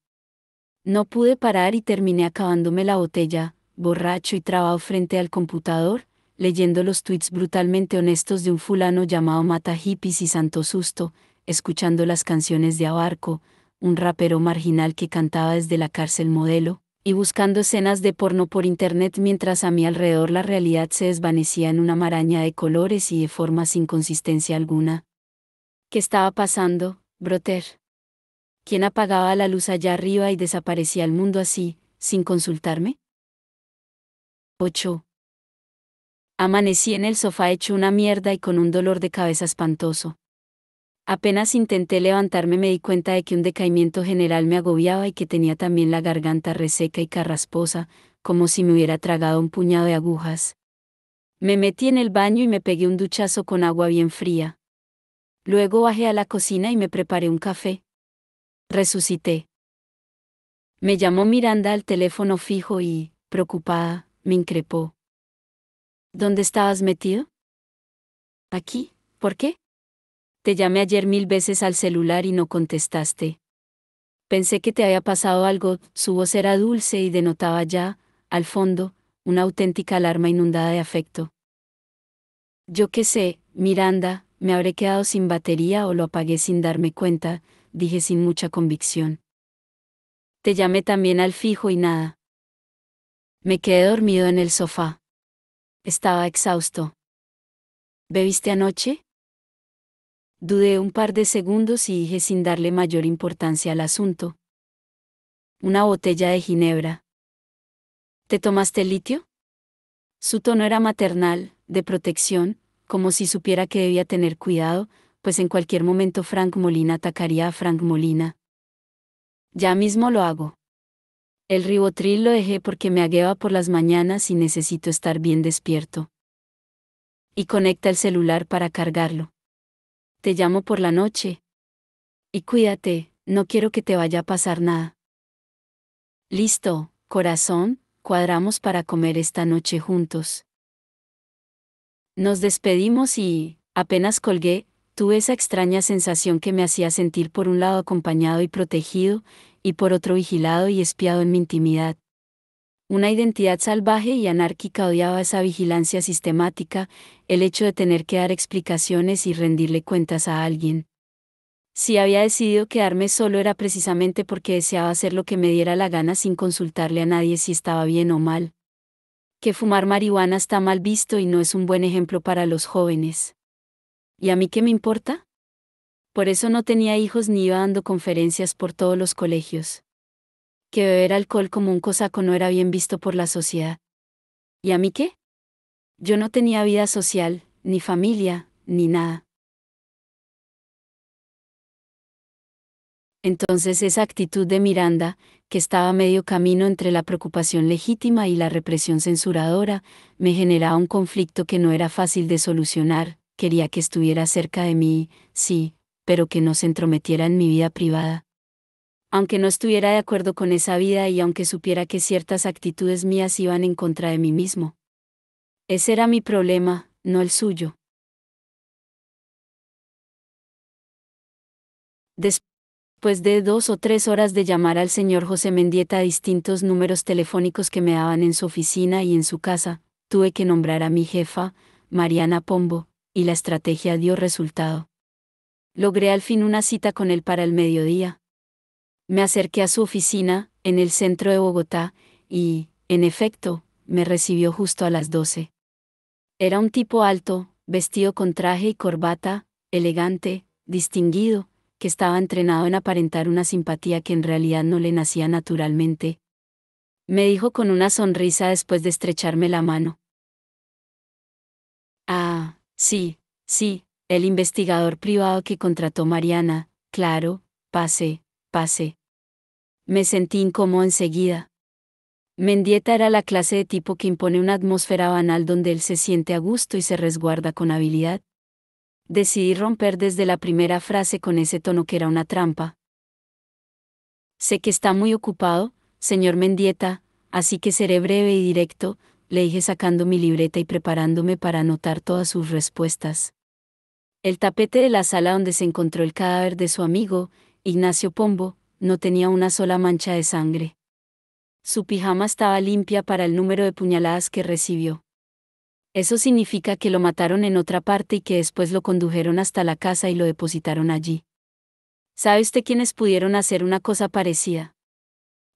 No pude parar y terminé acabándome la botella, borracho y trabado frente al computador, leyendo los tweets brutalmente honestos de un fulano llamado Mata y Santo Susto, escuchando las canciones de Abarco, un rapero marginal que cantaba desde la cárcel modelo, y buscando escenas de porno por internet mientras a mi alrededor la realidad se desvanecía en una maraña de colores y de formas sin consistencia alguna, ¿Qué estaba pasando, Broter? ¿Quién apagaba la luz allá arriba y desaparecía el mundo así, sin consultarme? 8. Amanecí en el sofá hecho una mierda y con un dolor de cabeza espantoso. Apenas intenté levantarme me di cuenta de que un decaimiento general me agobiaba y que tenía también la garganta reseca y carrasposa, como si me hubiera tragado un puñado de agujas. Me metí en el baño y me pegué un duchazo con agua bien fría. Luego bajé a la cocina y me preparé un café. Resucité. Me llamó Miranda al teléfono fijo y, preocupada, me increpó. ¿Dónde estabas metido? Aquí, ¿por qué? Te llamé ayer mil veces al celular y no contestaste. Pensé que te había pasado algo, su voz era dulce y denotaba ya, al fondo, una auténtica alarma inundada de afecto. Yo qué sé, Miranda, me habré quedado sin batería o lo apagué sin darme cuenta, dije sin mucha convicción. Te llamé también al fijo y nada. Me quedé dormido en el sofá. Estaba exhausto. ¿Bebiste anoche? Dudé un par de segundos y dije sin darle mayor importancia al asunto. Una botella de ginebra. ¿Te tomaste litio? Su tono era maternal, de protección, como si supiera que debía tener cuidado, pues en cualquier momento Frank Molina atacaría a Frank Molina. Ya mismo lo hago. El ribotril lo dejé porque me agueva por las mañanas y necesito estar bien despierto. Y conecta el celular para cargarlo. Te llamo por la noche. Y cuídate, no quiero que te vaya a pasar nada. Listo, corazón, cuadramos para comer esta noche juntos. Nos despedimos y, apenas colgué, tuve esa extraña sensación que me hacía sentir por un lado acompañado y protegido, y por otro vigilado y espiado en mi intimidad. Una identidad salvaje y anárquica odiaba esa vigilancia sistemática, el hecho de tener que dar explicaciones y rendirle cuentas a alguien. Si había decidido quedarme solo era precisamente porque deseaba hacer lo que me diera la gana sin consultarle a nadie si estaba bien o mal que fumar marihuana está mal visto y no es un buen ejemplo para los jóvenes. ¿Y a mí qué me importa? Por eso no tenía hijos ni iba dando conferencias por todos los colegios. Que beber alcohol como un cosaco no era bien visto por la sociedad. ¿Y a mí qué? Yo no tenía vida social, ni familia, ni nada. Entonces esa actitud de Miranda, que estaba medio camino entre la preocupación legítima y la represión censuradora, me generaba un conflicto que no era fácil de solucionar, quería que estuviera cerca de mí, sí, pero que no se entrometiera en mi vida privada. Aunque no estuviera de acuerdo con esa vida y aunque supiera que ciertas actitudes mías iban en contra de mí mismo. Ese era mi problema, no el suyo. Después después pues de dos o tres horas de llamar al señor José Mendieta a distintos números telefónicos que me daban en su oficina y en su casa, tuve que nombrar a mi jefa, Mariana Pombo, y la estrategia dio resultado. Logré al fin una cita con él para el mediodía. Me acerqué a su oficina, en el centro de Bogotá, y, en efecto, me recibió justo a las doce. Era un tipo alto, vestido con traje y corbata, elegante, distinguido, que estaba entrenado en aparentar una simpatía que en realidad no le nacía naturalmente. Me dijo con una sonrisa después de estrecharme la mano. Ah, sí, sí, el investigador privado que contrató Mariana, claro, pase, pase. Me sentí incómodo enseguida. Mendieta era la clase de tipo que impone una atmósfera banal donde él se siente a gusto y se resguarda con habilidad, Decidí romper desde la primera frase con ese tono que era una trampa. Sé que está muy ocupado, señor Mendieta, así que seré breve y directo, le dije sacando mi libreta y preparándome para anotar todas sus respuestas. El tapete de la sala donde se encontró el cadáver de su amigo, Ignacio Pombo, no tenía una sola mancha de sangre. Su pijama estaba limpia para el número de puñaladas que recibió. Eso significa que lo mataron en otra parte y que después lo condujeron hasta la casa y lo depositaron allí. ¿Sabe usted quiénes pudieron hacer una cosa parecida?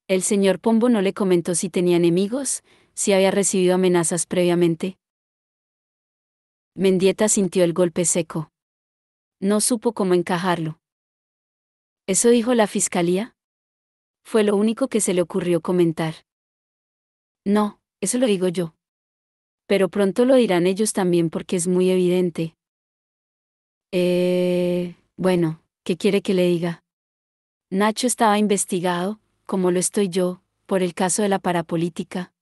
El señor Pombo no le comentó si tenía enemigos, si había recibido amenazas previamente. Mendieta sintió el golpe seco. No supo cómo encajarlo. ¿Eso dijo la fiscalía? Fue lo único que se le ocurrió comentar. No, eso lo digo yo pero pronto lo dirán ellos también porque es muy evidente. Eh, bueno, ¿qué quiere que le diga? Nacho estaba investigado, como lo estoy yo, por el caso de la parapolítica.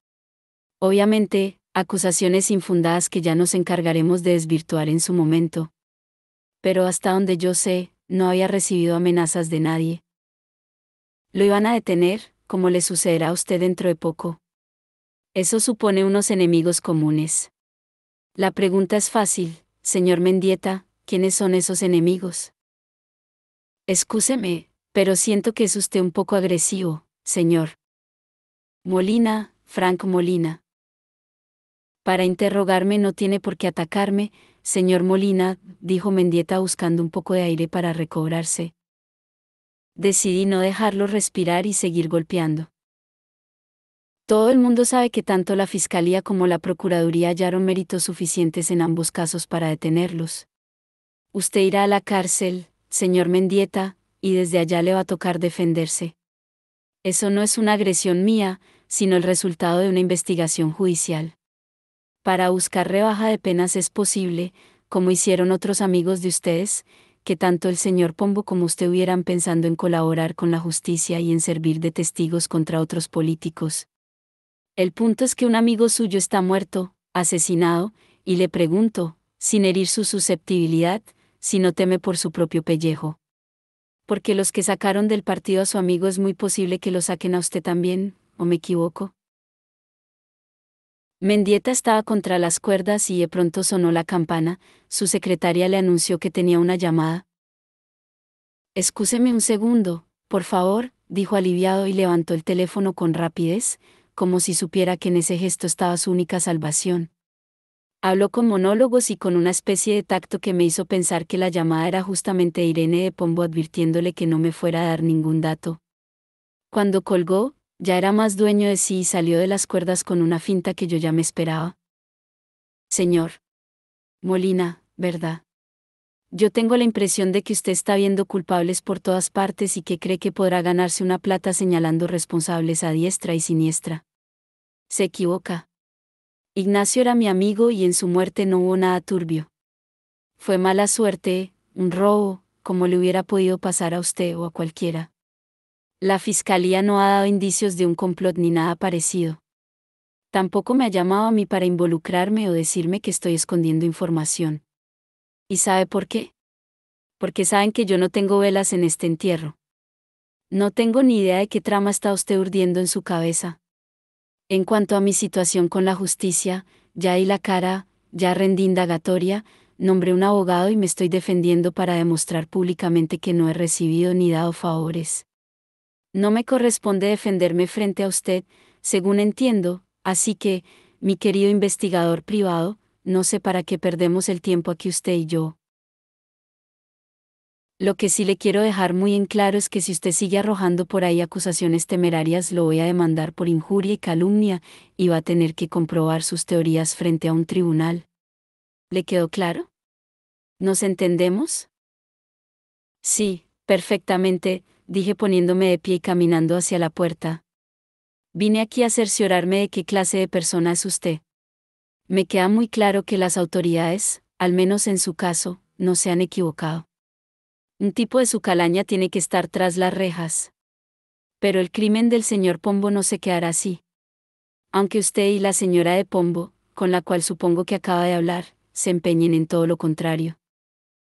Obviamente, acusaciones infundadas que ya nos encargaremos de desvirtuar en su momento. Pero hasta donde yo sé, no había recibido amenazas de nadie. Lo iban a detener, como le sucederá a usted dentro de poco. Eso supone unos enemigos comunes. La pregunta es fácil, señor Mendieta, ¿quiénes son esos enemigos? Escúseme, pero siento que es usted un poco agresivo, señor. Molina, Frank Molina. Para interrogarme no tiene por qué atacarme, señor Molina, dijo Mendieta buscando un poco de aire para recobrarse. Decidí no dejarlo respirar y seguir golpeando. Todo el mundo sabe que tanto la Fiscalía como la Procuraduría hallaron méritos suficientes en ambos casos para detenerlos. Usted irá a la cárcel, señor Mendieta, y desde allá le va a tocar defenderse. Eso no es una agresión mía, sino el resultado de una investigación judicial. Para buscar rebaja de penas es posible, como hicieron otros amigos de ustedes, que tanto el señor Pombo como usted hubieran pensando en colaborar con la justicia y en servir de testigos contra otros políticos, el punto es que un amigo suyo está muerto, asesinado, y le pregunto, sin herir su susceptibilidad, si no teme por su propio pellejo. Porque los que sacaron del partido a su amigo es muy posible que lo saquen a usted también, ¿o me equivoco? Mendieta estaba contra las cuerdas y de pronto sonó la campana, su secretaria le anunció que tenía una llamada. Excúseme un segundo, por favor, dijo aliviado y levantó el teléfono con rapidez, como si supiera que en ese gesto estaba su única salvación. Habló con monólogos y con una especie de tacto que me hizo pensar que la llamada era justamente Irene de Pombo advirtiéndole que no me fuera a dar ningún dato. Cuando colgó, ya era más dueño de sí y salió de las cuerdas con una finta que yo ya me esperaba. Señor. Molina, ¿verdad? Yo tengo la impresión de que usted está viendo culpables por todas partes y que cree que podrá ganarse una plata señalando responsables a diestra y siniestra se equivoca. Ignacio era mi amigo y en su muerte no hubo nada turbio. Fue mala suerte, un robo, como le hubiera podido pasar a usted o a cualquiera. La fiscalía no ha dado indicios de un complot ni nada parecido. Tampoco me ha llamado a mí para involucrarme o decirme que estoy escondiendo información. ¿Y sabe por qué? Porque saben que yo no tengo velas en este entierro. No tengo ni idea de qué trama está usted urdiendo en su cabeza. En cuanto a mi situación con la justicia, ya y la cara, ya rendí indagatoria, nombré un abogado y me estoy defendiendo para demostrar públicamente que no he recibido ni dado favores. No me corresponde defenderme frente a usted, según entiendo, así que, mi querido investigador privado, no sé para qué perdemos el tiempo aquí usted y yo. Lo que sí le quiero dejar muy en claro es que si usted sigue arrojando por ahí acusaciones temerarias, lo voy a demandar por injuria y calumnia, y va a tener que comprobar sus teorías frente a un tribunal. ¿Le quedó claro? ¿Nos entendemos? Sí, perfectamente, dije poniéndome de pie y caminando hacia la puerta. Vine aquí a cerciorarme de qué clase de persona es usted. Me queda muy claro que las autoridades, al menos en su caso, no se han equivocado. Un tipo de su calaña tiene que estar tras las rejas. Pero el crimen del señor Pombo no se quedará así. Aunque usted y la señora de Pombo, con la cual supongo que acaba de hablar, se empeñen en todo lo contrario.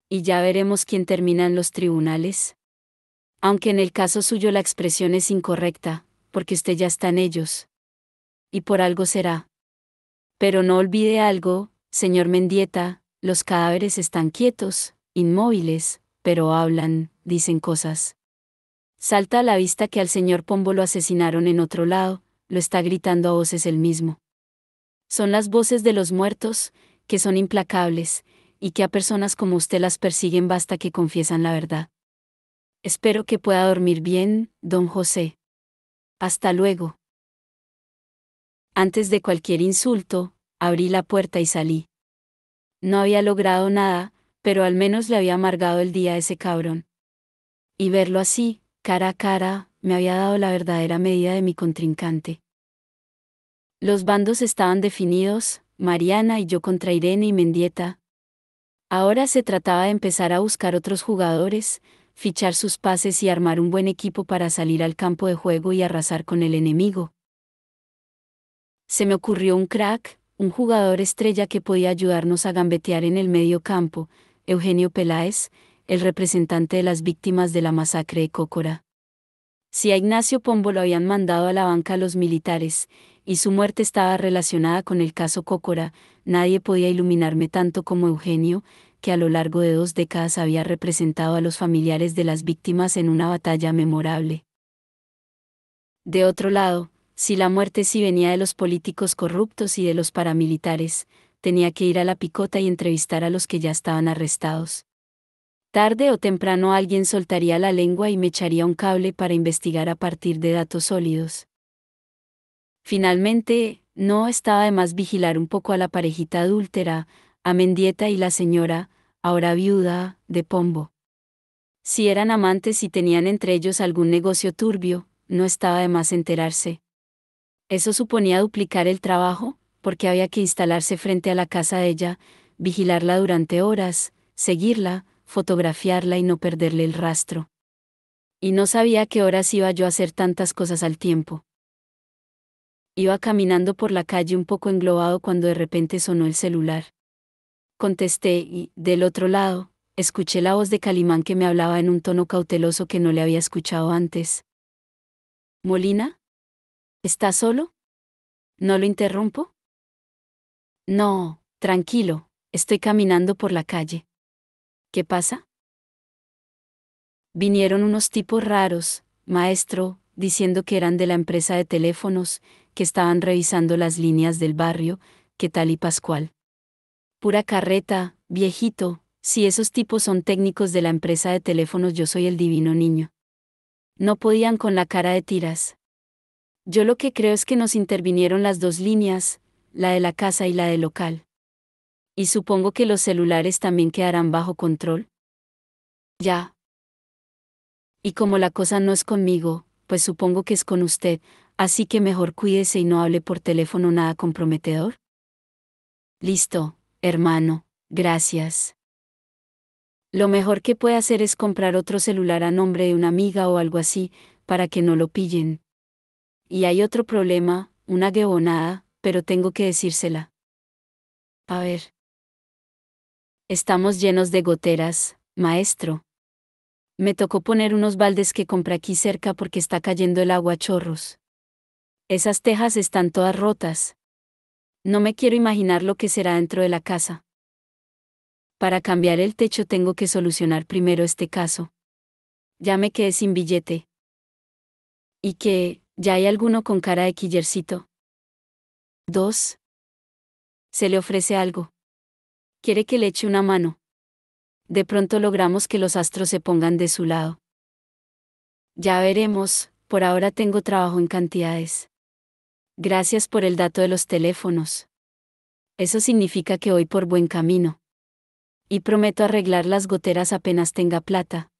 Y ya veremos quién termina en los tribunales. Aunque en el caso suyo la expresión es incorrecta, porque usted ya está en ellos. Y por algo será. Pero no olvide algo, señor Mendieta, los cadáveres están quietos, inmóviles, pero hablan, dicen cosas. Salta a la vista que al señor Pombo lo asesinaron en otro lado, lo está gritando a voces él mismo. Son las voces de los muertos, que son implacables, y que a personas como usted las persiguen basta que confiesan la verdad. Espero que pueda dormir bien, don José. Hasta luego. Antes de cualquier insulto, abrí la puerta y salí. No había logrado nada, pero al menos le había amargado el día a ese cabrón. Y verlo así, cara a cara, me había dado la verdadera medida de mi contrincante. Los bandos estaban definidos, Mariana y yo contra Irene y Mendieta. Ahora se trataba de empezar a buscar otros jugadores, fichar sus pases y armar un buen equipo para salir al campo de juego y arrasar con el enemigo. Se me ocurrió un crack, un jugador estrella que podía ayudarnos a gambetear en el medio campo, Eugenio Peláez, el representante de las víctimas de la masacre de Cócora. Si a Ignacio Pombo lo habían mandado a la banca los militares, y su muerte estaba relacionada con el caso Cócora, nadie podía iluminarme tanto como Eugenio, que a lo largo de dos décadas había representado a los familiares de las víctimas en una batalla memorable. De otro lado, si la muerte sí venía de los políticos corruptos y de los paramilitares, tenía que ir a la picota y entrevistar a los que ya estaban arrestados. Tarde o temprano alguien soltaría la lengua y me echaría un cable para investigar a partir de datos sólidos. Finalmente, no estaba de más vigilar un poco a la parejita adúltera, a Mendieta y la señora, ahora viuda, de Pombo. Si eran amantes y tenían entre ellos algún negocio turbio, no estaba de más enterarse. Eso suponía duplicar el trabajo, porque había que instalarse frente a la casa de ella, vigilarla durante horas, seguirla, fotografiarla y no perderle el rastro. Y no sabía qué horas iba yo a hacer tantas cosas al tiempo. Iba caminando por la calle un poco englobado cuando de repente sonó el celular. Contesté y, del otro lado, escuché la voz de Calimán que me hablaba en un tono cauteloso que no le había escuchado antes. Molina? ¿Estás solo? ¿No lo interrumpo? No, tranquilo, estoy caminando por la calle. ¿Qué pasa? Vinieron unos tipos raros, maestro, diciendo que eran de la empresa de teléfonos, que estaban revisando las líneas del barrio, que tal y Pascual. Pura carreta, viejito, si esos tipos son técnicos de la empresa de teléfonos yo soy el divino niño. No podían con la cara de tiras. Yo lo que creo es que nos intervinieron las dos líneas, la de la casa y la del local. Y supongo que los celulares también quedarán bajo control. Ya. Y como la cosa no es conmigo, pues supongo que es con usted, así que mejor cuídese y no hable por teléfono nada comprometedor. Listo, hermano, gracias. Lo mejor que puede hacer es comprar otro celular a nombre de una amiga o algo así, para que no lo pillen. Y hay otro problema, una guebonada, pero tengo que decírsela. A ver. Estamos llenos de goteras, maestro. Me tocó poner unos baldes que compré aquí cerca porque está cayendo el agua a chorros. Esas tejas están todas rotas. No me quiero imaginar lo que será dentro de la casa. Para cambiar el techo tengo que solucionar primero este caso. Llame me quedé sin billete. ¿Y que, ya hay alguno con cara de quillercito? 2. Se le ofrece algo. Quiere que le eche una mano. De pronto logramos que los astros se pongan de su lado. Ya veremos, por ahora tengo trabajo en cantidades. Gracias por el dato de los teléfonos. Eso significa que voy por buen camino. Y prometo arreglar las goteras apenas tenga plata.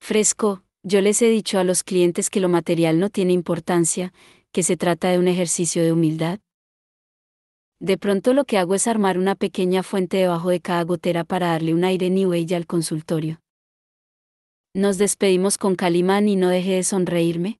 Fresco, yo les he dicho a los clientes que lo material no tiene importancia, que se trata de un ejercicio de humildad? De pronto lo que hago es armar una pequeña fuente debajo de cada gotera para darle un aire new age al consultorio. Nos despedimos con Calimán y no dejé de sonreírme.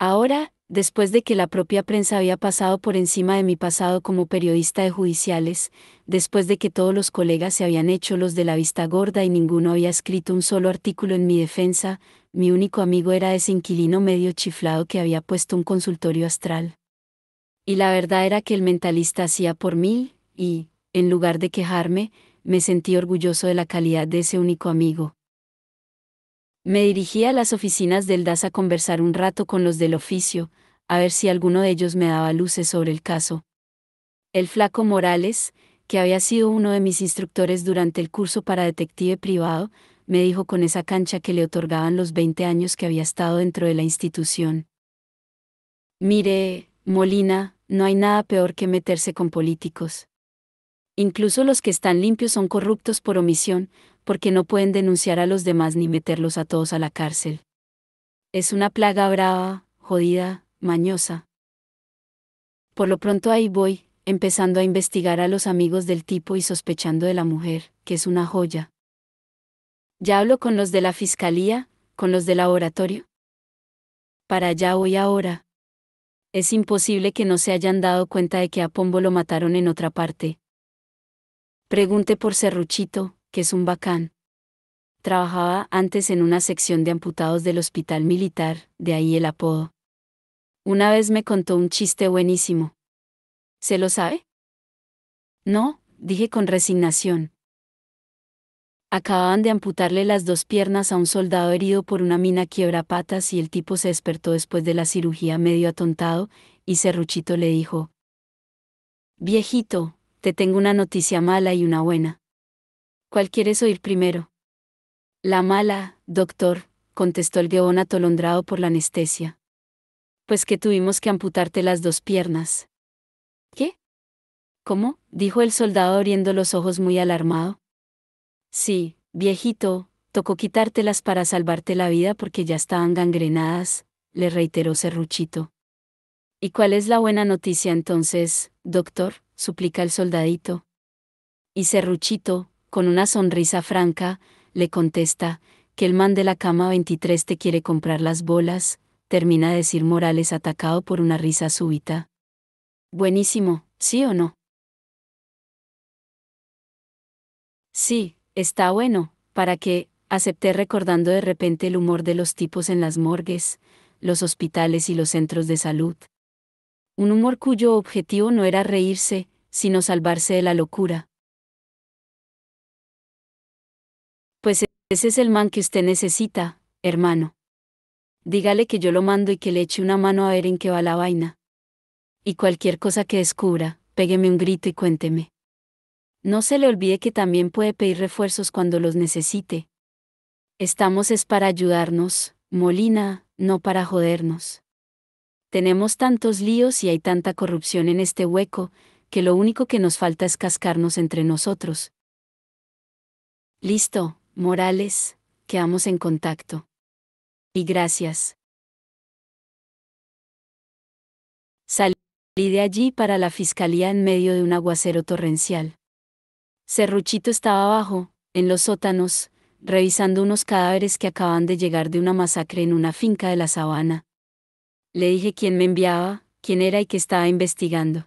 Ahora, después de que la propia prensa había pasado por encima de mi pasado como periodista de judiciales, después de que todos los colegas se habían hecho los de la vista gorda y ninguno había escrito un solo artículo en mi defensa, mi único amigo era ese inquilino medio chiflado que había puesto un consultorio astral. Y la verdad era que el mentalista hacía por mí, y, en lugar de quejarme, me sentí orgulloso de la calidad de ese único amigo. Me dirigí a las oficinas del DAS a conversar un rato con los del oficio, a ver si alguno de ellos me daba luces sobre el caso. El flaco Morales, que había sido uno de mis instructores durante el curso para detective privado, me dijo con esa cancha que le otorgaban los 20 años que había estado dentro de la institución. Mire, Molina, no hay nada peor que meterse con políticos. Incluso los que están limpios son corruptos por omisión, porque no pueden denunciar a los demás ni meterlos a todos a la cárcel. Es una plaga brava, jodida, mañosa. Por lo pronto ahí voy, empezando a investigar a los amigos del tipo y sospechando de la mujer, que es una joya. ¿Ya hablo con los de la fiscalía, con los del laboratorio? Para allá voy ahora. Es imposible que no se hayan dado cuenta de que a Pombo lo mataron en otra parte. Pregunte por Serruchito, que es un bacán. Trabajaba antes en una sección de amputados del hospital militar, de ahí el apodo. Una vez me contó un chiste buenísimo. ¿Se lo sabe? No, dije con resignación. Acababan de amputarle las dos piernas a un soldado herido por una mina patas y el tipo se despertó después de la cirugía medio atontado, y Cerruchito le dijo, Viejito, te tengo una noticia mala y una buena. ¿Cuál quieres oír primero? La mala, doctor, contestó el guebón atolondrado por la anestesia. Pues que tuvimos que amputarte las dos piernas. ¿Qué? ¿Cómo? dijo el soldado abriendo los ojos muy alarmado. Sí, viejito, tocó quitártelas para salvarte la vida porque ya estaban gangrenadas, le reiteró Serruchito. ¿Y cuál es la buena noticia entonces, doctor? suplica el soldadito. Y Serruchito, con una sonrisa franca, le contesta, que el man de la cama 23 te quiere comprar las bolas, termina de decir Morales atacado por una risa súbita. Buenísimo, ¿sí o no? Sí, Está bueno, para que, acepté recordando de repente el humor de los tipos en las morgues, los hospitales y los centros de salud. Un humor cuyo objetivo no era reírse, sino salvarse de la locura. Pues e-, ese es el man que usted necesita, hermano. Dígale que yo lo mando y que le eche una mano a ver en qué va la vaina. Y cualquier cosa que descubra, pégueme un grito y cuénteme. No se le olvide que también puede pedir refuerzos cuando los necesite. Estamos es para ayudarnos, Molina, no para jodernos. Tenemos tantos líos y hay tanta corrupción en este hueco, que lo único que nos falta es cascarnos entre nosotros. Listo, Morales, quedamos en contacto. Y gracias. Salí de allí para la fiscalía en medio de un aguacero torrencial. Serruchito estaba abajo, en los sótanos, revisando unos cadáveres que acaban de llegar de una masacre en una finca de la sabana. Le dije quién me enviaba, quién era y qué estaba investigando.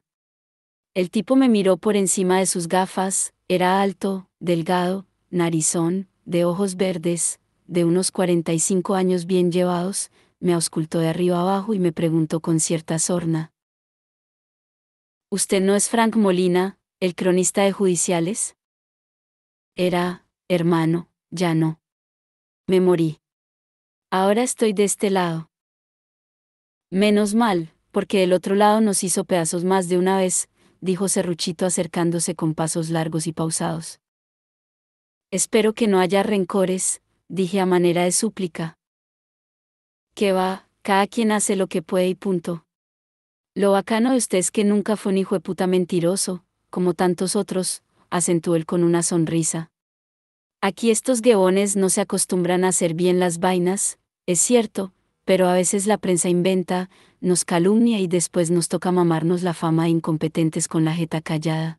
El tipo me miró por encima de sus gafas, era alto, delgado, narizón, de ojos verdes, de unos 45 años bien llevados, me auscultó de arriba abajo y me preguntó con cierta sorna. Usted no es Frank Molina, el cronista de judiciales? Era, hermano, ya no. Me morí. Ahora estoy de este lado. Menos mal, porque del otro lado nos hizo pedazos más de una vez, dijo Serruchito acercándose con pasos largos y pausados. Espero que no haya rencores, dije a manera de súplica. Que va, cada quien hace lo que puede y punto. Lo bacano de usted es que nunca fue un hijo de puta mentiroso, como tantos otros, acentuó él con una sonrisa. Aquí estos gueones no se acostumbran a hacer bien las vainas, es cierto, pero a veces la prensa inventa, nos calumnia y después nos toca mamarnos la fama de incompetentes con la jeta callada.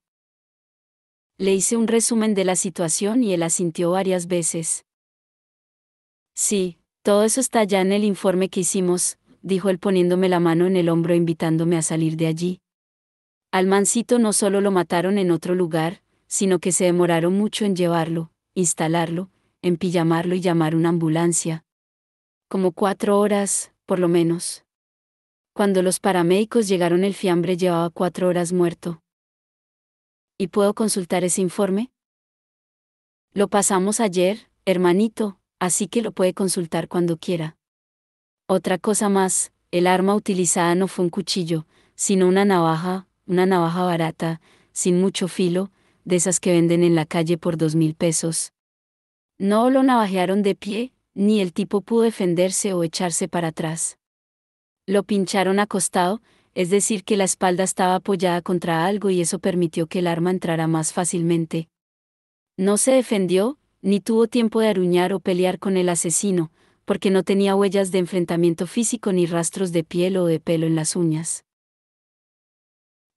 Le hice un resumen de la situación y él asintió varias veces. Sí, todo eso está ya en el informe que hicimos, dijo él poniéndome la mano en el hombro invitándome a salir de allí. Al mancito no solo lo mataron en otro lugar, sino que se demoraron mucho en llevarlo, instalarlo, empillamarlo y llamar una ambulancia. Como cuatro horas, por lo menos. Cuando los paramédicos llegaron el fiambre llevaba cuatro horas muerto. ¿Y puedo consultar ese informe? Lo pasamos ayer, hermanito, así que lo puede consultar cuando quiera. Otra cosa más, el arma utilizada no fue un cuchillo, sino una navaja, una navaja barata, sin mucho filo, de esas que venden en la calle por dos mil pesos. No lo navajearon de pie, ni el tipo pudo defenderse o echarse para atrás. Lo pincharon acostado, es decir, que la espalda estaba apoyada contra algo y eso permitió que el arma entrara más fácilmente. No se defendió, ni tuvo tiempo de aruñar o pelear con el asesino, porque no tenía huellas de enfrentamiento físico ni rastros de piel o de pelo en las uñas.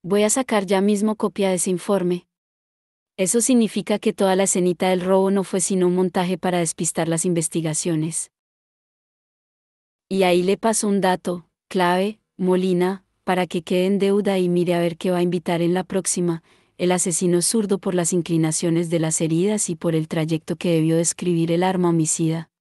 Voy a sacar ya mismo copia de ese informe. Eso significa que toda la escenita del robo no fue sino un montaje para despistar las investigaciones. Y ahí le paso un dato, clave, Molina, para que quede en deuda y mire a ver qué va a invitar en la próxima, el asesino zurdo por las inclinaciones de las heridas y por el trayecto que debió describir el arma homicida.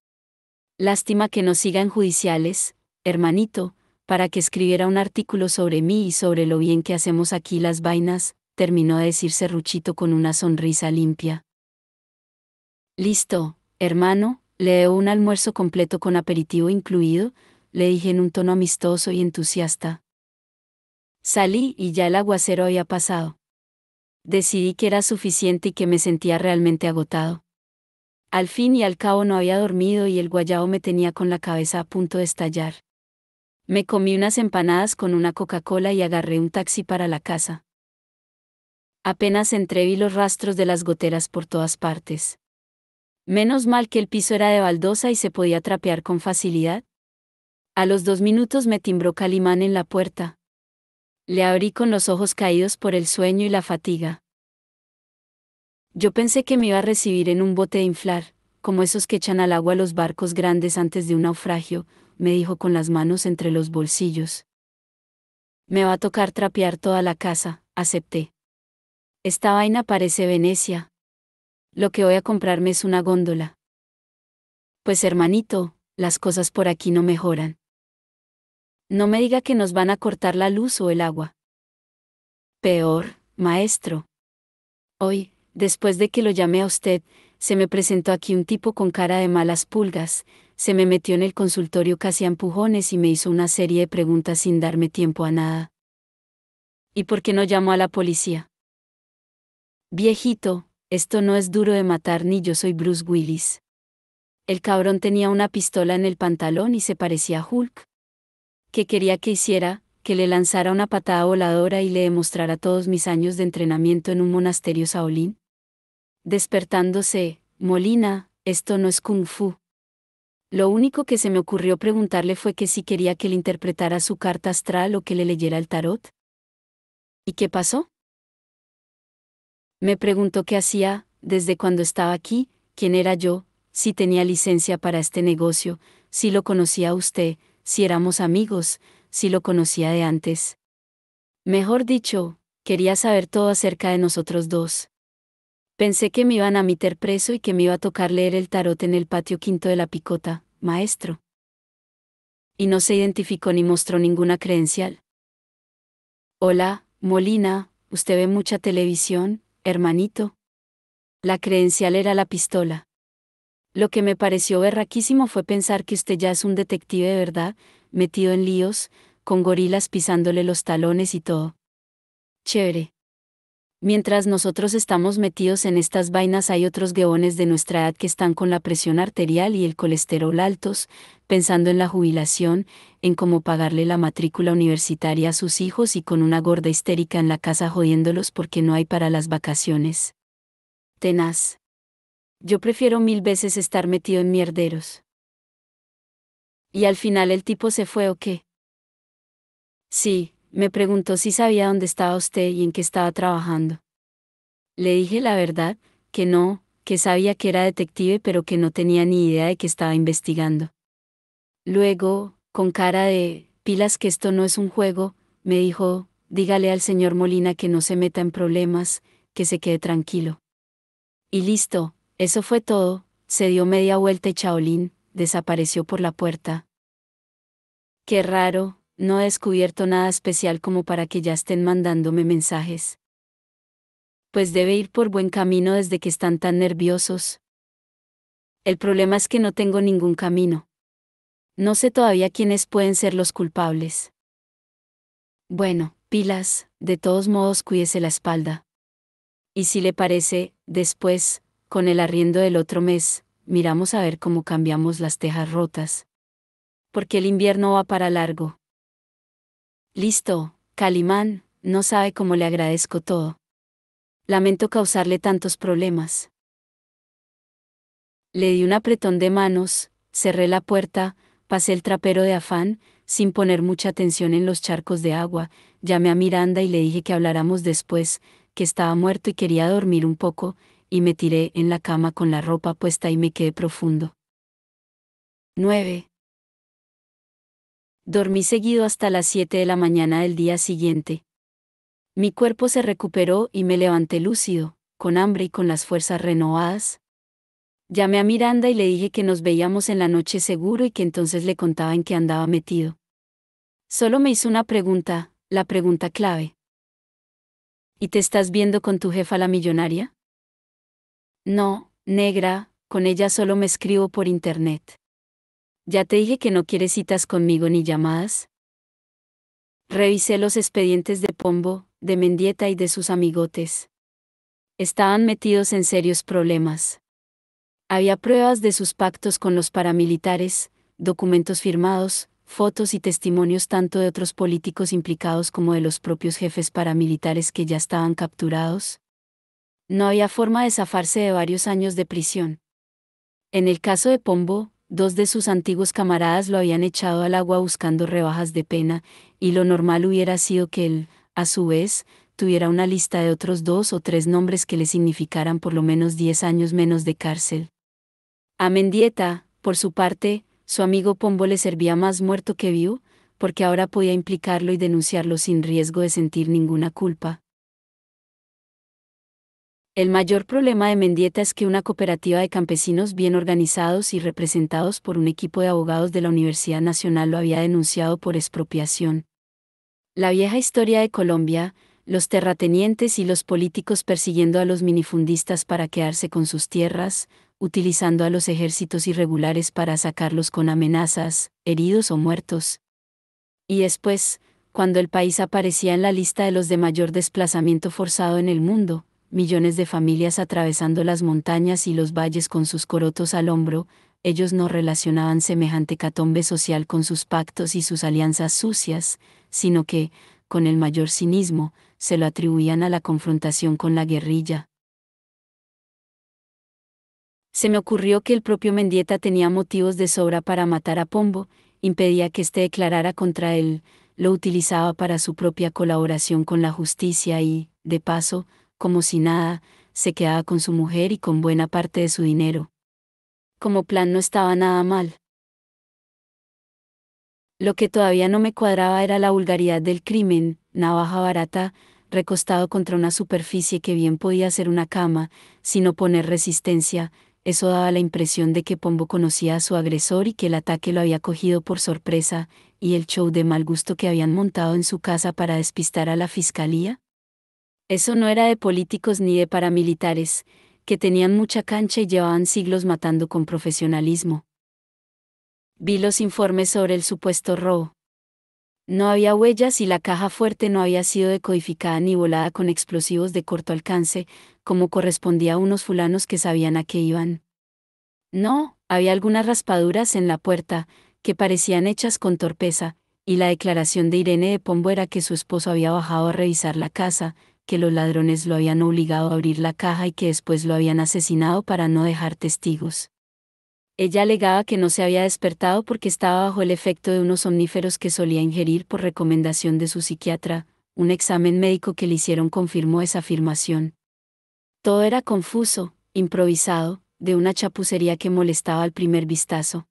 Lástima que no sigan judiciales, hermanito, para que escribiera un artículo sobre mí y sobre lo bien que hacemos aquí las vainas, terminó de decir Serruchito con una sonrisa limpia. Listo, hermano, le un almuerzo completo con aperitivo incluido, le dije en un tono amistoso y entusiasta. Salí y ya el aguacero había pasado. Decidí que era suficiente y que me sentía realmente agotado. Al fin y al cabo no había dormido y el guayao me tenía con la cabeza a punto de estallar. Me comí unas empanadas con una Coca-Cola y agarré un taxi para la casa. Apenas entré vi los rastros de las goteras por todas partes. Menos mal que el piso era de baldosa y se podía trapear con facilidad. A los dos minutos me timbró Calimán en la puerta. Le abrí con los ojos caídos por el sueño y la fatiga. Yo pensé que me iba a recibir en un bote inflar, como esos que echan al agua los barcos grandes antes de un naufragio, me dijo con las manos entre los bolsillos. Me va a tocar trapear toda la casa, acepté. Esta vaina parece Venecia. Lo que voy a comprarme es una góndola. Pues hermanito, las cosas por aquí no mejoran. No me diga que nos van a cortar la luz o el agua. Peor, maestro. Hoy, después de que lo llamé a usted, se me presentó aquí un tipo con cara de malas pulgas, se me metió en el consultorio casi a empujones y me hizo una serie de preguntas sin darme tiempo a nada. ¿Y por qué no llamó a la policía? Viejito, esto no es duro de matar ni yo soy Bruce Willis. El cabrón tenía una pistola en el pantalón y se parecía a Hulk. ¿Qué quería que hiciera? Que le lanzara una patada voladora y le demostrara todos mis años de entrenamiento en un monasterio saolín. Despertándose, Molina, esto no es kung fu. Lo único que se me ocurrió preguntarle fue que si quería que le interpretara su carta astral o que le leyera el tarot. ¿Y qué pasó? Me preguntó qué hacía, desde cuando estaba aquí, quién era yo, si tenía licencia para este negocio, si lo conocía a usted, si éramos amigos, si lo conocía de antes. Mejor dicho, quería saber todo acerca de nosotros dos. Pensé que me iban a meter preso y que me iba a tocar leer el tarot en el patio quinto de la picota, maestro. Y no se identificó ni mostró ninguna credencial. Hola, Molina, usted ve mucha televisión, hermanito. La credencial era la pistola. Lo que me pareció berraquísimo fue pensar que usted ya es un detective de verdad, metido en líos, con gorilas pisándole los talones y todo. Chévere. Mientras nosotros estamos metidos en estas vainas hay otros gueones de nuestra edad que están con la presión arterial y el colesterol altos, pensando en la jubilación, en cómo pagarle la matrícula universitaria a sus hijos y con una gorda histérica en la casa jodiéndolos porque no hay para las vacaciones. Tenaz. Yo prefiero mil veces estar metido en mierderos. ¿Y al final el tipo se fue o qué? Sí, me preguntó si sabía dónde estaba usted y en qué estaba trabajando. Le dije la verdad, que no, que sabía que era detective pero que no tenía ni idea de que estaba investigando. Luego, con cara de, pilas que esto no es un juego, me dijo, dígale al señor Molina que no se meta en problemas, que se quede tranquilo. Y listo, eso fue todo, se dio media vuelta y Chaolín, desapareció por la puerta. Qué raro, no he descubierto nada especial como para que ya estén mandándome mensajes. Pues debe ir por buen camino desde que están tan nerviosos. El problema es que no tengo ningún camino. No sé todavía quiénes pueden ser los culpables. Bueno, pilas, de todos modos cuídese la espalda. Y si le parece, después, con el arriendo del otro mes, miramos a ver cómo cambiamos las tejas rotas. Porque el invierno va para largo. Listo, Calimán, no sabe cómo le agradezco todo. Lamento causarle tantos problemas. Le di un apretón de manos, cerré la puerta, pasé el trapero de afán, sin poner mucha atención en los charcos de agua, llamé a Miranda y le dije que habláramos después, que estaba muerto y quería dormir un poco, y me tiré en la cama con la ropa puesta y me quedé profundo. 9. Dormí seguido hasta las 7 de la mañana del día siguiente. Mi cuerpo se recuperó y me levanté lúcido, con hambre y con las fuerzas renovadas. Llamé a Miranda y le dije que nos veíamos en la noche seguro y que entonces le contaba en qué andaba metido. Solo me hizo una pregunta, la pregunta clave. ¿Y te estás viendo con tu jefa la millonaria? No, negra, con ella solo me escribo por internet. ¿Ya te dije que no quieres citas conmigo ni llamadas? Revisé los expedientes de Pombo, de Mendieta y de sus amigotes. Estaban metidos en serios problemas. Había pruebas de sus pactos con los paramilitares, documentos firmados, fotos y testimonios tanto de otros políticos implicados como de los propios jefes paramilitares que ya estaban capturados. No había forma de zafarse de varios años de prisión. En el caso de Pombo, Dos de sus antiguos camaradas lo habían echado al agua buscando rebajas de pena, y lo normal hubiera sido que él, a su vez, tuviera una lista de otros dos o tres nombres que le significaran por lo menos diez años menos de cárcel. A Mendieta, por su parte, su amigo Pombo le servía más muerto que vivo, porque ahora podía implicarlo y denunciarlo sin riesgo de sentir ninguna culpa. El mayor problema de Mendieta es que una cooperativa de campesinos bien organizados y representados por un equipo de abogados de la Universidad Nacional lo había denunciado por expropiación. La vieja historia de Colombia, los terratenientes y los políticos persiguiendo a los minifundistas para quedarse con sus tierras, utilizando a los ejércitos irregulares para sacarlos con amenazas, heridos o muertos. Y después, cuando el país aparecía en la lista de los de mayor desplazamiento forzado en el mundo, millones de familias atravesando las montañas y los valles con sus corotos al hombro, ellos no relacionaban semejante catombe social con sus pactos y sus alianzas sucias, sino que, con el mayor cinismo, se lo atribuían a la confrontación con la guerrilla. Se me ocurrió que el propio Mendieta tenía motivos de sobra para matar a Pombo, impedía que éste declarara contra él, lo utilizaba para su propia colaboración con la justicia y, de paso, como si nada, se quedaba con su mujer y con buena parte de su dinero. Como plan no estaba nada mal. Lo que todavía no me cuadraba era la vulgaridad del crimen, navaja barata, recostado contra una superficie que bien podía ser una cama, sin oponer resistencia, eso daba la impresión de que Pombo conocía a su agresor y que el ataque lo había cogido por sorpresa, y el show de mal gusto que habían montado en su casa para despistar a la fiscalía. Eso no era de políticos ni de paramilitares, que tenían mucha cancha y llevaban siglos matando con profesionalismo. Vi los informes sobre el supuesto robo. No había huellas y la caja fuerte no había sido decodificada ni volada con explosivos de corto alcance, como correspondía a unos fulanos que sabían a qué iban. No, había algunas raspaduras en la puerta, que parecían hechas con torpeza, y la declaración de Irene de Pombo era que su esposo había bajado a revisar la casa, que los ladrones lo habían obligado a abrir la caja y que después lo habían asesinado para no dejar testigos. Ella alegaba que no se había despertado porque estaba bajo el efecto de unos omníferos que solía ingerir por recomendación de su psiquiatra, un examen médico que le hicieron confirmó esa afirmación. Todo era confuso, improvisado, de una chapucería que molestaba al primer vistazo.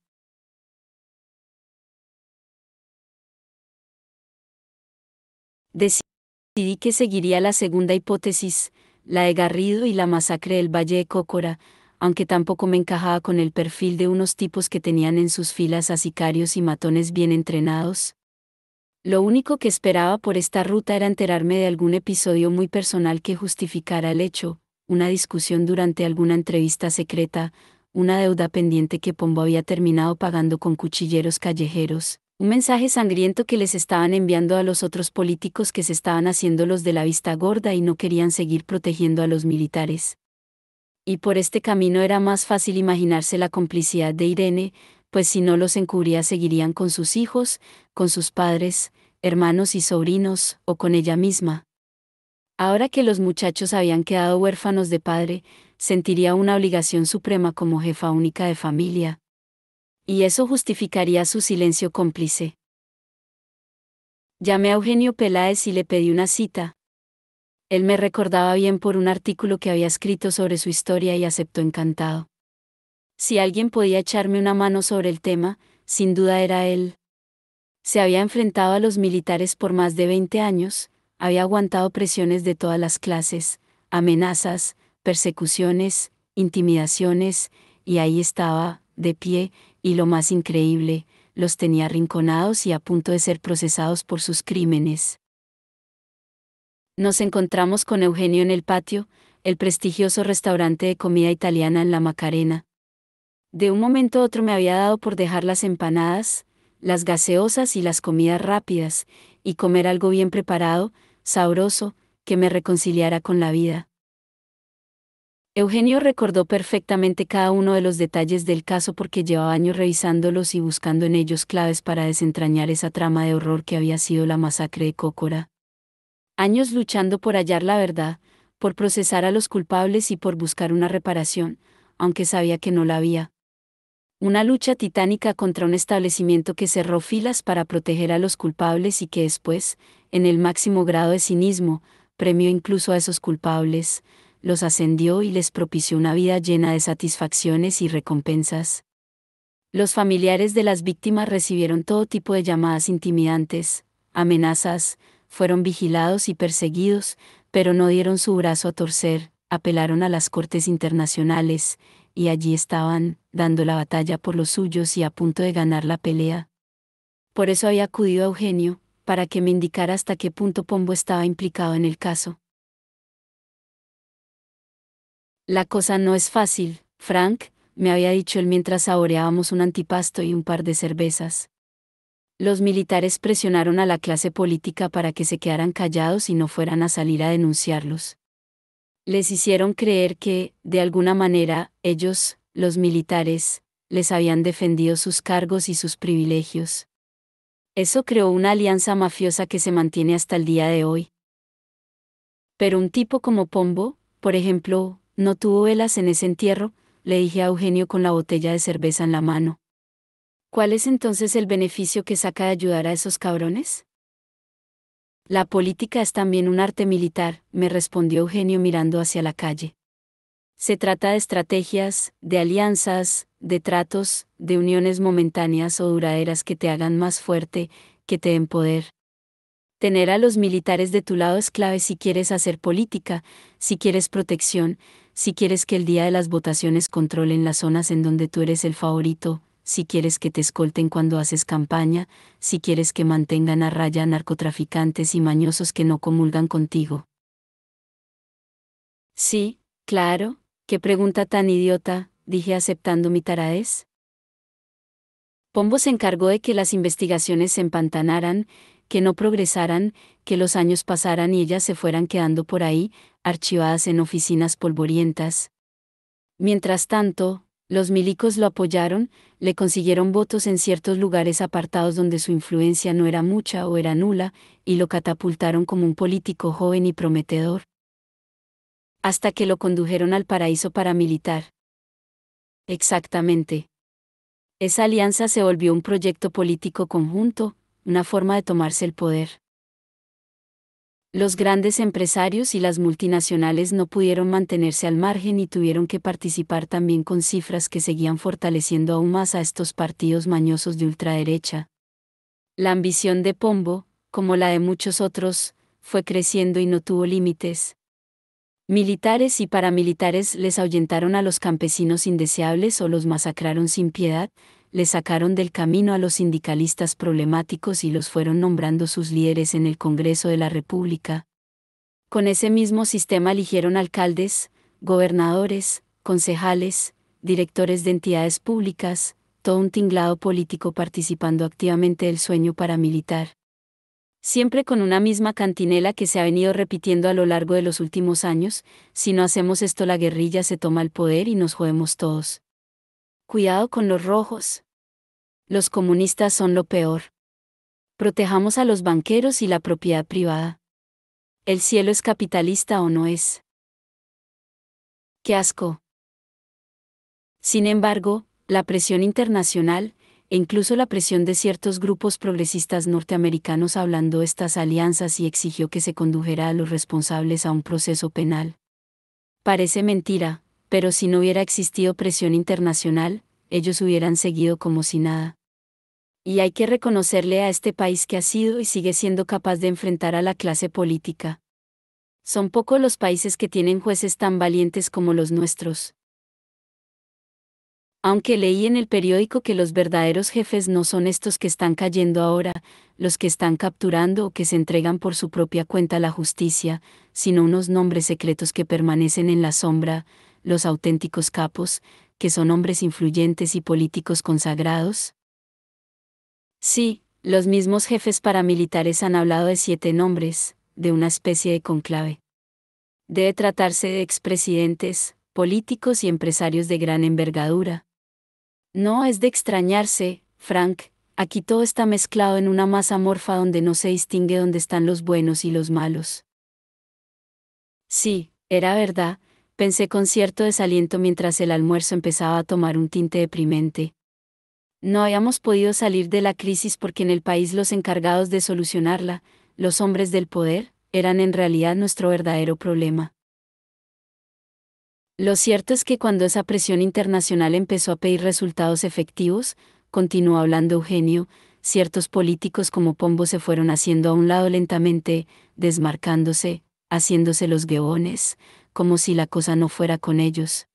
Decidí que seguiría la segunda hipótesis, la de Garrido y la masacre del Valle de Cócora, aunque tampoco me encajaba con el perfil de unos tipos que tenían en sus filas a sicarios y matones bien entrenados. Lo único que esperaba por esta ruta era enterarme de algún episodio muy personal que justificara el hecho, una discusión durante alguna entrevista secreta, una deuda pendiente que Pombo había terminado pagando con cuchilleros callejeros un mensaje sangriento que les estaban enviando a los otros políticos que se estaban haciendo los de la vista gorda y no querían seguir protegiendo a los militares. Y por este camino era más fácil imaginarse la complicidad de Irene, pues si no los encubría seguirían con sus hijos, con sus padres, hermanos y sobrinos, o con ella misma. Ahora que los muchachos habían quedado huérfanos de padre, sentiría una obligación suprema como jefa única de familia, y eso justificaría su silencio cómplice. Llamé a Eugenio Peláez y le pedí una cita. Él me recordaba bien por un artículo que había escrito sobre su historia y aceptó encantado. Si alguien podía echarme una mano sobre el tema, sin duda era él. Se había enfrentado a los militares por más de 20 años, había aguantado presiones de todas las clases, amenazas, persecuciones, intimidaciones, y ahí estaba, de pie, y lo más increíble, los tenía arrinconados y a punto de ser procesados por sus crímenes. Nos encontramos con Eugenio en el patio, el prestigioso restaurante de comida italiana en La Macarena. De un momento a otro me había dado por dejar las empanadas, las gaseosas y las comidas rápidas, y comer algo bien preparado, sabroso, que me reconciliara con la vida. Eugenio recordó perfectamente cada uno de los detalles del caso porque llevaba años revisándolos y buscando en ellos claves para desentrañar esa trama de horror que había sido la masacre de Cócora. Años luchando por hallar la verdad, por procesar a los culpables y por buscar una reparación, aunque sabía que no la había. Una lucha titánica contra un establecimiento que cerró filas para proteger a los culpables y que después, en el máximo grado de cinismo, premió incluso a esos culpables, los ascendió y les propició una vida llena de satisfacciones y recompensas. Los familiares de las víctimas recibieron todo tipo de llamadas intimidantes, amenazas, fueron vigilados y perseguidos, pero no dieron su brazo a torcer, apelaron a las Cortes Internacionales, y allí estaban, dando la batalla por los suyos y a punto de ganar la pelea. Por eso había acudido a Eugenio, para que me indicara hasta qué punto Pombo estaba implicado en el caso. La cosa no es fácil, Frank, me había dicho él mientras saboreábamos un antipasto y un par de cervezas. Los militares presionaron a la clase política para que se quedaran callados y no fueran a salir a denunciarlos. Les hicieron creer que, de alguna manera, ellos, los militares, les habían defendido sus cargos y sus privilegios. Eso creó una alianza mafiosa que se mantiene hasta el día de hoy. Pero un tipo como Pombo, por ejemplo, no tuvo velas en ese entierro, le dije a Eugenio con la botella de cerveza en la mano. ¿Cuál es entonces el beneficio que saca de ayudar a esos cabrones? La política es también un arte militar, me respondió Eugenio mirando hacia la calle. Se trata de estrategias, de alianzas, de tratos, de uniones momentáneas o duraderas que te hagan más fuerte, que te den poder. Tener a los militares de tu lado es clave si quieres hacer política, si quieres protección, si quieres que el día de las votaciones controlen las zonas en donde tú eres el favorito, si quieres que te escolten cuando haces campaña, si quieres que mantengan a raya narcotraficantes y mañosos que no comulgan contigo. Sí, claro, qué pregunta tan idiota, dije aceptando mi taraez. Pombo se encargó de que las investigaciones se empantanaran que no progresaran, que los años pasaran y ellas se fueran quedando por ahí, archivadas en oficinas polvorientas. Mientras tanto, los milicos lo apoyaron, le consiguieron votos en ciertos lugares apartados donde su influencia no era mucha o era nula, y lo catapultaron como un político joven y prometedor. Hasta que lo condujeron al paraíso paramilitar. Exactamente. Esa alianza se volvió un proyecto político conjunto, una forma de tomarse el poder. Los grandes empresarios y las multinacionales no pudieron mantenerse al margen y tuvieron que participar también con cifras que seguían fortaleciendo aún más a estos partidos mañosos de ultraderecha. La ambición de Pombo, como la de muchos otros, fue creciendo y no tuvo límites. Militares y paramilitares les ahuyentaron a los campesinos indeseables o los masacraron sin piedad, le sacaron del camino a los sindicalistas problemáticos y los fueron nombrando sus líderes en el Congreso de la República. Con ese mismo sistema eligieron alcaldes, gobernadores, concejales, directores de entidades públicas, todo un tinglado político participando activamente del sueño paramilitar. Siempre con una misma cantinela que se ha venido repitiendo a lo largo de los últimos años, si no hacemos esto la guerrilla se toma el poder y nos jodemos todos. Cuidado con los rojos. Los comunistas son lo peor. Protejamos a los banqueros y la propiedad privada. ¿El cielo es capitalista o no es? ¡Qué asco! Sin embargo, la presión internacional, e incluso la presión de ciertos grupos progresistas norteamericanos hablando estas alianzas y exigió que se condujera a los responsables a un proceso penal. Parece mentira, pero si no hubiera existido presión internacional, ellos hubieran seguido como si nada. Y hay que reconocerle a este país que ha sido y sigue siendo capaz de enfrentar a la clase política. Son pocos los países que tienen jueces tan valientes como los nuestros. Aunque leí en el periódico que los verdaderos jefes no son estos que están cayendo ahora, los que están capturando o que se entregan por su propia cuenta a la justicia, sino unos nombres secretos que permanecen en la sombra, los auténticos capos, que son hombres influyentes y políticos consagrados? Sí, los mismos jefes paramilitares han hablado de siete nombres, de una especie de conclave. Debe tratarse de expresidentes, políticos y empresarios de gran envergadura. No es de extrañarse, Frank, aquí todo está mezclado en una masa morfa donde no se distingue dónde están los buenos y los malos. Sí, era verdad, pensé con cierto desaliento mientras el almuerzo empezaba a tomar un tinte deprimente. No habíamos podido salir de la crisis porque en el país los encargados de solucionarla, los hombres del poder, eran en realidad nuestro verdadero problema. Lo cierto es que cuando esa presión internacional empezó a pedir resultados efectivos, continuó hablando Eugenio, ciertos políticos como Pombo se fueron haciendo a un lado lentamente, desmarcándose, haciéndose los gueones, como si la cosa no fuera con ellos.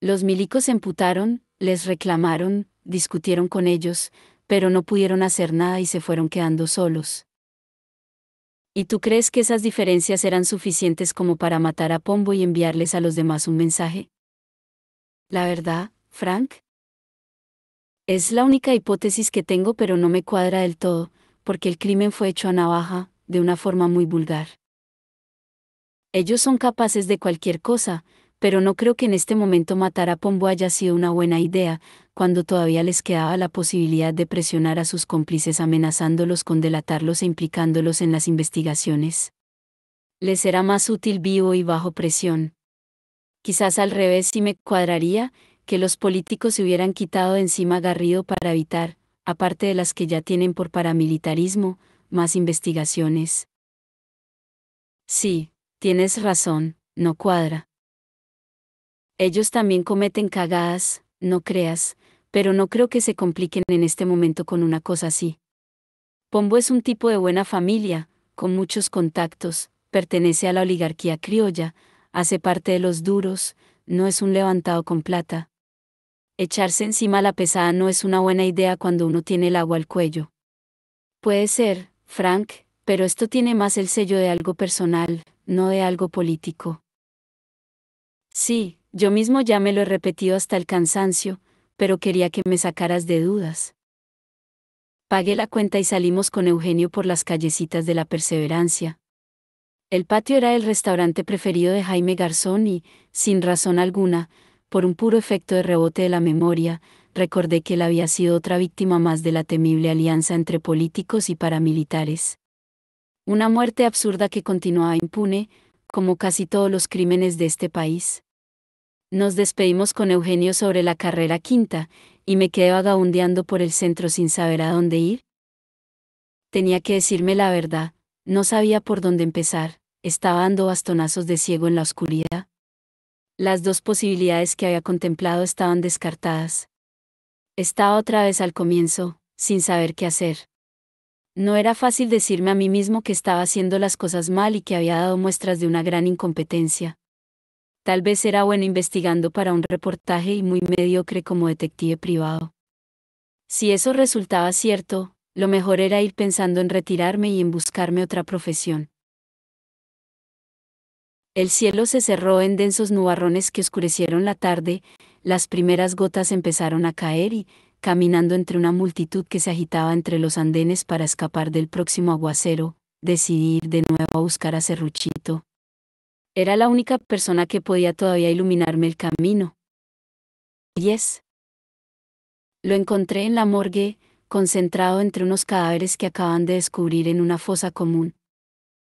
Los milicos se emputaron, les reclamaron, discutieron con ellos, pero no pudieron hacer nada y se fueron quedando solos. ¿Y tú crees que esas diferencias eran suficientes como para matar a Pombo y enviarles a los demás un mensaje? La verdad, Frank. Es la única hipótesis que tengo pero no me cuadra del todo, porque el crimen fue hecho a navaja, de una forma muy vulgar. Ellos son capaces de cualquier cosa, pero no creo que en este momento matar a Pombo haya sido una buena idea, cuando todavía les quedaba la posibilidad de presionar a sus cómplices amenazándolos con delatarlos e implicándolos en las investigaciones. Les será más útil vivo y bajo presión. Quizás al revés sí me cuadraría, que los políticos se hubieran quitado de encima Garrido para evitar, aparte de las que ya tienen por paramilitarismo, más investigaciones. Sí, Tienes razón, no cuadra. Ellos también cometen cagadas, no creas, pero no creo que se compliquen en este momento con una cosa así. Pombo es un tipo de buena familia, con muchos contactos, pertenece a la oligarquía criolla, hace parte de los duros, no es un levantado con plata. Echarse encima la pesada no es una buena idea cuando uno tiene el agua al cuello. Puede ser, Frank, pero esto tiene más el sello de algo personal, no de algo político. Sí, yo mismo ya me lo he repetido hasta el cansancio, pero quería que me sacaras de dudas. Pagué la cuenta y salimos con Eugenio por las callecitas de la perseverancia. El patio era el restaurante preferido de Jaime Garzón y, sin razón alguna, por un puro efecto de rebote de la memoria, recordé que él había sido otra víctima más de la temible alianza entre políticos y paramilitares. Una muerte absurda que continuaba impune, como casi todos los crímenes de este país. Nos despedimos con Eugenio sobre la carrera quinta, y me quedé vagabundeando por el centro sin saber a dónde ir. Tenía que decirme la verdad, no sabía por dónde empezar, estaba dando bastonazos de ciego en la oscuridad. Las dos posibilidades que había contemplado estaban descartadas. Estaba otra vez al comienzo, sin saber qué hacer. No era fácil decirme a mí mismo que estaba haciendo las cosas mal y que había dado muestras de una gran incompetencia. Tal vez era bueno investigando para un reportaje y muy mediocre como detective privado. Si eso resultaba cierto, lo mejor era ir pensando en retirarme y en buscarme otra profesión. El cielo se cerró en densos nubarrones que oscurecieron la tarde, las primeras gotas empezaron a caer y, caminando entre una multitud que se agitaba entre los andenes para escapar del próximo aguacero, decidí ir de nuevo a buscar a Serruchito. Era la única persona que podía todavía iluminarme el camino. es? Lo encontré en la morgue, concentrado entre unos cadáveres que acaban de descubrir en una fosa común.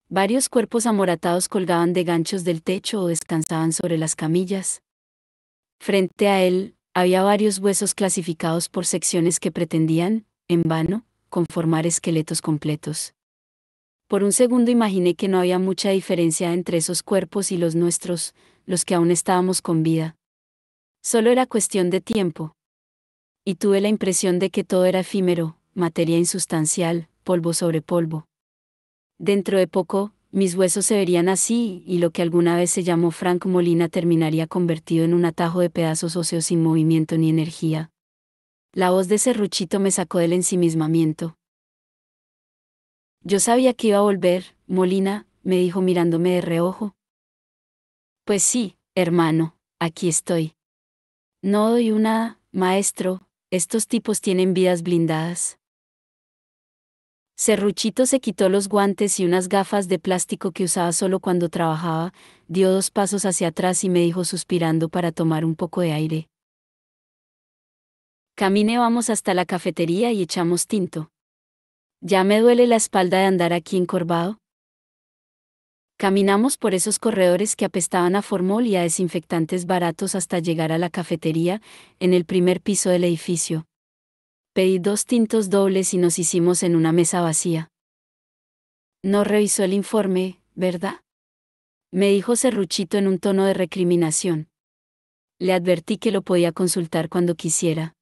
Varios cuerpos amoratados colgaban de ganchos del techo o descansaban sobre las camillas. Frente a él, había varios huesos clasificados por secciones que pretendían, en vano, conformar esqueletos completos. Por un segundo imaginé que no había mucha diferencia entre esos cuerpos y los nuestros, los que aún estábamos con vida. Solo era cuestión de tiempo. Y tuve la impresión de que todo era efímero, materia insustancial, polvo sobre polvo. Dentro de poco, mis huesos se verían así, y lo que alguna vez se llamó Frank Molina terminaría convertido en un atajo de pedazos óseos sin movimiento ni energía. La voz de serruchito me sacó del ensimismamiento. Yo sabía que iba a volver, Molina, me dijo mirándome de reojo. Pues sí, hermano, aquí estoy. No doy una, maestro, estos tipos tienen vidas blindadas. Serruchito se quitó los guantes y unas gafas de plástico que usaba solo cuando trabajaba, dio dos pasos hacia atrás y me dijo suspirando para tomar un poco de aire. Camine vamos hasta la cafetería y echamos tinto. Ya me duele la espalda de andar aquí encorvado. Caminamos por esos corredores que apestaban a formol y a desinfectantes baratos hasta llegar a la cafetería, en el primer piso del edificio pedí dos tintos dobles y nos hicimos en una mesa vacía. No revisó el informe, ¿verdad? Me dijo Serruchito en un tono de recriminación. Le advertí que lo podía consultar cuando quisiera.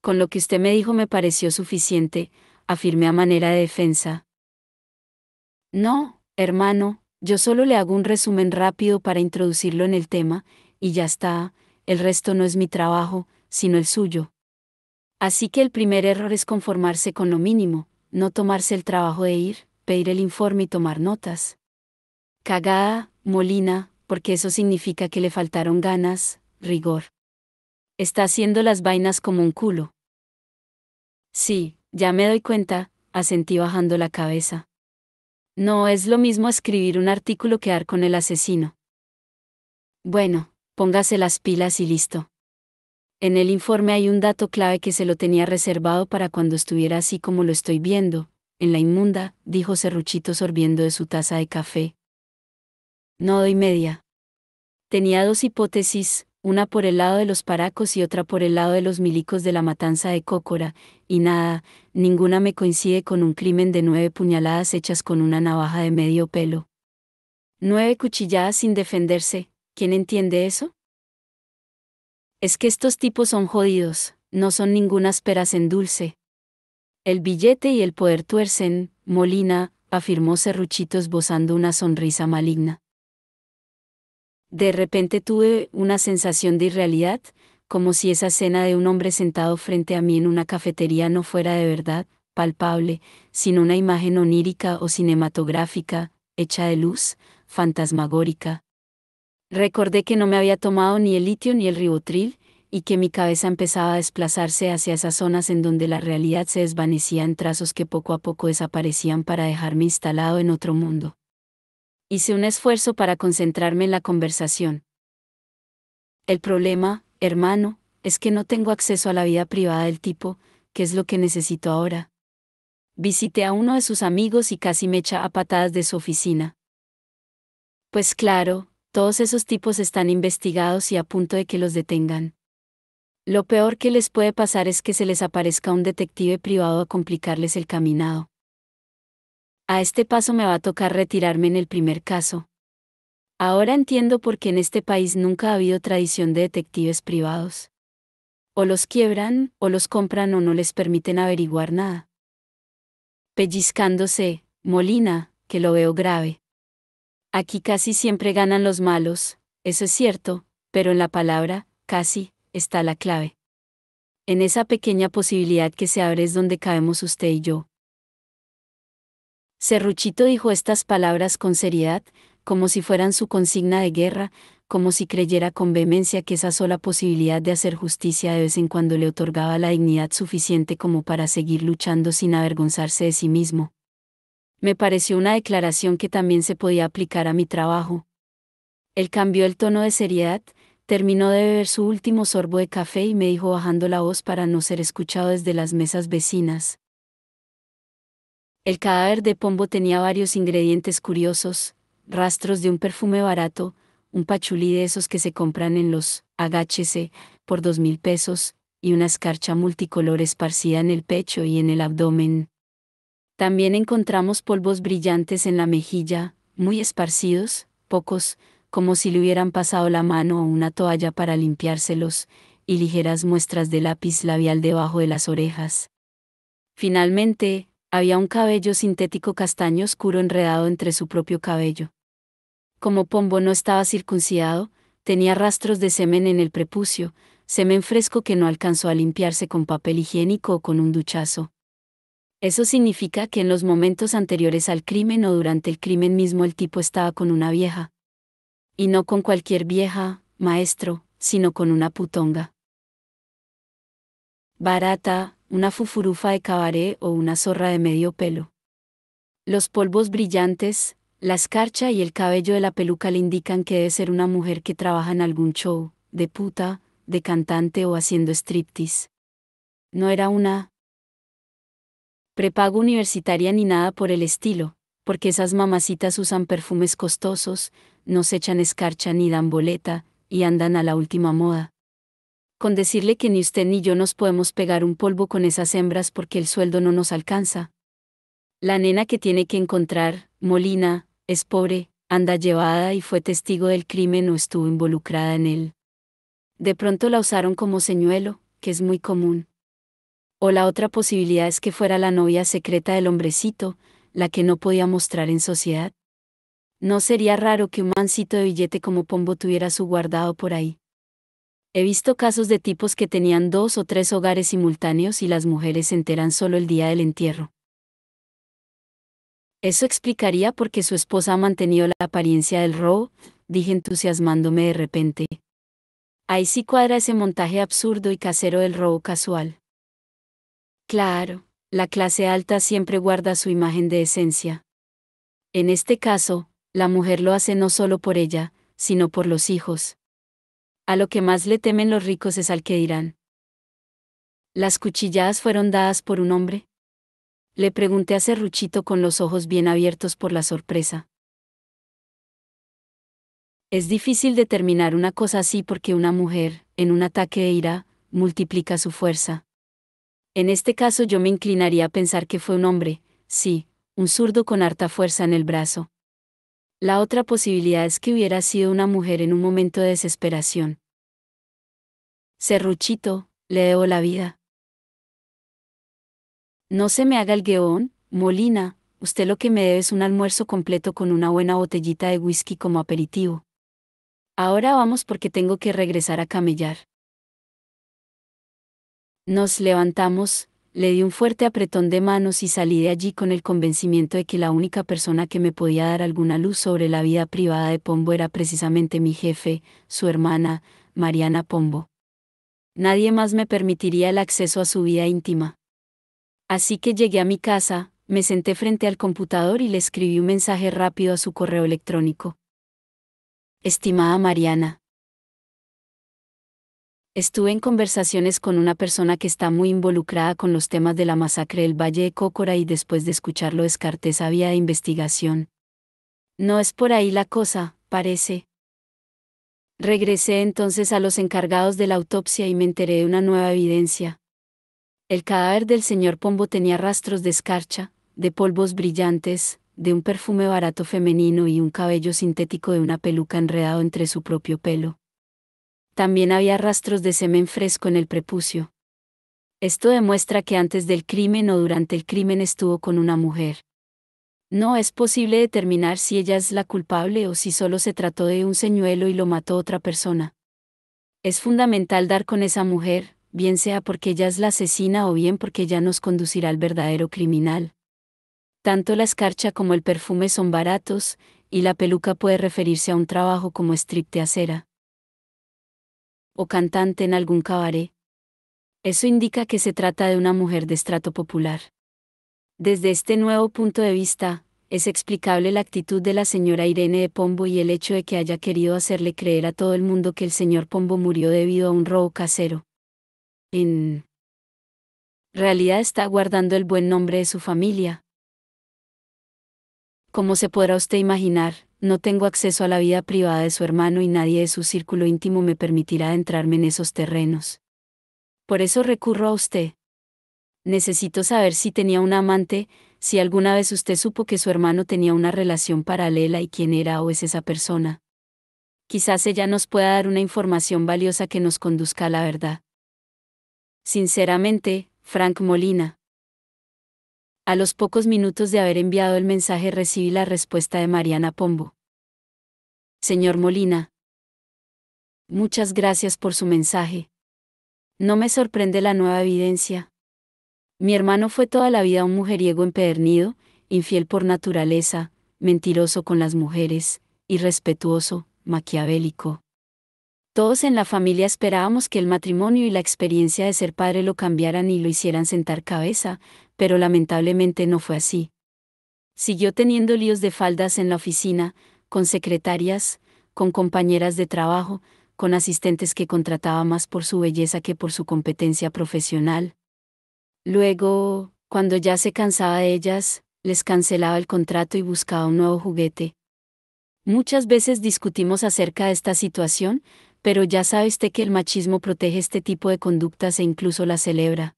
Con lo que usted me dijo me pareció suficiente, afirmé a manera de defensa. No, hermano, yo solo le hago un resumen rápido para introducirlo en el tema, y ya está, el resto no es mi trabajo, sino el suyo. Así que el primer error es conformarse con lo mínimo, no tomarse el trabajo de ir, pedir el informe y tomar notas. Cagada, Molina, porque eso significa que le faltaron ganas, rigor. Está haciendo las vainas como un culo. Sí, ya me doy cuenta, asentí bajando la cabeza. No es lo mismo escribir un artículo que dar con el asesino. Bueno, póngase las pilas y listo. En el informe hay un dato clave que se lo tenía reservado para cuando estuviera así como lo estoy viendo, en la inmunda, dijo Serruchito sorbiendo de su taza de café. No doy media. Tenía dos hipótesis, una por el lado de los paracos y otra por el lado de los milicos de la matanza de Cócora, y nada, ninguna me coincide con un crimen de nueve puñaladas hechas con una navaja de medio pelo. Nueve cuchilladas sin defenderse, ¿quién entiende eso? Es que estos tipos son jodidos, no son ningunas peras en dulce. El billete y el poder tuercen, Molina, afirmó Serruchitos esbozando una sonrisa maligna. De repente tuve una sensación de irrealidad, como si esa cena de un hombre sentado frente a mí en una cafetería no fuera de verdad, palpable, sino una imagen onírica o cinematográfica, hecha de luz, fantasmagórica. Recordé que no me había tomado ni el litio ni el ribotril, y que mi cabeza empezaba a desplazarse hacia esas zonas en donde la realidad se desvanecía en trazos que poco a poco desaparecían para dejarme instalado en otro mundo. Hice un esfuerzo para concentrarme en la conversación. El problema, hermano, es que no tengo acceso a la vida privada del tipo, que es lo que necesito ahora. Visité a uno de sus amigos y casi me echa a patadas de su oficina. Pues claro, todos esos tipos están investigados y a punto de que los detengan. Lo peor que les puede pasar es que se les aparezca un detective privado a complicarles el caminado. A este paso me va a tocar retirarme en el primer caso. Ahora entiendo por qué en este país nunca ha habido tradición de detectives privados. O los quiebran, o los compran o no les permiten averiguar nada. Pellizcándose, Molina, que lo veo grave. Aquí casi siempre ganan los malos, eso es cierto, pero en la palabra, casi, está la clave. En esa pequeña posibilidad que se abre es donde caemos usted y yo. Serruchito dijo estas palabras con seriedad, como si fueran su consigna de guerra, como si creyera con vehemencia que esa sola posibilidad de hacer justicia de vez en cuando le otorgaba la dignidad suficiente como para seguir luchando sin avergonzarse de sí mismo, me pareció una declaración que también se podía aplicar a mi trabajo. Él cambió el tono de seriedad, terminó de beber su último sorbo de café y me dijo bajando la voz para no ser escuchado desde las mesas vecinas. El cadáver de Pombo tenía varios ingredientes curiosos, rastros de un perfume barato, un pachulí de esos que se compran en los agáchese por dos mil pesos, y una escarcha multicolor esparcida en el pecho y en el abdomen. También encontramos polvos brillantes en la mejilla, muy esparcidos, pocos, como si le hubieran pasado la mano o una toalla para limpiárselos, y ligeras muestras de lápiz labial debajo de las orejas. Finalmente, había un cabello sintético castaño oscuro enredado entre su propio cabello. Como Pombo no estaba circuncidado, tenía rastros de semen en el prepucio, semen fresco que no alcanzó a limpiarse con papel higiénico o con un duchazo. Eso significa que en los momentos anteriores al crimen o durante el crimen mismo el tipo estaba con una vieja. Y no con cualquier vieja, maestro, sino con una putonga. Barata, una fufurufa de cabaret o una zorra de medio pelo. Los polvos brillantes, la escarcha y el cabello de la peluca le indican que debe ser una mujer que trabaja en algún show, de puta, de cantante o haciendo striptease. No era una prepago universitaria ni nada por el estilo, porque esas mamacitas usan perfumes costosos, no se echan escarcha ni dan boleta, y andan a la última moda. Con decirle que ni usted ni yo nos podemos pegar un polvo con esas hembras porque el sueldo no nos alcanza. La nena que tiene que encontrar, Molina, es pobre, anda llevada y fue testigo del crimen o estuvo involucrada en él. De pronto la usaron como señuelo, que es muy común. O la otra posibilidad es que fuera la novia secreta del hombrecito, la que no podía mostrar en sociedad. No sería raro que un mancito de billete como Pombo tuviera su guardado por ahí. He visto casos de tipos que tenían dos o tres hogares simultáneos y las mujeres se enteran solo el día del entierro. Eso explicaría por qué su esposa ha mantenido la apariencia del robo, dije entusiasmándome de repente. Ahí sí cuadra ese montaje absurdo y casero del robo casual. Claro, la clase alta siempre guarda su imagen de esencia. En este caso, la mujer lo hace no solo por ella, sino por los hijos. A lo que más le temen los ricos es al que dirán. ¿Las cuchilladas fueron dadas por un hombre? Le pregunté a Serruchito con los ojos bien abiertos por la sorpresa. Es difícil determinar una cosa así porque una mujer, en un ataque de ira, multiplica su fuerza. En este caso yo me inclinaría a pensar que fue un hombre, sí, un zurdo con harta fuerza en el brazo. La otra posibilidad es que hubiera sido una mujer en un momento de desesperación. Serruchito, le debo la vida. No se me haga el gueón, Molina, usted lo que me debe es un almuerzo completo con una buena botellita de whisky como aperitivo. Ahora vamos porque tengo que regresar a camellar. Nos levantamos, le di un fuerte apretón de manos y salí de allí con el convencimiento de que la única persona que me podía dar alguna luz sobre la vida privada de Pombo era precisamente mi jefe, su hermana, Mariana Pombo. Nadie más me permitiría el acceso a su vida íntima. Así que llegué a mi casa, me senté frente al computador y le escribí un mensaje rápido a su correo electrónico. Estimada Mariana, estuve en conversaciones con una persona que está muy involucrada con los temas de la masacre del Valle de Cócora y después de escucharlo descarté esa vía de investigación. No es por ahí la cosa, parece. Regresé entonces a los encargados de la autopsia y me enteré de una nueva evidencia. El cadáver del señor Pombo tenía rastros de escarcha, de polvos brillantes, de un perfume barato femenino y un cabello sintético de una peluca enredado entre su propio pelo. También había rastros de semen fresco en el prepucio. Esto demuestra que antes del crimen o durante el crimen estuvo con una mujer. No es posible determinar si ella es la culpable o si solo se trató de un señuelo y lo mató otra persona. Es fundamental dar con esa mujer, bien sea porque ella es la asesina o bien porque ella nos conducirá al verdadero criminal. Tanto la escarcha como el perfume son baratos, y la peluca puede referirse a un trabajo como acera o cantante en algún cabaret. Eso indica que se trata de una mujer de estrato popular. Desde este nuevo punto de vista, es explicable la actitud de la señora Irene de Pombo y el hecho de que haya querido hacerle creer a todo el mundo que el señor Pombo murió debido a un robo casero. En realidad está guardando el buen nombre de su familia. Como se podrá usted imaginar, no tengo acceso a la vida privada de su hermano y nadie de su círculo íntimo me permitirá entrarme en esos terrenos. Por eso recurro a usted. Necesito saber si tenía un amante, si alguna vez usted supo que su hermano tenía una relación paralela y quién era o es esa persona. Quizás ella nos pueda dar una información valiosa que nos conduzca a la verdad. Sinceramente, Frank Molina. A los pocos minutos de haber enviado el mensaje recibí la respuesta de Mariana Pombo. Señor Molina. Muchas gracias por su mensaje. No me sorprende la nueva evidencia. Mi hermano fue toda la vida un mujeriego empedernido, infiel por naturaleza, mentiroso con las mujeres, irrespetuoso, maquiavélico, todos en la familia esperábamos que el matrimonio y la experiencia de ser padre lo cambiaran y lo hicieran sentar cabeza, pero lamentablemente no fue así. Siguió teniendo líos de faldas en la oficina, con secretarias, con compañeras de trabajo, con asistentes que contrataba más por su belleza que por su competencia profesional. Luego, cuando ya se cansaba de ellas, les cancelaba el contrato y buscaba un nuevo juguete. Muchas veces discutimos acerca de esta situación, pero ya sabe usted que el machismo protege este tipo de conductas e incluso las celebra.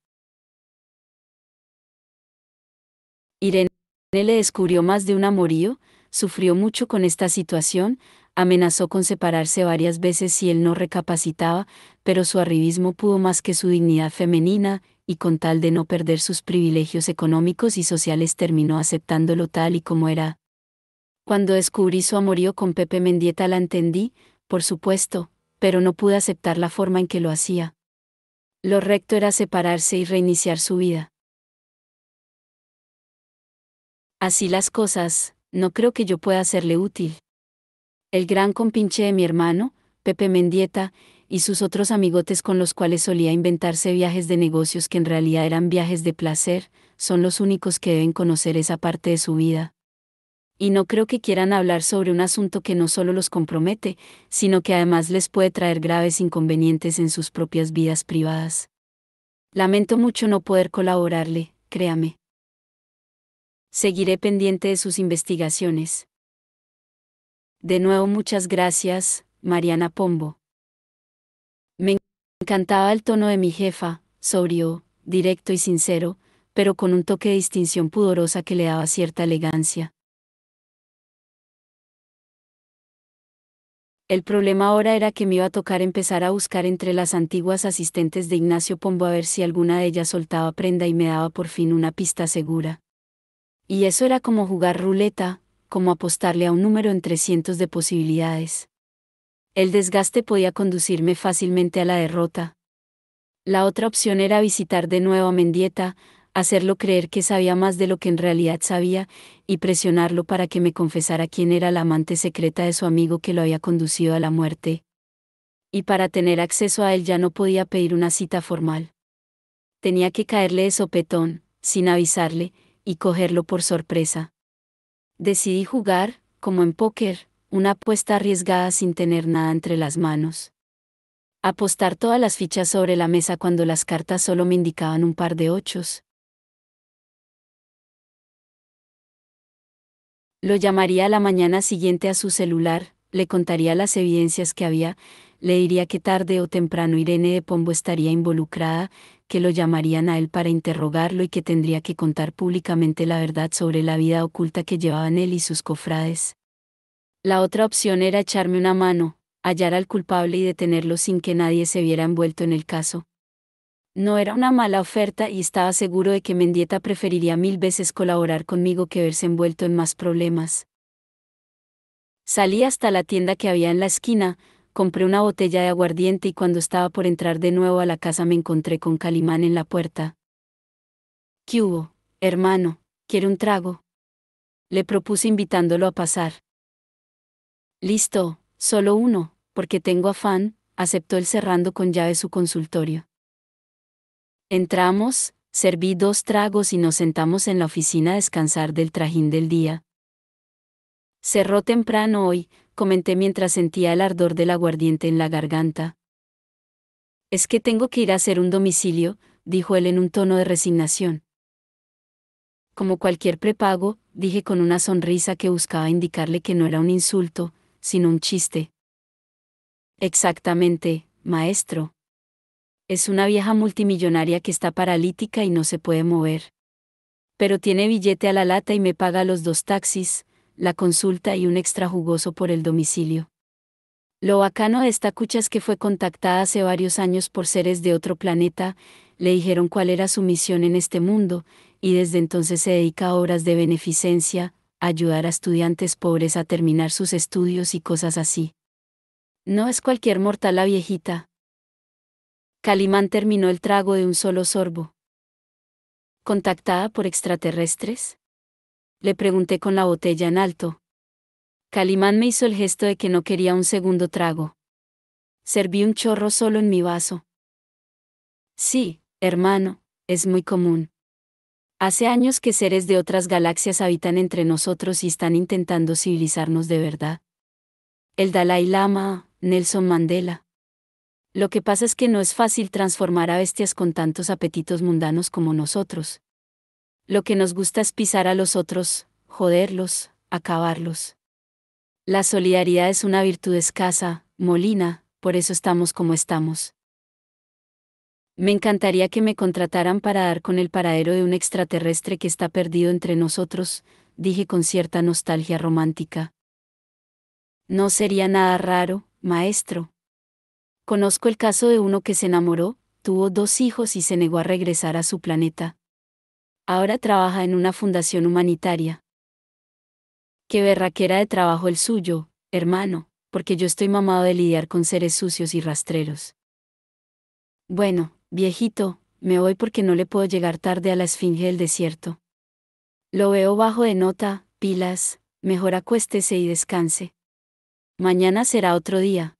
Irene le descubrió más de un amorío, sufrió mucho con esta situación, amenazó con separarse varias veces si él no recapacitaba, pero su arribismo pudo más que su dignidad femenina, y con tal de no perder sus privilegios económicos y sociales terminó aceptándolo tal y como era. Cuando descubrí su amorío con Pepe Mendieta la entendí, por supuesto, pero no pude aceptar la forma en que lo hacía. Lo recto era separarse y reiniciar su vida. Así las cosas, no creo que yo pueda serle útil. El gran compinche de mi hermano, Pepe Mendieta, y sus otros amigotes con los cuales solía inventarse viajes de negocios que en realidad eran viajes de placer, son los únicos que deben conocer esa parte de su vida y no creo que quieran hablar sobre un asunto que no solo los compromete, sino que además les puede traer graves inconvenientes en sus propias vidas privadas. Lamento mucho no poder colaborarle, créame. Seguiré pendiente de sus investigaciones. De nuevo muchas gracias, Mariana Pombo. Me encantaba el tono de mi jefa, sobrio, directo y sincero, pero con un toque de distinción pudorosa que le daba cierta elegancia. El problema ahora era que me iba a tocar empezar a buscar entre las antiguas asistentes de Ignacio Pombo a ver si alguna de ellas soltaba prenda y me daba por fin una pista segura. Y eso era como jugar ruleta, como apostarle a un número entre cientos de posibilidades. El desgaste podía conducirme fácilmente a la derrota. La otra opción era visitar de nuevo a Mendieta, hacerlo creer que sabía más de lo que en realidad sabía, y presionarlo para que me confesara quién era la amante secreta de su amigo que lo había conducido a la muerte. Y para tener acceso a él ya no podía pedir una cita formal. Tenía que caerle de sopetón, sin avisarle, y cogerlo por sorpresa. Decidí jugar, como en póker, una apuesta arriesgada sin tener nada entre las manos. Apostar todas las fichas sobre la mesa cuando las cartas solo me indicaban un par de ochos. Lo llamaría a la mañana siguiente a su celular, le contaría las evidencias que había, le diría que tarde o temprano Irene de Pombo estaría involucrada, que lo llamarían a él para interrogarlo y que tendría que contar públicamente la verdad sobre la vida oculta que llevaban él y sus cofrades. La otra opción era echarme una mano, hallar al culpable y detenerlo sin que nadie se viera envuelto en el caso, no era una mala oferta y estaba seguro de que Mendieta preferiría mil veces colaborar conmigo que verse envuelto en más problemas. Salí hasta la tienda que había en la esquina, compré una botella de aguardiente y cuando estaba por entrar de nuevo a la casa me encontré con Calimán en la puerta. ¿Qué hubo, hermano? Quiero un trago? Le propuse invitándolo a pasar. Listo, solo uno, porque tengo afán, aceptó él cerrando con llave su consultorio. Entramos, serví dos tragos y nos sentamos en la oficina a descansar del trajín del día. Cerró temprano hoy, comenté mientras sentía el ardor del aguardiente en la garganta. Es que tengo que ir a hacer un domicilio, dijo él en un tono de resignación. Como cualquier prepago, dije con una sonrisa que buscaba indicarle que no era un insulto, sino un chiste. Exactamente, maestro es una vieja multimillonaria que está paralítica y no se puede mover. Pero tiene billete a la lata y me paga los dos taxis, la consulta y un extra jugoso por el domicilio. Lo bacano de esta cucha es que fue contactada hace varios años por seres de otro planeta, le dijeron cuál era su misión en este mundo, y desde entonces se dedica a obras de beneficencia, ayudar a estudiantes pobres a terminar sus estudios y cosas así. No es cualquier mortal la viejita, Calimán terminó el trago de un solo sorbo. ¿Contactada por extraterrestres? Le pregunté con la botella en alto. Calimán me hizo el gesto de que no quería un segundo trago. Serví un chorro solo en mi vaso. Sí, hermano, es muy común. Hace años que seres de otras galaxias habitan entre nosotros y están intentando civilizarnos de verdad. El Dalai Lama, Nelson Mandela, lo que pasa es que no es fácil transformar a bestias con tantos apetitos mundanos como nosotros. Lo que nos gusta es pisar a los otros, joderlos, acabarlos. La solidaridad es una virtud escasa, Molina, por eso estamos como estamos. Me encantaría que me contrataran para dar con el paradero de un extraterrestre que está perdido entre nosotros, dije con cierta nostalgia romántica. No sería nada raro, maestro, Conozco el caso de uno que se enamoró, tuvo dos hijos y se negó a regresar a su planeta. Ahora trabaja en una fundación humanitaria. Qué berraquera de trabajo el suyo, hermano, porque yo estoy mamado de lidiar con seres sucios y rastreros. Bueno, viejito, me voy porque no le puedo llegar tarde a la esfinge del desierto. Lo veo bajo de nota, pilas, mejor acuéstese y descanse. Mañana será otro día,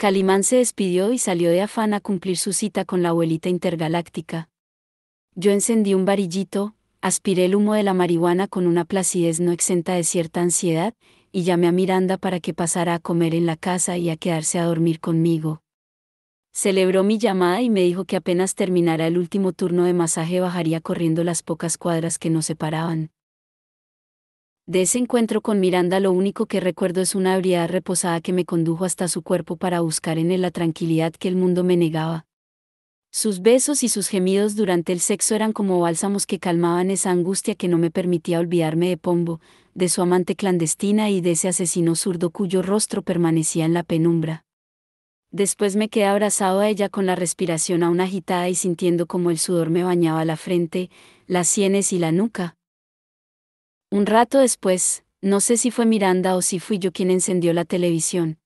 Calimán se despidió y salió de afán a cumplir su cita con la abuelita intergaláctica. Yo encendí un varillito, aspiré el humo de la marihuana con una placidez no exenta de cierta ansiedad, y llamé a Miranda para que pasara a comer en la casa y a quedarse a dormir conmigo. Celebró mi llamada y me dijo que apenas terminara el último turno de masaje bajaría corriendo las pocas cuadras que nos separaban. De ese encuentro con Miranda lo único que recuerdo es una habilidad reposada que me condujo hasta su cuerpo para buscar en él la tranquilidad que el mundo me negaba. Sus besos y sus gemidos durante el sexo eran como bálsamos que calmaban esa angustia que no me permitía olvidarme de Pombo, de su amante clandestina y de ese asesino zurdo cuyo rostro permanecía en la penumbra. Después me quedé abrazado a ella con la respiración aún agitada y sintiendo como el sudor me bañaba la frente, las sienes y la nuca, un rato después, no sé si fue Miranda o si fui yo quien encendió la televisión.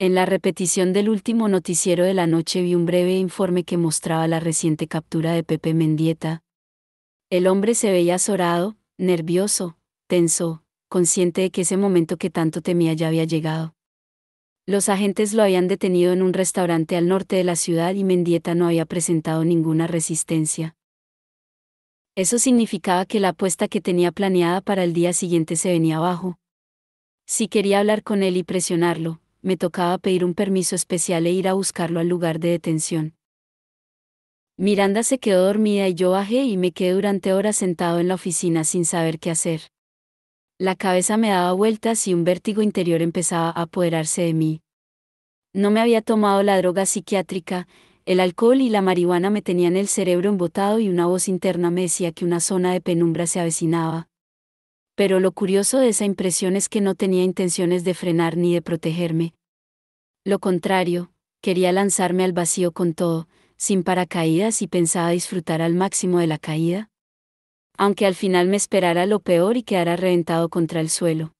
En la repetición del último noticiero de la noche vi un breve informe que mostraba la reciente captura de Pepe Mendieta. El hombre se veía azorado, nervioso, tenso, consciente de que ese momento que tanto temía ya había llegado. Los agentes lo habían detenido en un restaurante al norte de la ciudad y Mendieta no había presentado ninguna resistencia. Eso significaba que la apuesta que tenía planeada para el día siguiente se venía abajo. Si quería hablar con él y presionarlo, me tocaba pedir un permiso especial e ir a buscarlo al lugar de detención. Miranda se quedó dormida y yo bajé y me quedé durante horas sentado en la oficina sin saber qué hacer. La cabeza me daba vueltas y un vértigo interior empezaba a apoderarse de mí. No me había tomado la droga psiquiátrica, el alcohol y la marihuana me tenían el cerebro embotado y una voz interna me decía que una zona de penumbra se avecinaba. Pero lo curioso de esa impresión es que no tenía intenciones de frenar ni de protegerme. Lo contrario, quería lanzarme al vacío con todo, sin paracaídas y pensaba disfrutar al máximo de la caída. Aunque al final me esperara lo peor y quedara reventado contra el suelo.